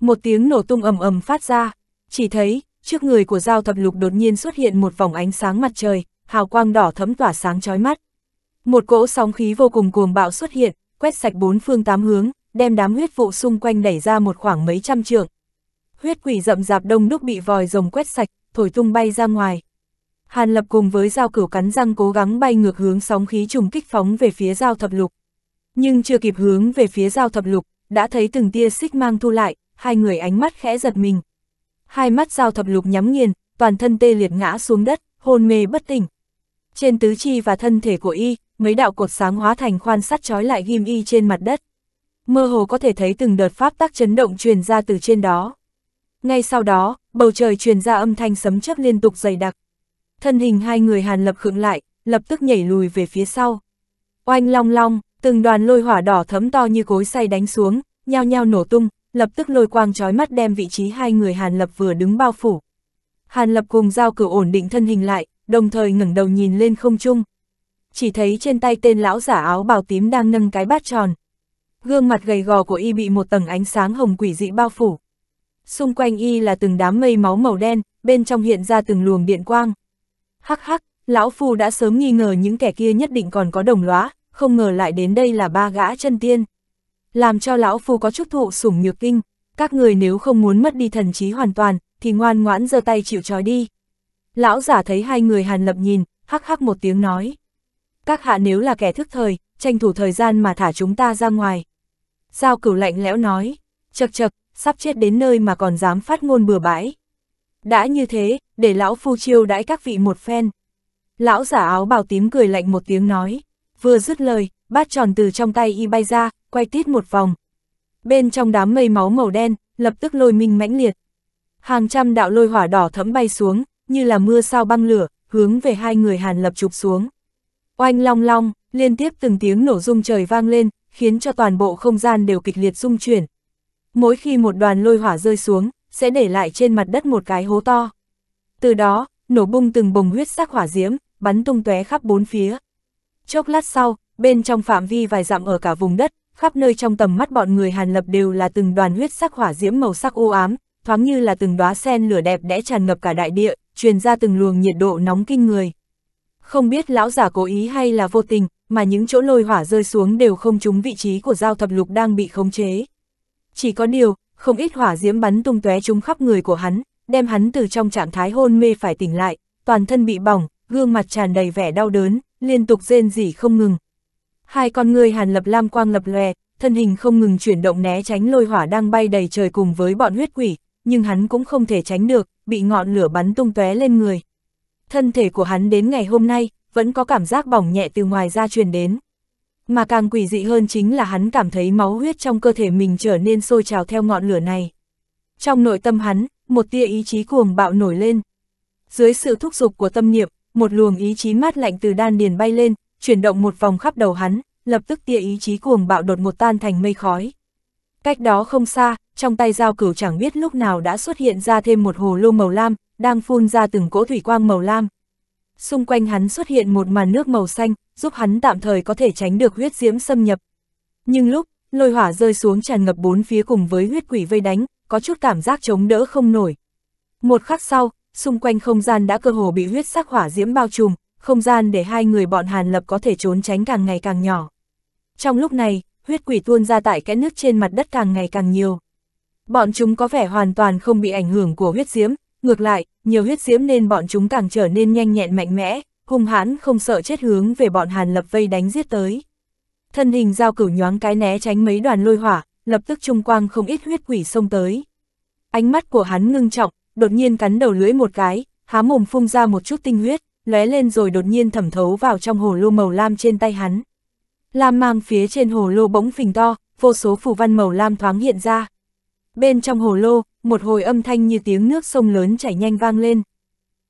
Một tiếng nổ tung ầm ầm phát ra, chỉ thấy, trước người của giao thập lục đột nhiên xuất hiện một vòng ánh sáng mặt trời, hào quang đỏ thấm tỏa sáng chói mắt. Một cỗ sóng khí vô cùng cuồng bạo xuất hiện, quét sạch bốn phương tám hướng, đem đám huyết vụ xung quanh đẩy ra một khoảng mấy trăm trượng. Huyết quỷ rậm rạp đông đúc bị vòi rồng quét sạch, thổi tung bay ra ngoài. Hàn Lập cùng với dao cửu cắn răng cố gắng bay ngược hướng sóng khí trùng kích phóng về phía dao thập lục. Nhưng chưa kịp hướng về phía dao thập lục, đã thấy từng tia xích mang thu lại, hai người ánh mắt khẽ giật mình. Hai mắt dao thập lục nhắm nghiền, toàn thân tê liệt ngã xuống đất, hôn mê bất tỉnh. Trên tứ chi và thân thể của y, mấy đạo cột sáng hóa thành khoan sắt trói lại ghim y trên mặt đất. Mơ hồ có thể thấy từng đợt pháp tác chấn động truyền ra từ trên đó. Ngay sau đó, bầu trời truyền ra âm thanh sấm chớp liên tục dày đặc thân hình hai người hàn lập khựng lại, lập tức nhảy lùi về phía sau. Oanh long long, từng đoàn lôi hỏa đỏ thấm to như cối xay đánh xuống, nhao nhao nổ tung, lập tức lôi quang trói mắt đem vị trí hai người hàn lập vừa đứng bao phủ. Hàn lập cùng giao cửa ổn định thân hình lại, đồng thời ngẩng đầu nhìn lên không trung. Chỉ thấy trên tay tên lão giả áo bào tím đang nâng cái bát tròn. Gương mặt gầy gò của y bị một tầng ánh sáng hồng quỷ dị bao phủ. Xung quanh y là từng đám mây máu màu đen, bên trong hiện ra từng luồng điện quang hắc hắc, lão phu đã sớm nghi ngờ những kẻ kia nhất định còn có đồng lõa, không ngờ lại đến đây là ba gã chân tiên. Làm cho lão phu có chút thụ sủng nhược kinh, các người nếu không muốn mất đi thần trí hoàn toàn, thì ngoan ngoãn giơ tay chịu trói đi. Lão giả thấy hai người hàn lập nhìn, hắc hắc một tiếng nói. Các hạ nếu là kẻ thức thời, tranh thủ thời gian mà thả chúng ta ra ngoài. Giao cửu lạnh lẽo nói, chật chật, sắp chết đến nơi mà còn dám phát ngôn bừa bãi. Đã như thế, để lão phu chiêu đãi các vị một phen. Lão giả áo bào tím cười lạnh một tiếng nói, vừa dứt lời, bát tròn từ trong tay y bay ra, quay tít một vòng. Bên trong đám mây máu màu đen, lập tức lôi minh mãnh liệt. Hàng trăm đạo lôi hỏa đỏ thẫm bay xuống, như là mưa sao băng lửa, hướng về hai người Hàn Lập chụp xuống. Oanh long long, liên tiếp từng tiếng nổ rung trời vang lên, khiến cho toàn bộ không gian đều kịch liệt rung chuyển. Mỗi khi một đoàn lôi hỏa rơi xuống, sẽ để lại trên mặt đất một cái hố to. Từ đó, nổ bung từng bồng huyết sắc hỏa diễm, bắn tung tóe khắp bốn phía. Chốc lát sau, bên trong phạm vi vài dặm ở cả vùng đất, khắp nơi trong tầm mắt bọn người Hàn Lập đều là từng đoàn huyết sắc hỏa diễm màu sắc u ám, thoáng như là từng đóa sen lửa đẹp đẽ tràn ngập cả đại địa, truyền ra từng luồng nhiệt độ nóng kinh người. Không biết lão giả cố ý hay là vô tình, mà những chỗ lôi hỏa rơi xuống đều không trúng vị trí của giao thập lục đang bị khống chế. Chỉ có điều, không ít hỏa diễm bắn tung tóe trúng khắp người của hắn, đem hắn từ trong trạng thái hôn mê phải tỉnh lại, toàn thân bị bỏng, gương mặt tràn đầy vẻ đau đớn, liên tục rên rỉ không ngừng. Hai con người Hàn Lập Lam quang lập lòe, thân hình không ngừng chuyển động né tránh lôi hỏa đang bay đầy trời cùng với bọn huyết quỷ, nhưng hắn cũng không thể tránh được, bị ngọn lửa bắn tung tóe lên người. Thân thể của hắn đến ngày hôm nay, vẫn có cảm giác bỏng nhẹ từ ngoài ra truyền đến. Mà càng quỷ dị hơn chính là hắn cảm thấy máu huyết trong cơ thể mình trở nên sôi trào theo ngọn lửa này. Trong nội tâm hắn, một tia ý chí cuồng bạo nổi lên. Dưới sự thúc giục của tâm niệm, một luồng ý chí mát lạnh từ đan điền bay lên, chuyển động một vòng khắp đầu hắn, lập tức tia ý chí cuồng bạo đột ngột tan thành mây khói. Cách đó không xa, trong tay dao cửu chẳng biết lúc nào đã xuất hiện ra thêm một hồ lô màu lam, đang phun ra từng cỗ thủy quang màu lam. Xung quanh hắn xuất hiện một màn nước màu xanh, giúp hắn tạm thời có thể tránh được huyết diễm xâm nhập. Nhưng lúc, lôi hỏa rơi xuống tràn ngập bốn phía cùng với huyết quỷ vây đánh, có chút cảm giác chống đỡ không nổi. Một khắc sau, xung quanh không gian đã cơ hồ bị huyết sắc hỏa diễm bao trùm, không gian để hai người bọn Hàn Lập có thể trốn tránh càng ngày càng nhỏ. Trong lúc này, huyết quỷ tuôn ra tại cái nước trên mặt đất càng ngày càng nhiều. Bọn chúng có vẻ hoàn toàn không bị ảnh hưởng của huyết diễm, ngược lại, nhiều huyết diễm nên bọn chúng càng trở nên nhanh nhẹn mạnh mẽ, hung hãn không sợ chết hướng về bọn Hàn Lập vây đánh giết tới. Thân hình giao cửu nhoáng cái né tránh mấy đoàn lôi hỏa, lập tức trung quang không ít huyết quỷ xông tới. Ánh mắt của hắn ngưng trọng, đột nhiên cắn đầu lưỡi một cái, há mồm phun ra một chút tinh huyết, lóe lên rồi đột nhiên thẩm thấu vào trong hồ lô màu lam trên tay hắn. Lam mang phía trên hồ lô bỗng phình to, vô số phù văn màu lam thoáng hiện ra. Bên trong hồ lô, một hồi âm thanh như tiếng nước sông lớn chảy nhanh vang lên.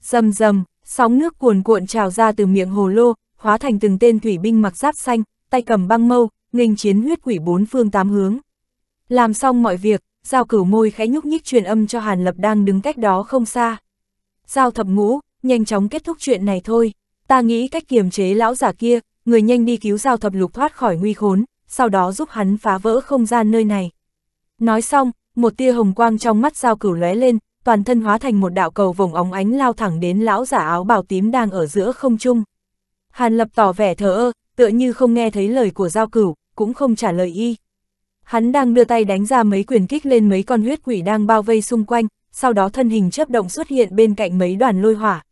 Rầm rầm, sóng nước cuồn cuộn trào ra từ miệng hồ lô, hóa thành từng tên thủy binh mặc giáp xanh, tay cầm băng mâu, nghênh chiến huyết quỷ bốn phương tám hướng. Làm xong mọi việc, Giao cửu môi khẽ nhúc nhích truyền âm cho Hàn Lập đang đứng cách đó không xa. Giao thập ngũ, nhanh chóng kết thúc chuyện này thôi. Ta nghĩ cách kiềm chế lão giả kia, người nhanh đi cứu Giao thập lục thoát khỏi nguy khốn, sau đó giúp hắn phá vỡ không gian nơi này. Nói xong, một tia hồng quang trong mắt Giao cửu lóe lên, toàn thân hóa thành một đạo cầu vòng óng ánh lao thẳng đến lão giả áo bào tím đang ở giữa không trung. Hàn Lập tỏ vẻ thờ ơ, tựa như không nghe thấy lời của Giao cửu, cũng không trả lời y. Hắn đang đưa tay đánh ra mấy quyền kích lên mấy con huyết quỷ đang bao vây xung quanh, sau đó thân hình chớp động xuất hiện bên cạnh mấy đoàn lôi hỏa.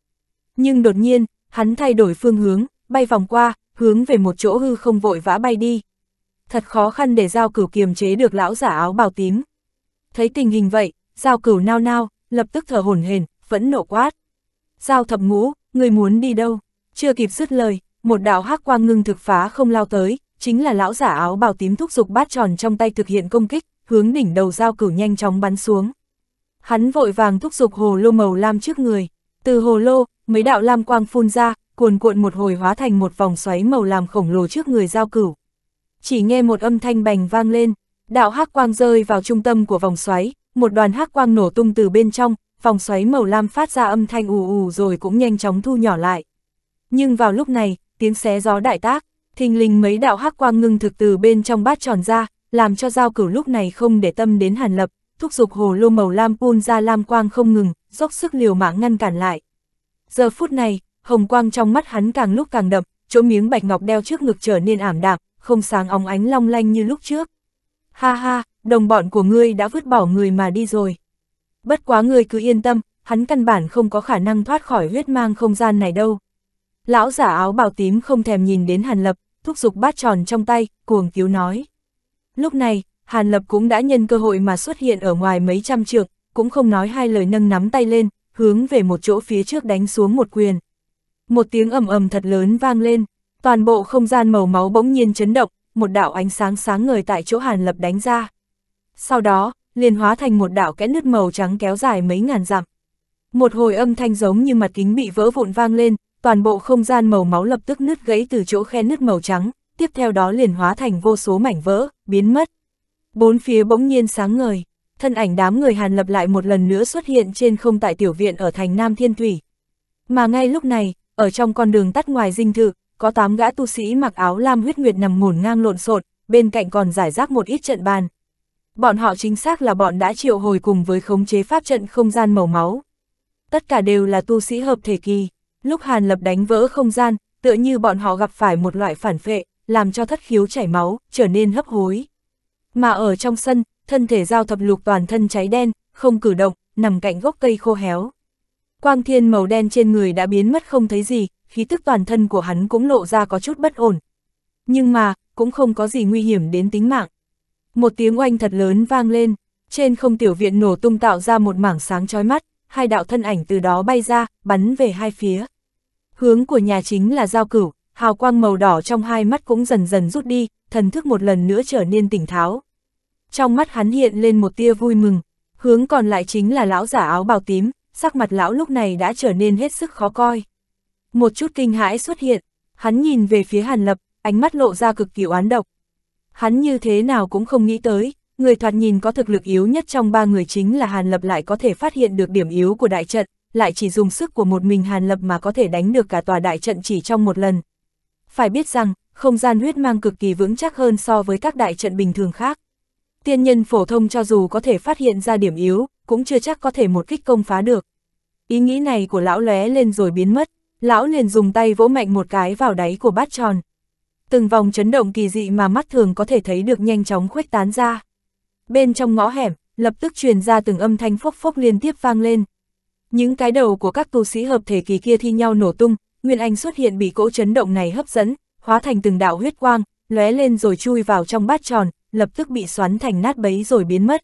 Nhưng đột nhiên, hắn thay đổi phương hướng, bay vòng qua, hướng về một chỗ hư không vội vã bay đi. Thật khó khăn để giao cửu kiềm chế được lão giả áo bào tím. Thấy tình hình vậy, giao cửu nao nao, lập tức thở hổn hển, vẫn nộ quát. Giao thập ngũ, người muốn đi đâu? Chưa kịp dứt lời, một đạo hắc quang ngưng thực phá không lao tới, chính là lão giả áo bào tím thúc giục bát tròn trong tay thực hiện công kích, hướng đỉnh đầu dao cửu nhanh chóng bắn xuống. Hắn vội vàng thúc giục hồ lô màu lam trước người, từ hồ lô, mấy đạo lam quang phun ra, cuồn cuộn một hồi hóa thành một vòng xoáy màu lam khổng lồ trước người giao cửu. Chỉ nghe một âm thanh bành vang lên, đạo hắc quang rơi vào trung tâm của vòng xoáy, một đoàn hắc quang nổ tung từ bên trong, vòng xoáy màu lam phát ra âm thanh ù ù rồi cũng nhanh chóng thu nhỏ lại. Nhưng vào lúc này, tiếng xé gió đại tác, thình lình mấy đạo hắc quang ngưng thực từ bên trong bát tròn ra, làm cho giao cửu lúc này không để tâm đến hàn lập, thúc giục hồ lô màu lam phun ra lam quang không ngừng, dốc sức liều mạng ngăn cản lại. Giờ phút này, hồng quang trong mắt hắn càng lúc càng đậm, chỗ miếng bạch ngọc đeo trước ngực trở nên ảm đạm, không sáng óng ánh long lanh như lúc trước. Ha ha, đồng bọn của ngươi đã vứt bỏ người mà đi rồi. Bất quá ngươi cứ yên tâm, hắn căn bản không có khả năng thoát khỏi huyết mang không gian này đâu. Lão giả áo bào tím không thèm nhìn đến Hàn Lập, thúc giục bát tròn trong tay, cuồng cứu nói. Lúc này, Hàn Lập cũng đã nhân cơ hội mà xuất hiện ở ngoài mấy trăm trượng, cũng không nói hai lời nâng nắm tay lên, hướng về một chỗ phía trước đánh xuống một quyền. Một tiếng ầm ầm thật lớn vang lên, toàn bộ không gian màu máu bỗng nhiên chấn động, một đạo ánh sáng sáng ngời tại chỗ Hàn Lập đánh ra. Sau đó, liền hóa thành một đạo kẽ nứt màu trắng kéo dài mấy ngàn dặm. Một hồi âm thanh giống như mặt kính bị vỡ vụn vang lên, toàn bộ không gian màu máu lập tức nứt gãy từ chỗ khe nứt màu trắng, tiếp theo đó liền hóa thành vô số mảnh vỡ, biến mất. Bốn phía bỗng nhiên sáng ngời, thân ảnh đám người Hàn Lập lại một lần nữa xuất hiện trên không tại tiểu viện ở thành Nam Thiên Thủy. Mà ngay lúc này, ở trong con đường tắt ngoài dinh thự, có tám gã tu sĩ mặc áo lam huyết nguyệt nằm ngổn ngang lộn xộn, bên cạnh còn giải rác một ít trận bàn. Bọn họ chính xác là bọn đã triệu hồi cùng với khống chế pháp trận không gian màu máu. Tất cả đều là tu sĩ hợp thể kỳ. Lúc Hàn Lập đánh vỡ không gian, tựa như bọn họ gặp phải một loại phản phệ, làm cho thất khiếu chảy máu, trở nên hấp hối. Mà ở trong sân, thân thể giao thập lục toàn thân cháy đen, không cử động, nằm cạnh gốc cây khô héo. Quang thiên màu đen trên người đã biến mất không thấy gì, khí tức toàn thân của hắn cũng lộ ra có chút bất ổn. Nhưng mà, cũng không có gì nguy hiểm đến tính mạng. Một tiếng oanh thật lớn vang lên, trên không tiểu viện nổ tung tạo ra một mảng sáng chói mắt, hai đạo thân ảnh từ đó bay ra, bắn về hai phía. Hướng của nhà chính là giao cửu, hào quang màu đỏ trong hai mắt cũng dần dần rút đi, thần thức một lần nữa trở nên tỉnh tháo. Trong mắt hắn hiện lên một tia vui mừng, hướng còn lại chính là lão giả áo bào tím, sắc mặt lão lúc này đã trở nên hết sức khó coi. Một chút kinh hãi xuất hiện, hắn nhìn về phía Hàn Lập, ánh mắt lộ ra cực kỳ oán độc. Hắn như thế nào cũng không nghĩ tới, người thoạt nhìn có thực lực yếu nhất trong ba người chính là Hàn Lập lại có thể phát hiện được điểm yếu của đại trận, lại chỉ dùng sức của một mình Hàn Lập mà có thể đánh được cả tòa đại trận chỉ trong một lần. Phải biết rằng, không gian huyết mang cực kỳ vững chắc hơn so với các đại trận bình thường khác. Tiên nhân phổ thông cho dù có thể phát hiện ra điểm yếu, cũng chưa chắc có thể một kích công phá được. Ý nghĩ này của lão lóe lên rồi biến mất, lão liền dùng tay vỗ mạnh một cái vào đáy của bát tròn. Từng vòng chấn động kỳ dị mà mắt thường có thể thấy được nhanh chóng khuếch tán ra. Bên trong ngõ hẻm, lập tức truyền ra từng âm thanh phốc phốc liên tiếp vang lên, những cái đầu của các tu sĩ hợp thể kỳ kia thi nhau nổ tung, Nguyên Anh xuất hiện bị cỗ chấn động này hấp dẫn, hóa thành từng đạo huyết quang, lóe lên rồi chui vào trong bát tròn, lập tức bị xoắn thành nát bấy rồi biến mất.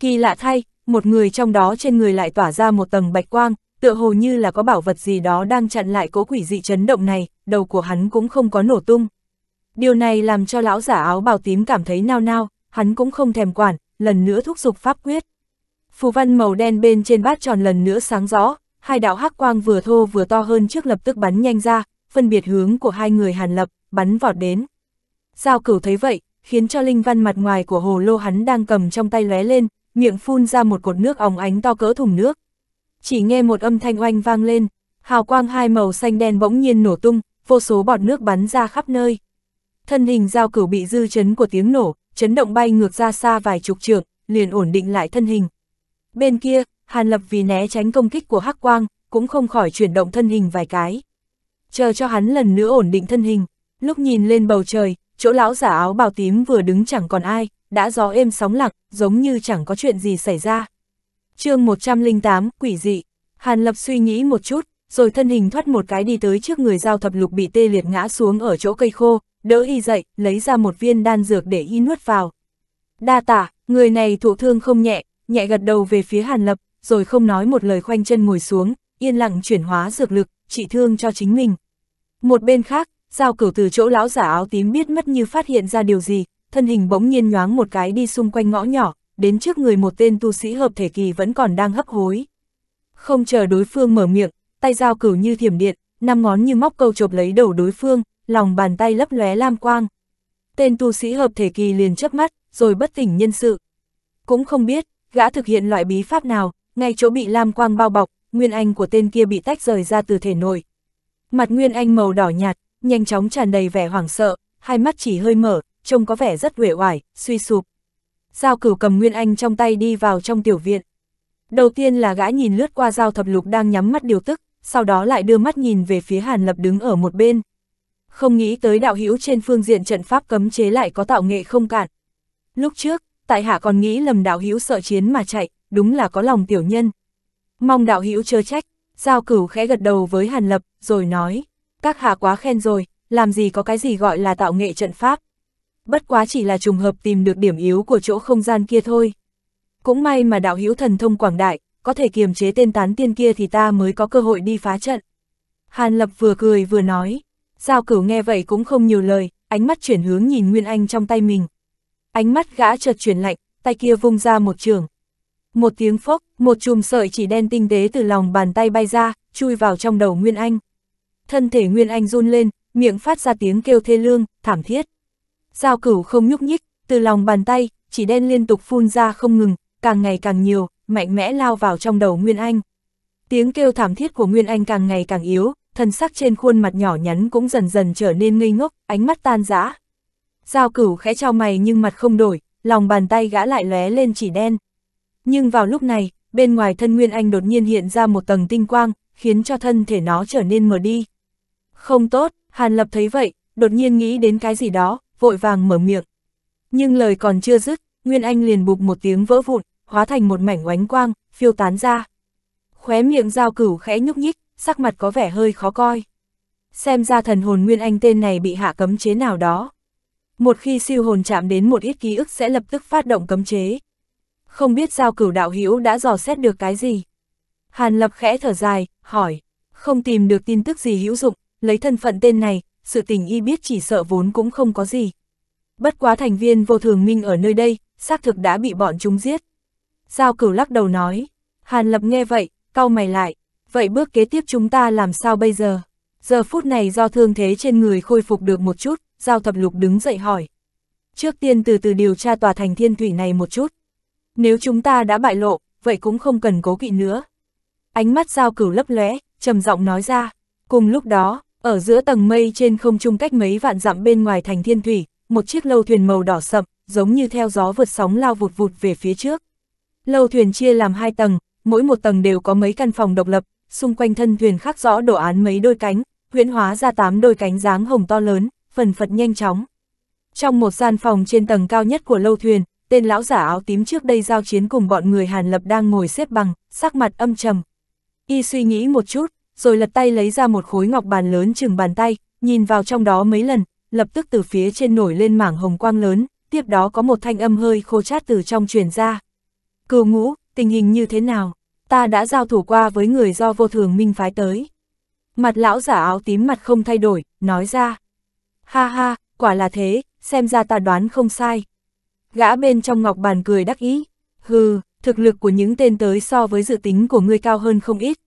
Kỳ lạ thay, một người trong đó trên người lại tỏa ra một tầng bạch quang, tựa hồ như là có bảo vật gì đó đang chặn lại cỗ quỷ dị chấn động này, đầu của hắn cũng không có nổ tung. Điều này làm cho lão giả áo bào tím cảm thấy nao nao, hắn cũng không thèm quản, lần nữa thúc giục pháp quyết phù văn màu đen bên trên bát tròn lần nữa sáng rõ, hai đạo hắc quang vừa thô vừa to hơn trước lập tức bắn nhanh ra, phân biệt hướng của hai người Hàn Lập, bắn vọt đến. Giao cửu thấy vậy, khiến cho linh văn mặt ngoài của hồ lô hắn đang cầm trong tay lóe lên, miệng phun ra một cột nước óng ánh to cỡ thùng nước. Chỉ nghe một âm thanh oanh vang lên, hào quang hai màu xanh đen bỗng nhiên nổ tung, vô số bọt nước bắn ra khắp nơi. Thân hình giao cửu bị dư chấn của tiếng nổ, chấn động bay ngược ra xa vài chục trượng, liền ổn định lại thân hình, Bên kia, Hàn Lập vì né tránh công kích của Hắc Quang, cũng không khỏi chuyển động thân hình vài cái. Chờ cho hắn lần nữa ổn định thân hình, lúc nhìn lên bầu trời, chỗ lão giả áo bào tím vừa đứng chẳng còn ai, đã gió êm sóng lặng, giống như chẳng có chuyện gì xảy ra. chương 108, quỷ dị, Hàn Lập suy nghĩ một chút, rồi thân hình thoát một cái đi tới trước người giao thập lục bị tê liệt ngã xuống ở chỗ cây khô, đỡ y dậy, lấy ra một viên đan dược để y nuốt vào. Đa tả, người này thụ thương không nhẹ, nhẹ gật đầu về phía Hàn Lập, rồi không nói một lời khoanh chân ngồi xuống, yên lặng chuyển hóa dược lực, trị thương cho chính mình. Một bên khác, Giao cửu từ chỗ lão giả áo tím biết mất như phát hiện ra điều gì, thân hình bỗng nhiên nhoáng một cái đi xung quanh ngõ nhỏ, đến trước người một tên tu sĩ hợp thể kỳ vẫn còn đang hấp hối. Không chờ đối phương mở miệng, tay giao cửu như thiểm điện, năm ngón như móc câu chộp lấy đầu đối phương, lòng bàn tay lấp lóe lam quang. Tên tu sĩ hợp thể kỳ liền chớp mắt, rồi bất tỉnh nhân sự. Cũng không biết, gã thực hiện loại bí pháp nào, ngay chỗ bị lam quang bao bọc, nguyên anh của tên kia bị tách rời ra từ thể nội. Mặt nguyên anh màu đỏ nhạt, nhanh chóng tràn đầy vẻ hoảng sợ, hai mắt chỉ hơi mở, trông có vẻ rất uể oải, suy sụp. Giao cửu cầm nguyên anh trong tay đi vào trong tiểu viện. Đầu tiên là gã nhìn lướt qua giao thập lục đang nhắm mắt điều tức, sau đó lại đưa mắt nhìn về phía Hàn Lập đứng ở một bên. Không nghĩ tới đạo hữu trên phương diện trận pháp cấm chế lại có tạo nghệ không cạn. Lúc trước, tại hạ còn nghĩ lầm đạo hữu sợ chiến mà chạy, đúng là có lòng tiểu nhân. Mong đạo hữu chớ trách, giao cửu khẽ gật đầu với Hàn Lập, rồi nói, các hạ quá khen rồi, làm gì có cái gì gọi là tạo nghệ trận pháp. Bất quá chỉ là trùng hợp tìm được điểm yếu của chỗ không gian kia thôi. Cũng may mà đạo hữu thần thông quảng đại, có thể kiềm chế tên tán tiên kia thì ta mới có cơ hội đi phá trận. Hàn Lập vừa cười vừa nói, giao cửu nghe vậy cũng không nhiều lời, ánh mắt chuyển hướng nhìn Nguyên Anh trong tay mình ánh mắt gã chợt chuyển lạnh, tay kia vung ra một trường. Một tiếng phốc, một chùm sợi chỉ đen tinh tế từ lòng bàn tay bay ra, chui vào trong đầu Nguyên Anh. Thân thể Nguyên Anh run lên, miệng phát ra tiếng kêu thê lương, thảm thiết. Giao cửu không nhúc nhích, từ lòng bàn tay, chỉ đen liên tục phun ra không ngừng, càng ngày càng nhiều, mạnh mẽ lao vào trong đầu Nguyên Anh. Tiếng kêu thảm thiết của Nguyên Anh càng ngày càng yếu, thân sắc trên khuôn mặt nhỏ nhắn cũng dần dần trở nên ngây ngốc, ánh mắt tan rã, Giao cửu khẽ trao mày nhưng mặt không đổi, lòng bàn tay gã lại lóe lên chỉ đen. Nhưng vào lúc này, bên ngoài thân Nguyên Anh đột nhiên hiện ra một tầng tinh quang, khiến cho thân thể nó trở nên mờ đi. Không tốt, Hàn Lập thấy vậy, đột nhiên nghĩ đến cái gì đó, vội vàng mở miệng. Nhưng lời còn chưa dứt, Nguyên Anh liền bụp một tiếng vỡ vụn, hóa thành một mảnh oánh quang, phiêu tán ra. Khóe miệng giao cửu khẽ nhúc nhích, sắc mặt có vẻ hơi khó coi. Xem ra thần hồn Nguyên Anh tên này bị hạ cấm chế nào đó một khi siêu hồn chạm đến một ít ký ức sẽ lập tức phát động cấm chế. Không biết giao cửu đạo hữu đã dò xét được cái gì. Hàn Lập khẽ thở dài, hỏi, không tìm được tin tức gì hữu dụng, lấy thân phận tên này, sự tình y biết chỉ sợ vốn cũng không có gì. Bất quá thành viên vô thường minh ở nơi đây, xác thực đã bị bọn chúng giết. Giao cửu lắc đầu nói, Hàn Lập nghe vậy, cau mày lại, vậy bước kế tiếp chúng ta làm sao bây giờ? Giờ phút này do thương thế trên người khôi phục được một chút, Giao Thập Lục đứng dậy hỏi. Trước tiên từ từ điều tra tòa thành thiên thủy này một chút. Nếu chúng ta đã bại lộ, vậy cũng không cần cố kỵ nữa. Ánh mắt Giao Cửu lấp lóe, trầm giọng nói ra. Cùng lúc đó, ở giữa tầng mây trên không trung cách mấy vạn dặm bên ngoài thành thiên thủy, một chiếc lâu thuyền màu đỏ sậm, giống như theo gió vượt sóng lao vụt vụt về phía trước. Lâu thuyền chia làm hai tầng, mỗi một tầng đều có mấy căn phòng độc lập, xung quanh thân thuyền khắc rõ đồ án mấy đôi cánh, huyễn hóa ra tám đôi cánh dáng hồng to lớn, phần phật nhanh chóng. Trong một gian phòng trên tầng cao nhất của lâu thuyền, tên lão giả áo tím trước đây giao chiến cùng bọn người Hàn Lập đang ngồi xếp bằng, sắc mặt âm trầm. Y suy nghĩ một chút, rồi lật tay lấy ra một khối ngọc bàn lớn chừng bàn tay, nhìn vào trong đó mấy lần, lập tức từ phía trên nổi lên mảng hồng quang lớn, tiếp đó có một thanh âm hơi khô chát từ trong truyền ra. Cừu ngũ, tình hình như thế nào? Ta đã giao thủ qua với người do vô thường minh phái tới. Mặt lão giả áo tím mặt không thay đổi, nói ra. Ha ha, quả là thế, xem ra ta đoán không sai. Gã bên trong ngọc bàn cười đắc ý. Hừ, thực lực của những tên tới so với dự tính của ngươi cao hơn không ít.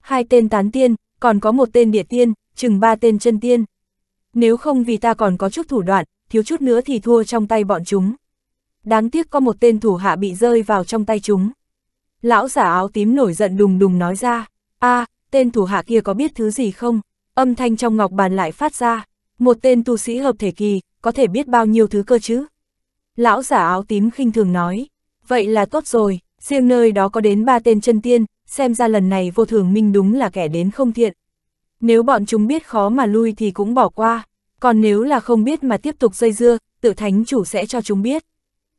Hai tên tán tiên, còn có một tên địa tiên, chừng ba tên chân tiên. Nếu không vì ta còn có chút thủ đoạn, thiếu chút nữa thì thua trong tay bọn chúng. Đáng tiếc có một tên thủ hạ bị rơi vào trong tay chúng. Lão giả áo tím nổi giận đùng đùng nói ra, a à, tên thủ hạ kia có biết thứ gì không? Âm thanh trong ngọc bàn lại phát ra. Một tên tu sĩ hợp thể kỳ, có thể biết bao nhiêu thứ cơ chứ? Lão giả áo tím khinh thường nói, vậy là tốt rồi, riêng nơi đó có đến ba tên chân tiên, xem ra lần này vô thường minh đúng là kẻ đến không thiện. Nếu bọn chúng biết khó mà lui thì cũng bỏ qua, còn nếu là không biết mà tiếp tục dây dưa, tự thánh chủ sẽ cho chúng biết.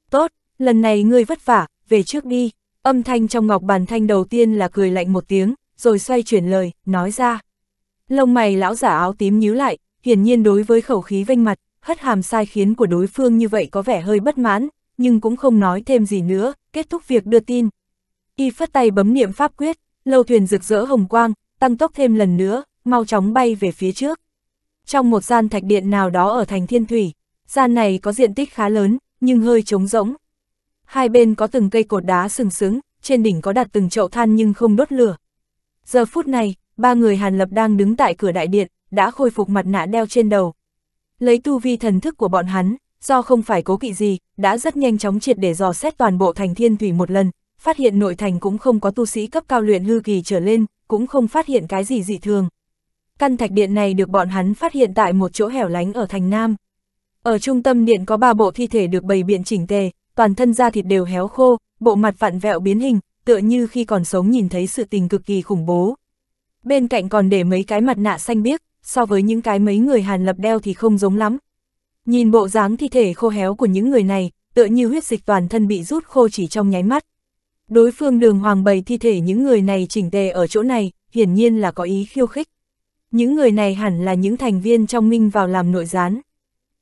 Tốt, lần này ngươi vất vả, về trước đi. Âm thanh trong ngọc bàn thanh đầu tiên là cười lạnh một tiếng, rồi xoay chuyển lời, nói ra. Lông mày lão giả áo tím nhíu lại, hiển nhiên đối với khẩu khí vênh mặt, hất hàm sai khiến của đối phương như vậy có vẻ hơi bất mãn, nhưng cũng không nói thêm gì nữa, kết thúc việc đưa tin. Y phất tay bấm niệm pháp quyết, lâu thuyền rực rỡ hồng quang, tăng tốc thêm lần nữa, mau chóng bay về phía trước. Trong một gian thạch điện nào đó ở thành Thiên Thủy, gian này có diện tích khá lớn, nhưng hơi trống rỗng. Hai bên có từng cây cột đá sừng sững, trên đỉnh có đặt từng chậu than nhưng không đốt lửa. Giờ phút này, ba người Hàn Lập đang đứng tại cửa đại điện, đã khôi phục mặt nạ đeo trên đầu. Lấy tu vi thần thức của bọn hắn, do không phải cố kỵ gì, đã rất nhanh chóng triệt để dò xét toàn bộ thành thiên thủy một lần, phát hiện nội thành cũng không có tu sĩ cấp cao luyện hư kỳ trở lên, cũng không phát hiện cái gì dị thường. Căn thạch điện này được bọn hắn phát hiện tại một chỗ hẻo lánh ở thành Nam. Ở trung tâm điện có ba bộ thi thể được bày biện chỉnh tề, toàn thân da thịt đều héo khô, bộ mặt vặn vẹo biến hình, tựa như khi còn sống nhìn thấy sự tình cực kỳ khủng bố. Bên cạnh còn để mấy cái mặt nạ xanh biếc, so với những cái mấy người Hàn Lập đeo thì không giống lắm. Nhìn bộ dáng thi thể khô héo của những người này, tựa như huyết dịch toàn thân bị rút khô chỉ trong nháy mắt. Đối phương đường hoàng bày thi thể những người này chỉnh tề ở chỗ này, hiển nhiên là có ý khiêu khích. Những người này hẳn là những thành viên trong minh vào làm nội gián.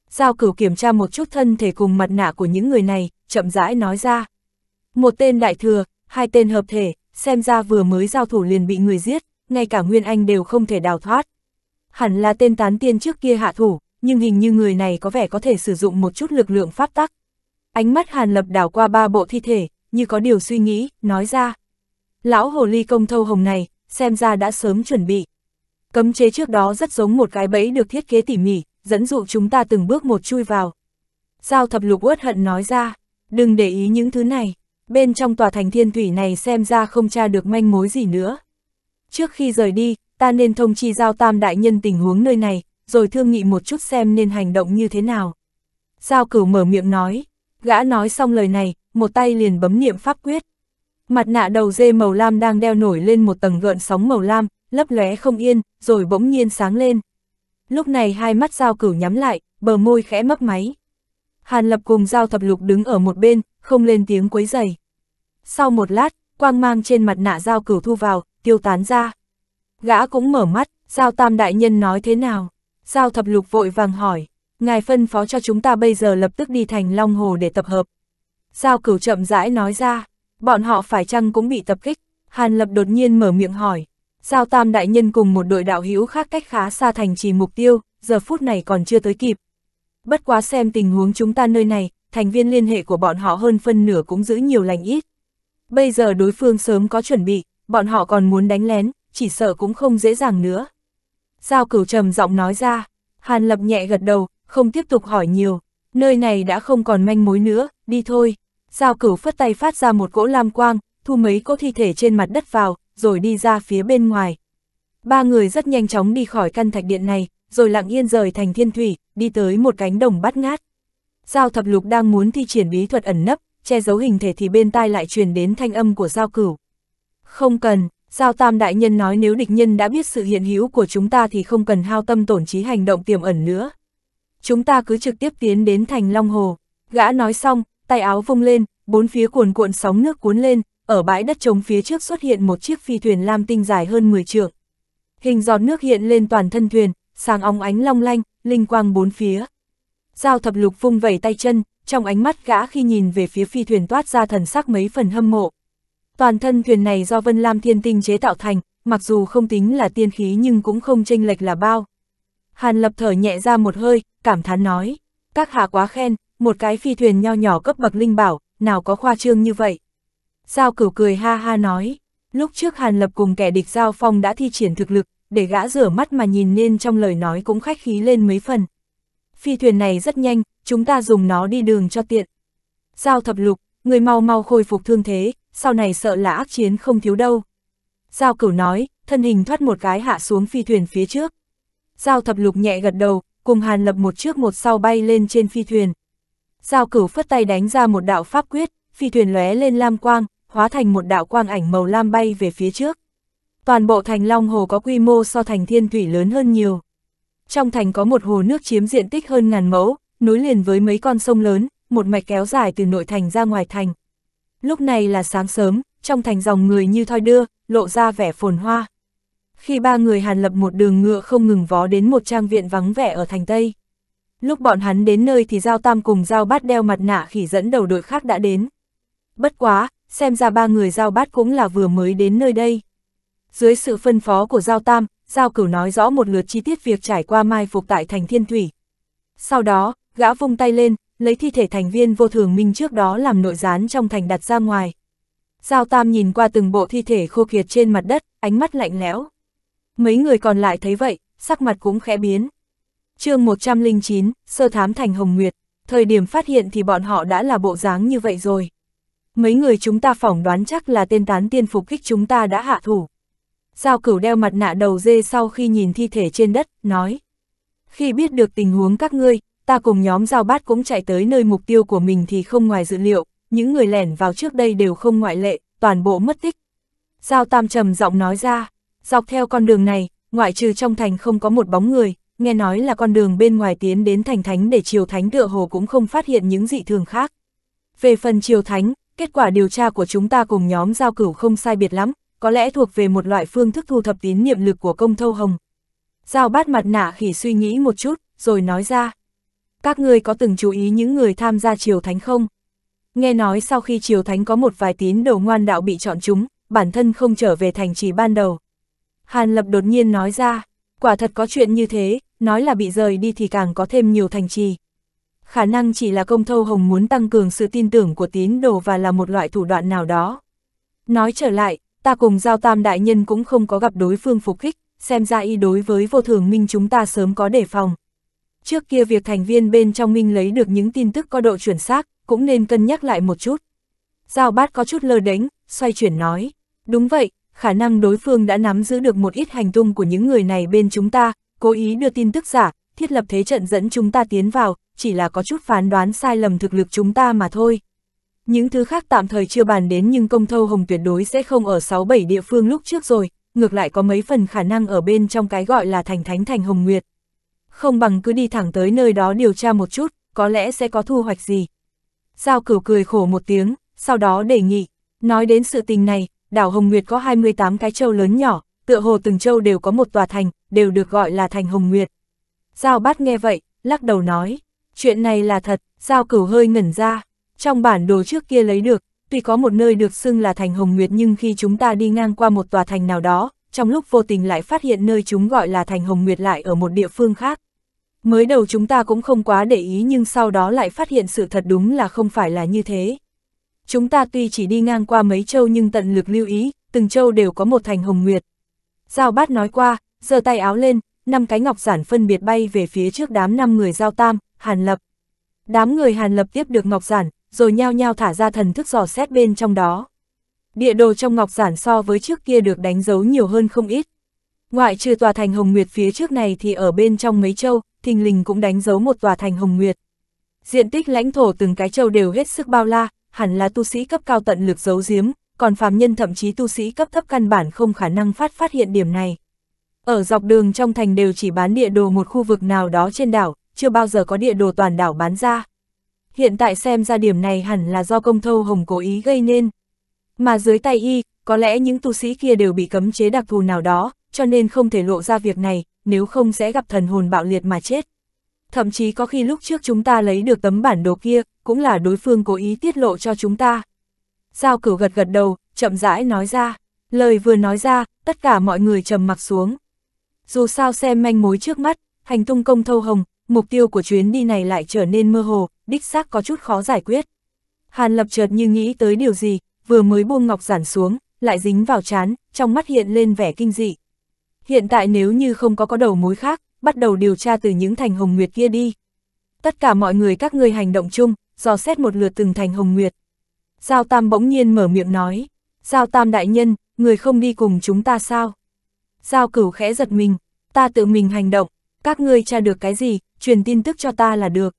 Giao cửu kiểm tra một chút thân thể cùng mặt nạ của những người này, chậm rãi nói ra. Một tên đại thừa, hai tên hợp thể, xem ra vừa mới giao thủ liền bị người giết, ngay cả Nguyên Anh đều không thể đào thoát hẳn là tên tán tiên trước kia hạ thủ, nhưng hình như người này có vẻ có thể sử dụng một chút lực lượng pháp tắc. Ánh mắt Hàn Lập đảo qua ba bộ thi thể, như có điều suy nghĩ, nói ra. Lão hồ ly công thâu hồng này, xem ra đã sớm chuẩn bị. Cấm chế trước đó rất giống một cái bẫy được thiết kế tỉ mỉ, dẫn dụ chúng ta từng bước một chui vào. Giao thập lục uất hận nói ra, đừng để ý những thứ này, bên trong tòa thành thiên thủy này xem ra không tra được manh mối gì nữa. Trước khi rời đi, ta nên thông chi giao tam đại nhân tình huống nơi này, rồi thương nghị một chút xem nên hành động như thế nào. Giao cửu mở miệng nói, gã nói xong lời này, một tay liền bấm niệm pháp quyết. Mặt nạ đầu dê màu lam đang đeo nổi lên một tầng gợn sóng màu lam, lấp lóe không yên, rồi bỗng nhiên sáng lên. Lúc này hai mắt giao cửu nhắm lại, bờ môi khẽ mấp máy. Hàn lập cùng giao thập lục đứng ở một bên, không lên tiếng quấy giày. Sau một lát, quang mang trên mặt nạ giao cửu thu vào, tiêu tán ra. Gã cũng mở mắt, Giao Tam Đại Nhân nói thế nào? Giao Thập Lục vội vàng hỏi, ngài phân phó cho chúng ta bây giờ lập tức đi thành Long Hồ để tập hợp. Giao Cửu chậm rãi nói ra, bọn họ phải chăng cũng bị tập kích? Hàn Lập đột nhiên mở miệng hỏi, Giao Tam Đại Nhân cùng một đội đạo hữu khác cách khá xa thành trì mục tiêu, giờ phút này còn chưa tới kịp. Bất quá xem tình huống chúng ta nơi này, thành viên liên hệ của bọn họ hơn phân nửa cũng giữ nhiều lành ít. Bây giờ đối phương sớm có chuẩn bị, bọn họ còn muốn đánh lén, chỉ sợ cũng không dễ dàng nữa. Giao cửu trầm giọng nói ra, Hàn Lập nhẹ gật đầu, không tiếp tục hỏi nhiều, nơi này đã không còn manh mối nữa, đi thôi. Giao cửu phất tay phát ra một cỗ lam quang, thu mấy cỗ thi thể trên mặt đất vào, rồi đi ra phía bên ngoài. Ba người rất nhanh chóng đi khỏi căn thạch điện này, rồi lặng yên rời thành thiên thủy, đi tới một cánh đồng bát ngát. Giao thập lục đang muốn thi triển bí thuật ẩn nấp, che giấu hình thể thì bên tai lại truyền đến thanh âm của giao cửu. Không cần, Giao Tam Đại Nhân nói nếu địch nhân đã biết sự hiện hữu của chúng ta thì không cần hao tâm tổn trí hành động tiềm ẩn nữa. Chúng ta cứ trực tiếp tiến đến thành Long Hồ. Gã nói xong, tay áo vung lên, bốn phía cuồn cuộn sóng nước cuốn lên, ở bãi đất trống phía trước xuất hiện một chiếc phi thuyền lam tinh dài hơn 10 trượng. Hình giọt nước hiện lên toàn thân thuyền, sáng óng ánh long lanh, linh quang bốn phía. Giao thập lục vung vẩy tay chân, trong ánh mắt gã khi nhìn về phía phi thuyền toát ra thần sắc mấy phần hâm mộ, Toàn thân thuyền này do Vân Lam Thiên Tinh chế tạo thành, mặc dù không tính là tiên khí nhưng cũng không chênh lệch là bao. Hàn Lập thở nhẹ ra một hơi, cảm thán nói, các hạ quá khen, một cái phi thuyền nho nhỏ cấp bậc linh bảo, nào có khoa trương như vậy. Giao cửu cười ha ha nói, lúc trước Hàn Lập cùng kẻ địch Giao Phong đã thi triển thực lực, để gã rửa mắt mà nhìn nên trong lời nói cũng khách khí lên mấy phần. Phi thuyền này rất nhanh, chúng ta dùng nó đi đường cho tiện. Giao thập lục, người mau mau khôi phục thương thế, sau này sợ là ác chiến không thiếu đâu. Giao cửu nói, thân hình thoát một cái hạ xuống phi thuyền phía trước. Giao thập lục nhẹ gật đầu, cùng hàn lập một trước một sau bay lên trên phi thuyền. Giao cửu phất tay đánh ra một đạo pháp quyết, phi thuyền lóe lên lam quang, hóa thành một đạo quang ảnh màu lam bay về phía trước. Toàn bộ thành Long Hồ có quy mô so thành thiên thủy lớn hơn nhiều. Trong thành có một hồ nước chiếm diện tích hơn ngàn mẫu, nối liền với mấy con sông lớn, một mạch kéo dài từ nội thành ra ngoài thành, Lúc này là sáng sớm, trong thành dòng người như thoi đưa, lộ ra vẻ phồn hoa. Khi ba người hàn lập một đường ngựa không ngừng vó đến một trang viện vắng vẻ ở thành Tây. Lúc bọn hắn đến nơi thì Giao Tam cùng Giao Bát đeo mặt nạ khỉ dẫn đầu đội khác đã đến. Bất quá, xem ra ba người Giao Bát cũng là vừa mới đến nơi đây. Dưới sự phân phó của Giao Tam, Giao Cửu nói rõ một lượt chi tiết việc trải qua mai phục tại thành Thiên Thủy. Sau đó, gã vung tay lên, lấy thi thể thành viên vô thường minh trước đó làm nội gián trong thành đặt ra ngoài. Giao Tam nhìn qua từng bộ thi thể khô kiệt trên mặt đất, ánh mắt lạnh lẽo. Mấy người còn lại thấy vậy, sắc mặt cũng khẽ biến. chương 109, sơ thám thành Hồng Nguyệt, thời điểm phát hiện thì bọn họ đã là bộ dáng như vậy rồi. Mấy người chúng ta phỏng đoán chắc là tên tán tiên phục kích chúng ta đã hạ thủ. Giao cửu đeo mặt nạ đầu dê sau khi nhìn thi thể trên đất, nói. Khi biết được tình huống các ngươi, ta cùng nhóm giao bát cũng chạy tới nơi mục tiêu của mình thì không ngoài dự liệu, những người lẻn vào trước đây đều không ngoại lệ, toàn bộ mất tích. Giao tam trầm giọng nói ra, dọc theo con đường này, ngoại trừ trong thành không có một bóng người, nghe nói là con đường bên ngoài tiến đến thành thánh để triều thánh tựa hồ cũng không phát hiện những dị thường khác. Về phần triều thánh, kết quả điều tra của chúng ta cùng nhóm giao cửu không sai biệt lắm, có lẽ thuộc về một loại phương thức thu thập tín niệm lực của công thâu hồng. Giao bát mặt nạ khỉ suy nghĩ một chút, rồi nói ra, các ngươi có từng chú ý những người tham gia triều thánh không? Nghe nói sau khi triều thánh có một vài tín đồ ngoan đạo bị chọn chúng, bản thân không trở về thành trì ban đầu. Hàn Lập đột nhiên nói ra, quả thật có chuyện như thế, nói là bị rời đi thì càng có thêm nhiều thành trì. Khả năng chỉ là công thâu hồng muốn tăng cường sự tin tưởng của tín đồ và là một loại thủ đoạn nào đó. Nói trở lại, ta cùng giao tam đại nhân cũng không có gặp đối phương phục kích, xem ra y đối với vô thường minh chúng ta sớm có đề phòng trước kia việc thành viên bên trong Minh lấy được những tin tức có độ chuẩn xác, cũng nên cân nhắc lại một chút. Giao bát có chút lơ đánh, xoay chuyển nói. Đúng vậy, khả năng đối phương đã nắm giữ được một ít hành tung của những người này bên chúng ta, cố ý đưa tin tức giả, thiết lập thế trận dẫn chúng ta tiến vào, chỉ là có chút phán đoán sai lầm thực lực chúng ta mà thôi. Những thứ khác tạm thời chưa bàn đến nhưng công thâu hồng tuyệt đối sẽ không ở 6-7 địa phương lúc trước rồi, ngược lại có mấy phần khả năng ở bên trong cái gọi là thành thánh thành hồng nguyệt không bằng cứ đi thẳng tới nơi đó điều tra một chút, có lẽ sẽ có thu hoạch gì. Giao cửu cười khổ một tiếng, sau đó đề nghị, nói đến sự tình này, đảo Hồng Nguyệt có 28 cái châu lớn nhỏ, tựa hồ từng châu đều có một tòa thành, đều được gọi là thành Hồng Nguyệt. Giao bát nghe vậy, lắc đầu nói, chuyện này là thật, giao cửu hơi ngẩn ra, trong bản đồ trước kia lấy được, tuy có một nơi được xưng là thành Hồng Nguyệt nhưng khi chúng ta đi ngang qua một tòa thành nào đó, trong lúc vô tình lại phát hiện nơi chúng gọi là thành Hồng Nguyệt lại ở một địa phương khác. Mới đầu chúng ta cũng không quá để ý nhưng sau đó lại phát hiện sự thật đúng là không phải là như thế. Chúng ta tuy chỉ đi ngang qua mấy châu nhưng tận lực lưu ý, từng châu đều có một thành Hồng Nguyệt. Giao bát nói qua, giơ tay áo lên, năm cái ngọc giản phân biệt bay về phía trước đám năm người giao tam, Hàn Lập. Đám người Hàn Lập tiếp được ngọc giản, rồi nhao nhao thả ra thần thức dò xét bên trong đó địa đồ trong ngọc giản so với trước kia được đánh dấu nhiều hơn không ít. Ngoại trừ tòa thành Hồng Nguyệt phía trước này thì ở bên trong mấy châu, thình lình cũng đánh dấu một tòa thành Hồng Nguyệt. Diện tích lãnh thổ từng cái châu đều hết sức bao la, hẳn là tu sĩ cấp cao tận lực giấu giếm, còn phàm nhân thậm chí tu sĩ cấp thấp căn bản không khả năng phát phát hiện điểm này. Ở dọc đường trong thành đều chỉ bán địa đồ một khu vực nào đó trên đảo, chưa bao giờ có địa đồ toàn đảo bán ra. Hiện tại xem ra điểm này hẳn là do công thâu hồng cố ý gây nên, mà dưới tay y, có lẽ những tu sĩ kia đều bị cấm chế đặc thù nào đó, cho nên không thể lộ ra việc này, nếu không sẽ gặp thần hồn bạo liệt mà chết. Thậm chí có khi lúc trước chúng ta lấy được tấm bản đồ kia, cũng là đối phương cố ý tiết lộ cho chúng ta. Giao cửu gật gật đầu, chậm rãi nói ra, lời vừa nói ra, tất cả mọi người trầm mặc xuống. Dù sao xem manh mối trước mắt, hành tung công thâu hồng, mục tiêu của chuyến đi này lại trở nên mơ hồ, đích xác có chút khó giải quyết. Hàn lập chợt như nghĩ tới điều gì, vừa mới buông ngọc giản xuống, lại dính vào chán, trong mắt hiện lên vẻ kinh dị. Hiện tại nếu như không có có đầu mối khác, bắt đầu điều tra từ những thành hồng nguyệt kia đi. Tất cả mọi người các ngươi hành động chung, dò xét một lượt từng thành hồng nguyệt. Giao Tam bỗng nhiên mở miệng nói, Giao Tam đại nhân, người không đi cùng chúng ta sao? Giao cửu khẽ giật mình, ta tự mình hành động, các ngươi tra được cái gì, truyền tin tức cho ta là được.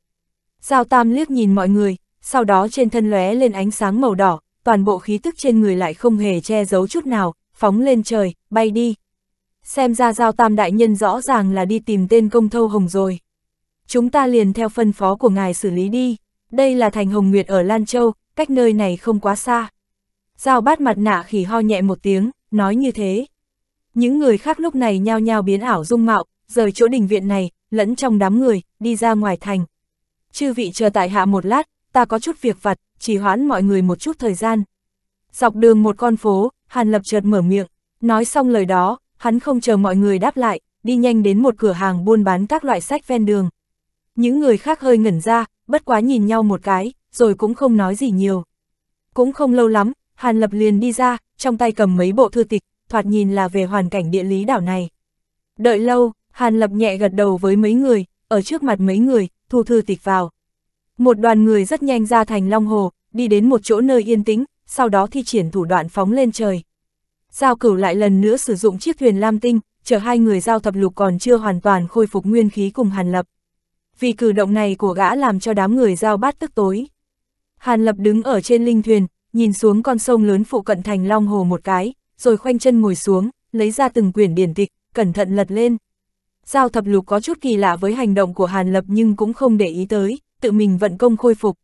Giao Tam liếc nhìn mọi người, sau đó trên thân lóe lên ánh sáng màu đỏ, toàn bộ khí tức trên người lại không hề che giấu chút nào, phóng lên trời, bay đi. Xem ra giao tam đại nhân rõ ràng là đi tìm tên công thâu hồng rồi. Chúng ta liền theo phân phó của ngài xử lý đi. Đây là thành hồng nguyệt ở Lan Châu, cách nơi này không quá xa. Giao bát mặt nạ khỉ ho nhẹ một tiếng, nói như thế. Những người khác lúc này nhao nhao biến ảo dung mạo, rời chỗ đình viện này, lẫn trong đám người, đi ra ngoài thành. Chư vị chờ tại hạ một lát, ta có chút việc vặt, chỉ hoãn mọi người một chút thời gian. Dọc đường một con phố, Hàn Lập chợt mở miệng, nói xong lời đó, hắn không chờ mọi người đáp lại, đi nhanh đến một cửa hàng buôn bán các loại sách ven đường. Những người khác hơi ngẩn ra, bất quá nhìn nhau một cái, rồi cũng không nói gì nhiều. Cũng không lâu lắm, Hàn Lập liền đi ra, trong tay cầm mấy bộ thư tịch, thoạt nhìn là về hoàn cảnh địa lý đảo này. Đợi lâu, Hàn Lập nhẹ gật đầu với mấy người, ở trước mặt mấy người, thu thư tịch vào. Một đoàn người rất nhanh ra thành Long Hồ, đi đến một chỗ nơi yên tĩnh, sau đó thi triển thủ đoạn phóng lên trời. Giao cửu lại lần nữa sử dụng chiếc thuyền lam tinh, chờ hai người giao thập lục còn chưa hoàn toàn khôi phục nguyên khí cùng Hàn Lập. Vì cử động này của gã làm cho đám người giao bát tức tối. Hàn Lập đứng ở trên linh thuyền, nhìn xuống con sông lớn phụ cận thành Long Hồ một cái, rồi khoanh chân ngồi xuống, lấy ra từng quyển điển tịch, cẩn thận lật lên. Giao thập lục có chút kỳ lạ với hành động của Hàn Lập nhưng cũng không để ý tới, tự mình vận công khôi phục.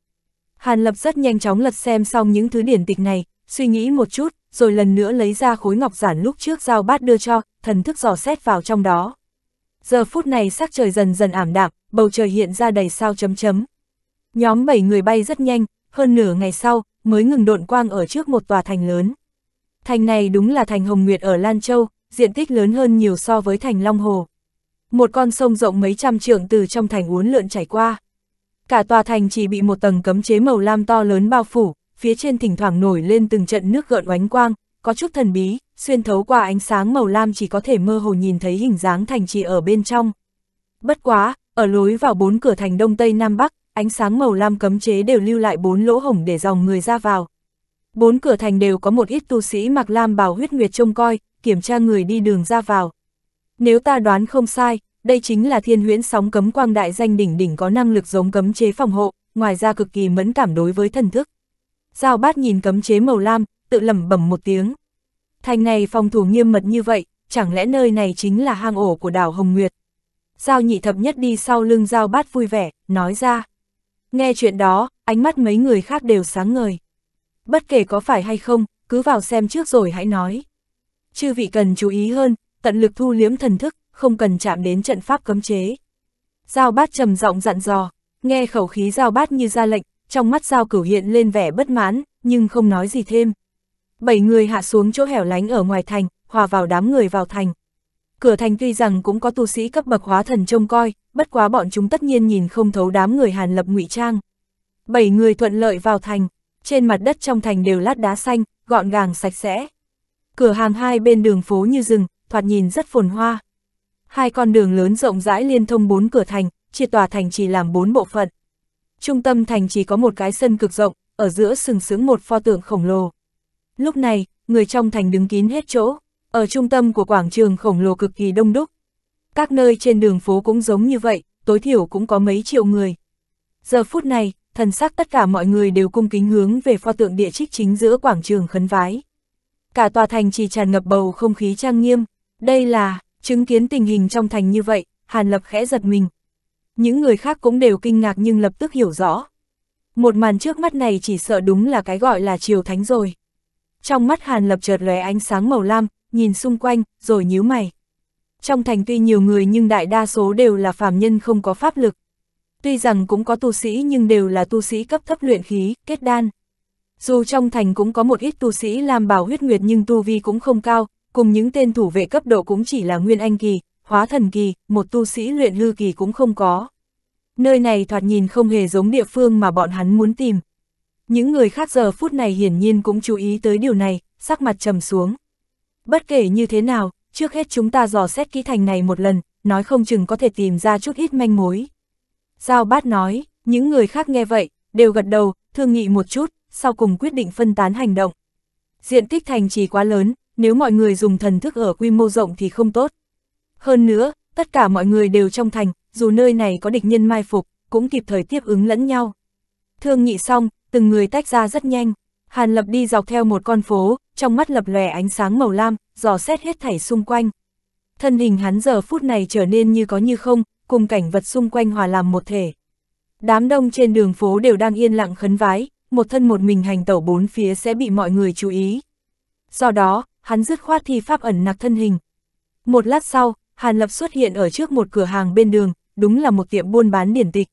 Hàn Lập rất nhanh chóng lật xem xong những thứ điển tịch này, suy nghĩ một chút, rồi lần nữa lấy ra khối ngọc giản lúc trước giao bát đưa cho, thần thức dò xét vào trong đó. Giờ phút này sắc trời dần dần ảm đạm, bầu trời hiện ra đầy sao chấm chấm. Nhóm 7 người bay rất nhanh, hơn nửa ngày sau, mới ngừng độn quang ở trước một tòa thành lớn. Thành này đúng là thành Hồng Nguyệt ở Lan Châu, diện tích lớn hơn nhiều so với thành Long Hồ. Một con sông rộng mấy trăm trượng từ trong thành uốn lượn chảy qua. Cả tòa thành chỉ bị một tầng cấm chế màu lam to lớn bao phủ, phía trên thỉnh thoảng nổi lên từng trận nước gợn oánh quang, có chút thần bí, xuyên thấu qua ánh sáng màu lam chỉ có thể mơ hồ nhìn thấy hình dáng thành trì ở bên trong. Bất quá, ở lối vào bốn cửa thành đông tây nam bắc, ánh sáng màu lam cấm chế đều lưu lại bốn lỗ hổng để dòng người ra vào. Bốn cửa thành đều có một ít tu sĩ mặc lam bào huyết nguyệt trông coi, kiểm tra người đi đường ra vào. Nếu ta đoán không sai, đây chính là thiên huyễn sóng cấm quang đại danh đỉnh đỉnh có năng lực giống cấm chế phòng hộ, ngoài ra cực kỳ mẫn cảm đối với thần thức. Giao bát nhìn cấm chế màu lam, tự lẩm bẩm một tiếng. Thành này phòng thủ nghiêm mật như vậy, chẳng lẽ nơi này chính là hang ổ của đảo Hồng Nguyệt? Giao nhị thập nhất đi sau lưng giao bát vui vẻ, nói ra. Nghe chuyện đó, ánh mắt mấy người khác đều sáng ngời. Bất kể có phải hay không, cứ vào xem trước rồi hãy nói. Chư vị cần chú ý hơn, tận lực thu liếm thần thức, không cần chạm đến trận pháp cấm chế. Giao bát trầm giọng dặn dò, nghe khẩu khí giao bát như ra lệnh, trong mắt giao cửu hiện lên vẻ bất mãn, nhưng không nói gì thêm. Bảy người hạ xuống chỗ hẻo lánh ở ngoài thành, hòa vào đám người vào thành. Cửa thành tuy rằng cũng có tu sĩ cấp bậc hóa thần trông coi, bất quá bọn chúng tất nhiên nhìn không thấu đám người Hàn Lập ngụy trang. Bảy người thuận lợi vào thành, trên mặt đất trong thành đều lát đá xanh, gọn gàng sạch sẽ. Cửa hàng hai bên đường phố như rừng, thoạt nhìn rất phồn hoa hai con đường lớn rộng rãi liên thông bốn cửa thành, chia tòa thành chỉ làm bốn bộ phận. Trung tâm thành chỉ có một cái sân cực rộng, ở giữa sừng sững một pho tượng khổng lồ. Lúc này, người trong thành đứng kín hết chỗ, ở trung tâm của quảng trường khổng lồ cực kỳ đông đúc. Các nơi trên đường phố cũng giống như vậy, tối thiểu cũng có mấy triệu người. Giờ phút này, thần sắc tất cả mọi người đều cung kính hướng về pho tượng địa trích chính giữa quảng trường khấn vái. Cả tòa thành chỉ tràn ngập bầu không khí trang nghiêm, đây là Chứng kiến tình hình trong thành như vậy, Hàn Lập khẽ giật mình. Những người khác cũng đều kinh ngạc nhưng lập tức hiểu rõ. Một màn trước mắt này chỉ sợ đúng là cái gọi là triều thánh rồi. Trong mắt Hàn Lập chợt lóe ánh sáng màu lam, nhìn xung quanh, rồi nhíu mày. Trong thành tuy nhiều người nhưng đại đa số đều là phàm nhân không có pháp lực. Tuy rằng cũng có tu sĩ nhưng đều là tu sĩ cấp thấp luyện khí, kết đan. Dù trong thành cũng có một ít tu sĩ làm bảo huyết nguyệt nhưng tu vi cũng không cao, cùng những tên thủ vệ cấp độ cũng chỉ là nguyên anh kỳ, hóa thần kỳ, một tu sĩ luyện hư kỳ cũng không có. Nơi này thoạt nhìn không hề giống địa phương mà bọn hắn muốn tìm. Những người khác giờ phút này hiển nhiên cũng chú ý tới điều này, sắc mặt trầm xuống. Bất kể như thế nào, trước hết chúng ta dò xét kỹ thành này một lần, nói không chừng có thể tìm ra chút ít manh mối. Giao bát nói, những người khác nghe vậy, đều gật đầu, thương nghị một chút, sau cùng quyết định phân tán hành động. Diện tích thành trì quá lớn, nếu mọi người dùng thần thức ở quy mô rộng thì không tốt. Hơn nữa, tất cả mọi người đều trong thành, dù nơi này có địch nhân mai phục, cũng kịp thời tiếp ứng lẫn nhau. Thương nghị xong, từng người tách ra rất nhanh. Hàn Lập đi dọc theo một con phố, trong mắt lập lòe ánh sáng màu lam, dò xét hết thảy xung quanh. Thân hình hắn giờ phút này trở nên như có như không, cùng cảnh vật xung quanh hòa làm một thể. Đám đông trên đường phố đều đang yên lặng khấn vái, một thân một mình hành tẩu bốn phía sẽ bị mọi người chú ý. Do đó, hắn dứt khoát thi pháp ẩn nặc thân hình. Một lát sau, Hàn Lập xuất hiện ở trước một cửa hàng bên đường, đúng là một tiệm buôn bán điển tịch.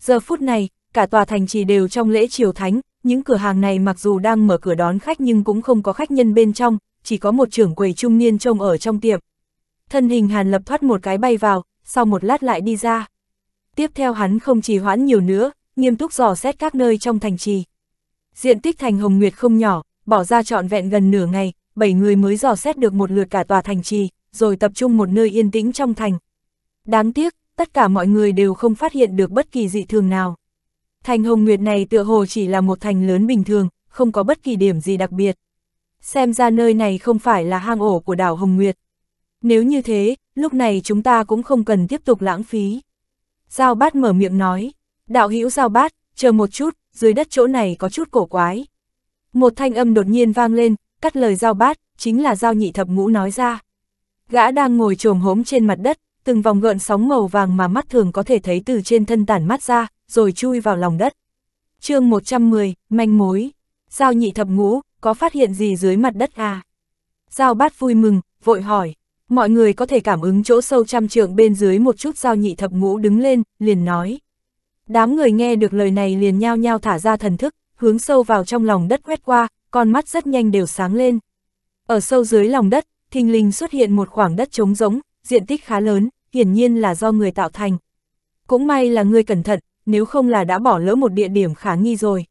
Giờ phút này, cả tòa thành trì đều trong lễ triều thánh, những cửa hàng này mặc dù đang mở cửa đón khách nhưng cũng không có khách nhân bên trong, chỉ có một trưởng quầy trung niên trông ở trong tiệm. Thân hình Hàn Lập thoát một cái bay vào, sau một lát lại đi ra. Tiếp theo hắn không trì hoãn nhiều nữa, nghiêm túc dò xét các nơi trong thành trì. Diện tích thành Hồng Nguyệt không nhỏ, bỏ ra trọn vẹn gần nửa ngày, bảy người mới dò xét được một lượt cả tòa thành trì, rồi tập trung một nơi yên tĩnh trong thành. Đáng tiếc, tất cả mọi người đều không phát hiện được bất kỳ dị thường nào. Thành Hồng Nguyệt này tựa hồ chỉ là một thành lớn bình thường, không có bất kỳ điểm gì đặc biệt. Xem ra nơi này không phải là hang ổ của đảo Hồng Nguyệt. Nếu như thế, lúc này chúng ta cũng không cần tiếp tục lãng phí. Giao bát mở miệng nói, đạo hữu giao bát, chờ một chút, dưới đất chỗ này có chút cổ quái. Một thanh âm đột nhiên vang lên, cắt lời giao bát, chính là giao nhị thập ngũ nói ra. Gã đang ngồi trồm hốm trên mặt đất, từng vòng gợn sóng màu vàng mà mắt thường có thể thấy từ trên thân tản mắt ra, rồi chui vào lòng đất. chương 110, manh mối. Giao nhị thập ngũ, có phát hiện gì dưới mặt đất à? Giao bát vui mừng, vội hỏi. Mọi người có thể cảm ứng chỗ sâu trăm trượng bên dưới một chút giao nhị thập ngũ đứng lên, liền nói. Đám người nghe được lời này liền nhao nhao thả ra thần thức, hướng sâu vào trong lòng đất quét qua, con mắt rất nhanh đều sáng lên. Ở sâu dưới lòng đất, thình lình xuất hiện một khoảng đất trống rỗng, diện tích khá lớn, hiển nhiên là do người tạo thành. Cũng may là người cẩn thận, nếu không là đã bỏ lỡ một địa điểm khả nghi rồi.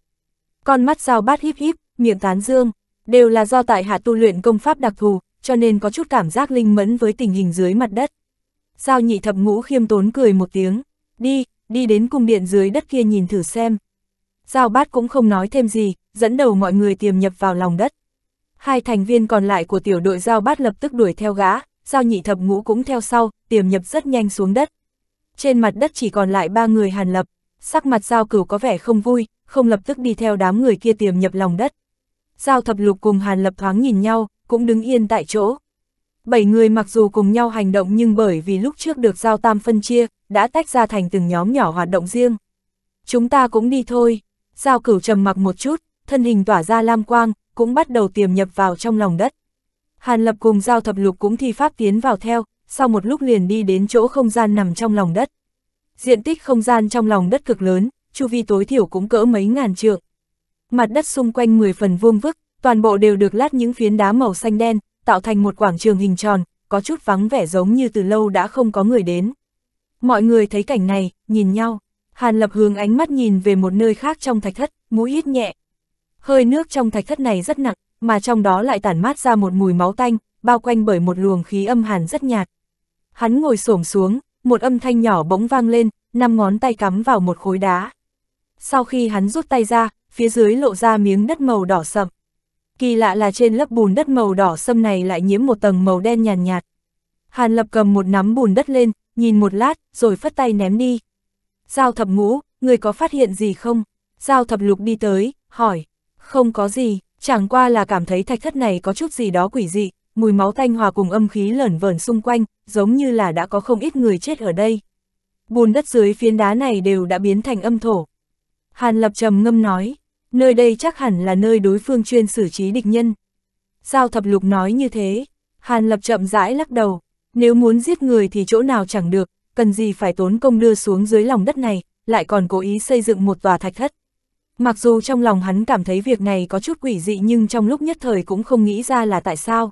Con mắt giao bát híp híp, miệng tán dương, đều là do tại hạ tu luyện công pháp đặc thù, cho nên có chút cảm giác linh mẫn với tình hình dưới mặt đất. Giao nhị thập ngũ khiêm tốn cười một tiếng, đi, đi đến cung điện dưới đất kia nhìn thử xem. Giao bát cũng không nói thêm gì, dẫn đầu mọi người tiềm nhập vào lòng đất. Hai thành viên còn lại của tiểu đội giao bát lập tức đuổi theo gã, giao nhị thập ngũ cũng theo sau, tiềm nhập rất nhanh xuống đất. Trên mặt đất chỉ còn lại ba người hàn lập, sắc mặt giao cửu có vẻ không vui, không lập tức đi theo đám người kia tiềm nhập lòng đất. Giao thập lục cùng hàn lập thoáng nhìn nhau, cũng đứng yên tại chỗ. Bảy người mặc dù cùng nhau hành động nhưng bởi vì lúc trước được giao tam phân chia, đã tách ra thành từng nhóm nhỏ hoạt động riêng. Chúng ta cũng đi thôi. Giao cửu trầm mặc một chút, thân hình tỏa ra lam quang, cũng bắt đầu tiềm nhập vào trong lòng đất. Hàn Lập cùng Giao Thập Lục cũng thi pháp tiến vào theo, sau một lúc liền đi đến chỗ không gian nằm trong lòng đất. Diện tích không gian trong lòng đất cực lớn, chu vi tối thiểu cũng cỡ mấy ngàn trượng. Mặt đất xung quanh 10 phần vuông vức, toàn bộ đều được lát những phiến đá màu xanh đen, tạo thành một quảng trường hình tròn, có chút vắng vẻ giống như từ lâu đã không có người đến. Mọi người thấy cảnh này, nhìn nhau, Hàn Lập hướng ánh mắt nhìn về một nơi khác trong thạch thất, mũi hít nhẹ, Hơi nước trong thạch thất này rất nặng, mà trong đó lại tản mát ra một mùi máu tanh, bao quanh bởi một luồng khí âm hàn rất nhạt. Hắn ngồi xổm xuống, một âm thanh nhỏ bỗng vang lên, năm ngón tay cắm vào một khối đá. Sau khi hắn rút tay ra, phía dưới lộ ra miếng đất màu đỏ sậm. Kỳ lạ là trên lớp bùn đất màu đỏ sâm này lại nhiễm một tầng màu đen nhàn nhạt, nhạt. Hàn Lập cầm một nắm bùn đất lên, nhìn một lát, rồi phất tay ném đi. Giao thập ngũ, người có phát hiện gì không? Giao thập lục đi tới, hỏi. Không có gì, chẳng qua là cảm thấy thạch thất này có chút gì đó quỷ dị, mùi máu thanh hòa cùng âm khí lởn vởn xung quanh, giống như là đã có không ít người chết ở đây. Bùn đất dưới phiến đá này đều đã biến thành âm thổ. Hàn Lập trầm ngâm nói, nơi đây chắc hẳn là nơi đối phương chuyên xử trí địch nhân. Sao thập lục nói như thế, Hàn Lập chậm rãi lắc đầu, nếu muốn giết người thì chỗ nào chẳng được, cần gì phải tốn công đưa xuống dưới lòng đất này, lại còn cố ý xây dựng một tòa thạch thất. Mặc dù trong lòng hắn cảm thấy việc này có chút quỷ dị nhưng trong lúc nhất thời cũng không nghĩ ra là tại sao.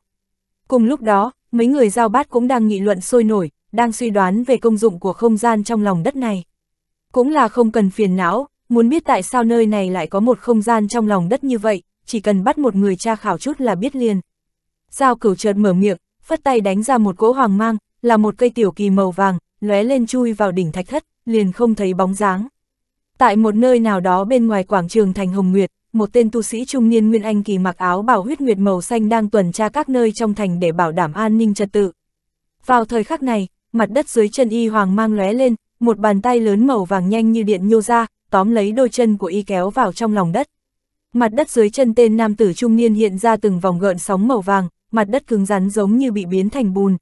Cùng lúc đó, mấy người giao bát cũng đang nghị luận sôi nổi, đang suy đoán về công dụng của không gian trong lòng đất này. Cũng là không cần phiền não, muốn biết tại sao nơi này lại có một không gian trong lòng đất như vậy, chỉ cần bắt một người tra khảo chút là biết liền. Giao cửu chợt mở miệng, phất tay đánh ra một cỗ hoàng mang, là một cây tiểu kỳ màu vàng, lóe lên chui vào đỉnh thạch thất, liền không thấy bóng dáng. Tại một nơi nào đó bên ngoài quảng trường thành Hồng Nguyệt, một tên tu sĩ trung niên Nguyên Anh kỳ mặc áo bảo huyết nguyệt màu xanh đang tuần tra các nơi trong thành để bảo đảm an ninh trật tự. Vào thời khắc này, mặt đất dưới chân y hoàng mang lóe lên, một bàn tay lớn màu vàng nhanh như điện nhô ra, tóm lấy đôi chân của y kéo vào trong lòng đất. Mặt đất dưới chân tên nam tử trung niên hiện ra từng vòng gợn sóng màu vàng, mặt đất cứng rắn giống như bị biến thành bùn.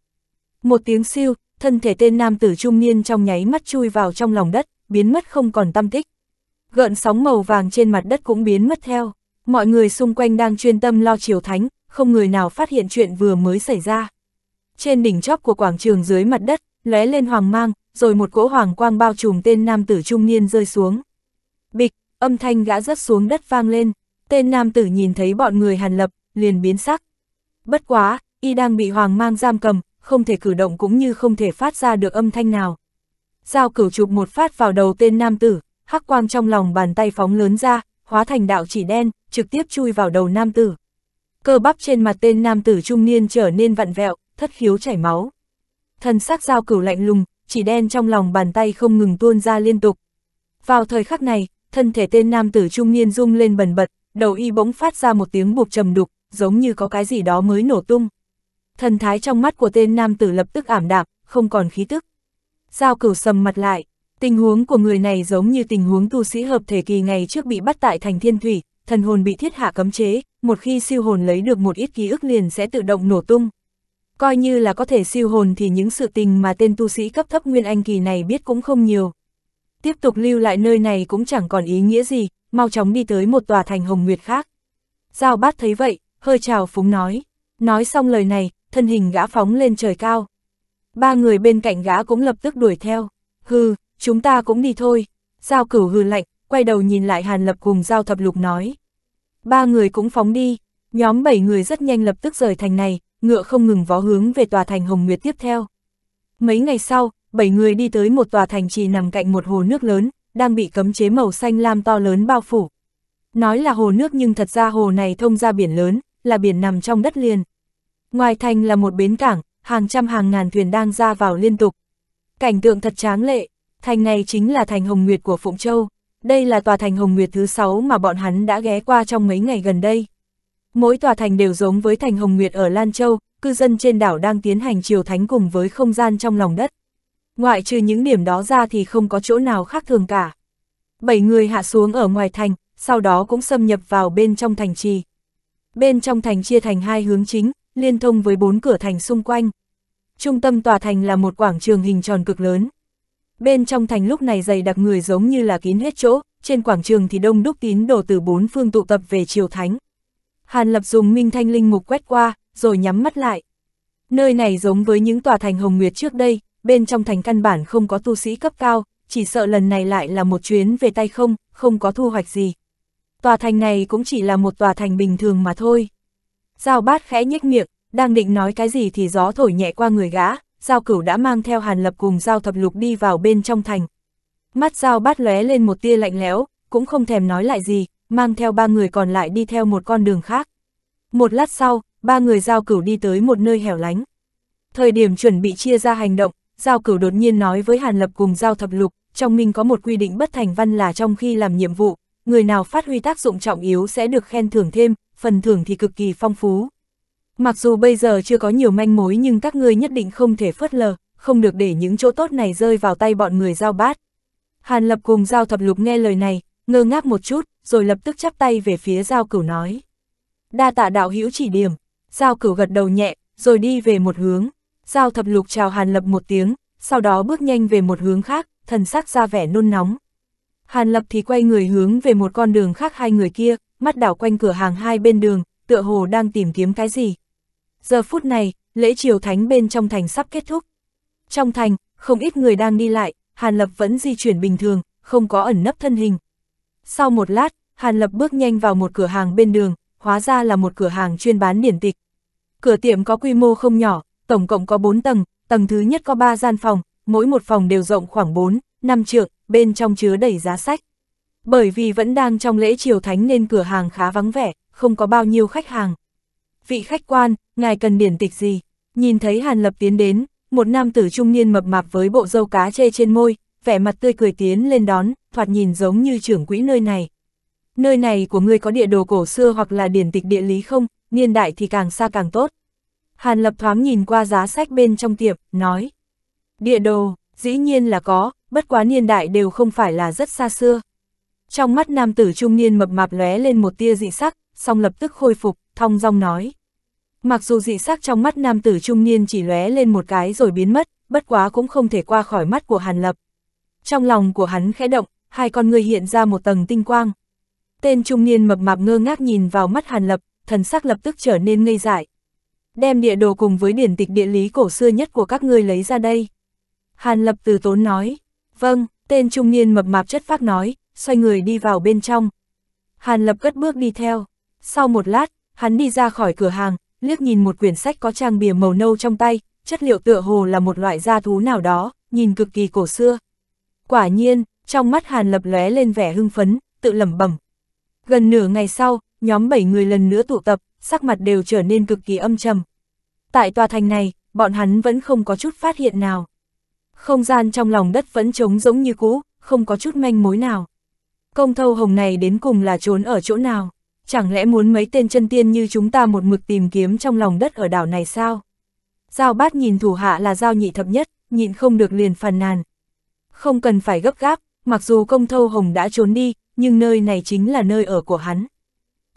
Một tiếng siêu, thân thể tên nam tử trung niên trong nháy mắt chui vào trong lòng đất biến mất không còn tâm tích. Gợn sóng màu vàng trên mặt đất cũng biến mất theo, mọi người xung quanh đang chuyên tâm lo chiều thánh, không người nào phát hiện chuyện vừa mới xảy ra. Trên đỉnh chóp của quảng trường dưới mặt đất, lóe lên hoàng mang, rồi một cỗ hoàng quang bao trùm tên nam tử trung niên rơi xuống. Bịch, âm thanh gã rớt xuống đất vang lên, tên nam tử nhìn thấy bọn người hàn lập, liền biến sắc. Bất quá, y đang bị hoàng mang giam cầm, không thể cử động cũng như không thể phát ra được âm thanh nào giao cửu chụp một phát vào đầu tên nam tử, hắc quang trong lòng bàn tay phóng lớn ra, hóa thành đạo chỉ đen, trực tiếp chui vào đầu nam tử. Cơ bắp trên mặt tên nam tử trung niên trở nên vặn vẹo, thất khiếu chảy máu. Thần sắc giao cửu lạnh lùng, chỉ đen trong lòng bàn tay không ngừng tuôn ra liên tục. Vào thời khắc này, thân thể tên nam tử trung niên rung lên bần bật, đầu y bỗng phát ra một tiếng buộc trầm đục, giống như có cái gì đó mới nổ tung. Thần thái trong mắt của tên nam tử lập tức ảm đạm, không còn khí tức. Giao cửu sầm mặt lại, tình huống của người này giống như tình huống tu sĩ hợp thể kỳ ngày trước bị bắt tại thành thiên thủy, thần hồn bị thiết hạ cấm chế, một khi siêu hồn lấy được một ít ký ức liền sẽ tự động nổ tung. Coi như là có thể siêu hồn thì những sự tình mà tên tu sĩ cấp thấp nguyên anh kỳ này biết cũng không nhiều. Tiếp tục lưu lại nơi này cũng chẳng còn ý nghĩa gì, mau chóng đi tới một tòa thành hồng nguyệt khác. Giao bát thấy vậy, hơi trào phúng nói. Nói xong lời này, thân hình gã phóng lên trời cao. Ba người bên cạnh gã cũng lập tức đuổi theo. Hừ, chúng ta cũng đi thôi. Giao cửu hừ lạnh, quay đầu nhìn lại Hàn Lập cùng Giao Thập Lục nói. Ba người cũng phóng đi, nhóm bảy người rất nhanh lập tức rời thành này, ngựa không ngừng vó hướng về tòa thành Hồng Nguyệt tiếp theo. Mấy ngày sau, bảy người đi tới một tòa thành trì nằm cạnh một hồ nước lớn, đang bị cấm chế màu xanh lam to lớn bao phủ. Nói là hồ nước nhưng thật ra hồ này thông ra biển lớn, là biển nằm trong đất liền. Ngoài thành là một bến cảng, hàng trăm hàng ngàn thuyền đang ra vào liên tục. Cảnh tượng thật tráng lệ, thành này chính là thành Hồng Nguyệt của Phụng Châu. Đây là tòa thành Hồng Nguyệt thứ 6 mà bọn hắn đã ghé qua trong mấy ngày gần đây. Mỗi tòa thành đều giống với thành Hồng Nguyệt ở Lan Châu, cư dân trên đảo đang tiến hành triều thánh cùng với không gian trong lòng đất. Ngoại trừ những điểm đó ra thì không có chỗ nào khác thường cả. Bảy người hạ xuống ở ngoài thành, sau đó cũng xâm nhập vào bên trong thành trì. Bên trong thành chia thành hai hướng chính, liên thông với bốn cửa thành xung quanh. Trung tâm tòa thành là một quảng trường hình tròn cực lớn. Bên trong thành lúc này dày đặc người giống như là kín hết chỗ, trên quảng trường thì đông đúc tín đồ từ bốn phương tụ tập về triều thánh. Hàn Lập dùng minh thanh linh mục quét qua, rồi nhắm mắt lại. Nơi này giống với những tòa thành Hồng Nguyệt trước đây, bên trong thành căn bản không có tu sĩ cấp cao, chỉ sợ lần này lại là một chuyến về tay không, không có thu hoạch gì. Tòa thành này cũng chỉ là một tòa thành bình thường mà thôi. Giao bát khẽ nhếch miệng, đang định nói cái gì thì gió thổi nhẹ qua người gã, giao cửu đã mang theo hàn lập cùng giao thập lục đi vào bên trong thành. Mắt giao bát lóe lên một tia lạnh lẽo, cũng không thèm nói lại gì, mang theo ba người còn lại đi theo một con đường khác. Một lát sau, ba người giao cửu đi tới một nơi hẻo lánh. Thời điểm chuẩn bị chia ra hành động, giao cửu đột nhiên nói với hàn lập cùng giao thập lục, trong mình có một quy định bất thành văn là trong khi làm nhiệm vụ, người nào phát huy tác dụng trọng yếu sẽ được khen thưởng thêm, phần thưởng thì cực kỳ phong phú. Mặc dù bây giờ chưa có nhiều manh mối nhưng các ngươi nhất định không thể phớt lờ, không được để những chỗ tốt này rơi vào tay bọn người giao bát. Hàn Lập cùng Giao Thập Lục nghe lời này, ngơ ngác một chút, rồi lập tức chắp tay về phía Giao Cửu nói. Đa tạ đạo hữu chỉ điểm, Giao Cửu gật đầu nhẹ, rồi đi về một hướng. Giao Thập Lục chào Hàn Lập một tiếng, sau đó bước nhanh về một hướng khác, thần sắc ra vẻ nôn nóng. Hàn Lập thì quay người hướng về một con đường khác hai người kia, mắt đảo quanh cửa hàng hai bên đường, tựa hồ đang tìm kiếm cái gì. Giờ phút này, lễ triều thánh bên trong thành sắp kết thúc. Trong thành, không ít người đang đi lại, Hàn Lập vẫn di chuyển bình thường, không có ẩn nấp thân hình. Sau một lát, Hàn Lập bước nhanh vào một cửa hàng bên đường, hóa ra là một cửa hàng chuyên bán điển tịch. Cửa tiệm có quy mô không nhỏ, tổng cộng có 4 tầng, tầng thứ nhất có 3 gian phòng, mỗi một phòng đều rộng khoảng 4, 5 trượng, bên trong chứa đầy giá sách. Bởi vì vẫn đang trong lễ triều thánh nên cửa hàng khá vắng vẻ, không có bao nhiêu khách hàng. Vị khách quan, ngài cần điển tịch gì? Nhìn thấy Hàn Lập tiến đến, một nam tử trung niên mập mạp với bộ râu cá chê trên môi, vẻ mặt tươi cười tiến lên đón, thoạt nhìn giống như trưởng quỹ nơi này. Nơi này của ngươi có địa đồ cổ xưa hoặc là điển tịch địa lý không, niên đại thì càng xa càng tốt. Hàn Lập thoáng nhìn qua giá sách bên trong tiệm, nói. Địa đồ, dĩ nhiên là có, bất quá niên đại đều không phải là rất xa xưa. Trong mắt nam tử trung niên mập mạp lóe lên một tia dị sắc, song lập tức khôi phục, thong dong nói. Mặc dù dị sắc trong mắt nam tử trung niên chỉ lóe lên một cái rồi biến mất, bất quá cũng không thể qua khỏi mắt của Hàn Lập. Trong lòng của hắn khẽ động, hai con người hiện ra một tầng tinh quang. Tên trung niên mập mạp ngơ ngác nhìn vào mắt Hàn Lập, thần sắc lập tức trở nên ngây dại. Đem địa đồ cùng với điển tịch địa lý cổ xưa nhất của các ngươi lấy ra đây. Hàn Lập từ tốn nói, vâng, tên trung niên mập mạp chất phác nói, xoay người đi vào bên trong. Hàn Lập cất bước đi theo. Sau một lát, hắn đi ra khỏi cửa hàng, liếc nhìn một quyển sách có trang bìa màu nâu trong tay, chất liệu tựa hồ là một loại da thú nào đó, nhìn cực kỳ cổ xưa. Quả nhiên, trong mắt Hàn Lập lóe lên vẻ hưng phấn, tự lẩm bẩm. Gần nửa ngày sau, nhóm bảy người lần nữa tụ tập, sắc mặt đều trở nên cực kỳ âm trầm. Tại tòa thành này, bọn hắn vẫn không có chút phát hiện nào. Không gian trong lòng đất vẫn trống giống như cũ, không có chút manh mối nào. Công thâu hồng này đến cùng là trốn ở chỗ nào? Chẳng lẽ muốn mấy tên chân tiên như chúng ta một mực tìm kiếm trong lòng đất ở đảo này sao? Giao bát nhìn thủ hạ là giao nhị thập nhất, nhịn không được liền phàn nàn. Không cần phải gấp gáp, mặc dù công thâu hồng đã trốn đi, nhưng nơi này chính là nơi ở của hắn.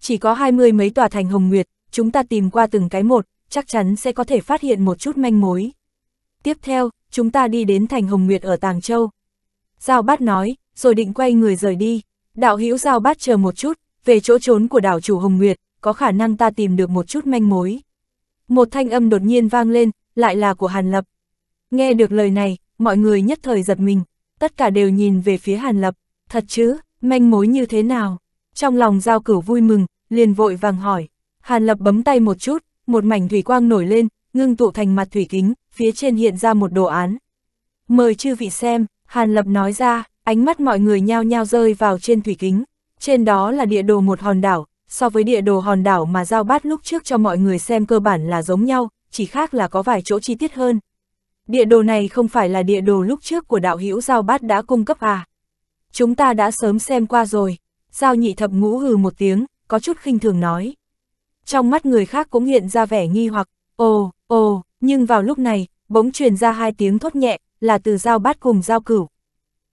Chỉ có hai mươi mấy tòa thành hồng nguyệt, chúng ta tìm qua từng cái một, chắc chắn sẽ có thể phát hiện một chút manh mối. Tiếp theo, chúng ta đi đến thành hồng nguyệt ở Tàng Châu. Giao bát nói, rồi định quay người rời đi. Đạo hữu giao bát chờ một chút, về chỗ trốn của đảo chủ Hồng Nguyệt, có khả năng ta tìm được một chút manh mối. Một thanh âm đột nhiên vang lên, lại là của Hàn Lập. Nghe được lời này, mọi người nhất thời giật mình, tất cả đều nhìn về phía Hàn Lập, thật chứ, manh mối như thế nào? Trong lòng giao cửu vui mừng, liền vội vàng hỏi. Hàn Lập bấm tay một chút, một mảnh thủy quang nổi lên, ngưng tụ thành mặt thủy kính, phía trên hiện ra một đồ án. Mời chư vị xem, Hàn Lập nói ra, Ánh mắt mọi người nhao nhao rơi vào trên thủy kính, trên đó là địa đồ một hòn đảo, so với địa đồ hòn đảo mà Giao Bát lúc trước cho mọi người xem cơ bản là giống nhau, chỉ khác là có vài chỗ chi tiết hơn. Địa đồ này không phải là địa đồ lúc trước của đạo hữu Giao Bát đã cung cấp à? Chúng ta đã sớm xem qua rồi. Giao nhị thập ngũ hừ một tiếng, có chút khinh thường nói. Trong mắt người khác cũng hiện ra vẻ nghi hoặc, ồ, ồ, nhưng vào lúc này, bỗng truyền ra hai tiếng thốt nhẹ, là từ Giao Bát cùng Giao Cửu.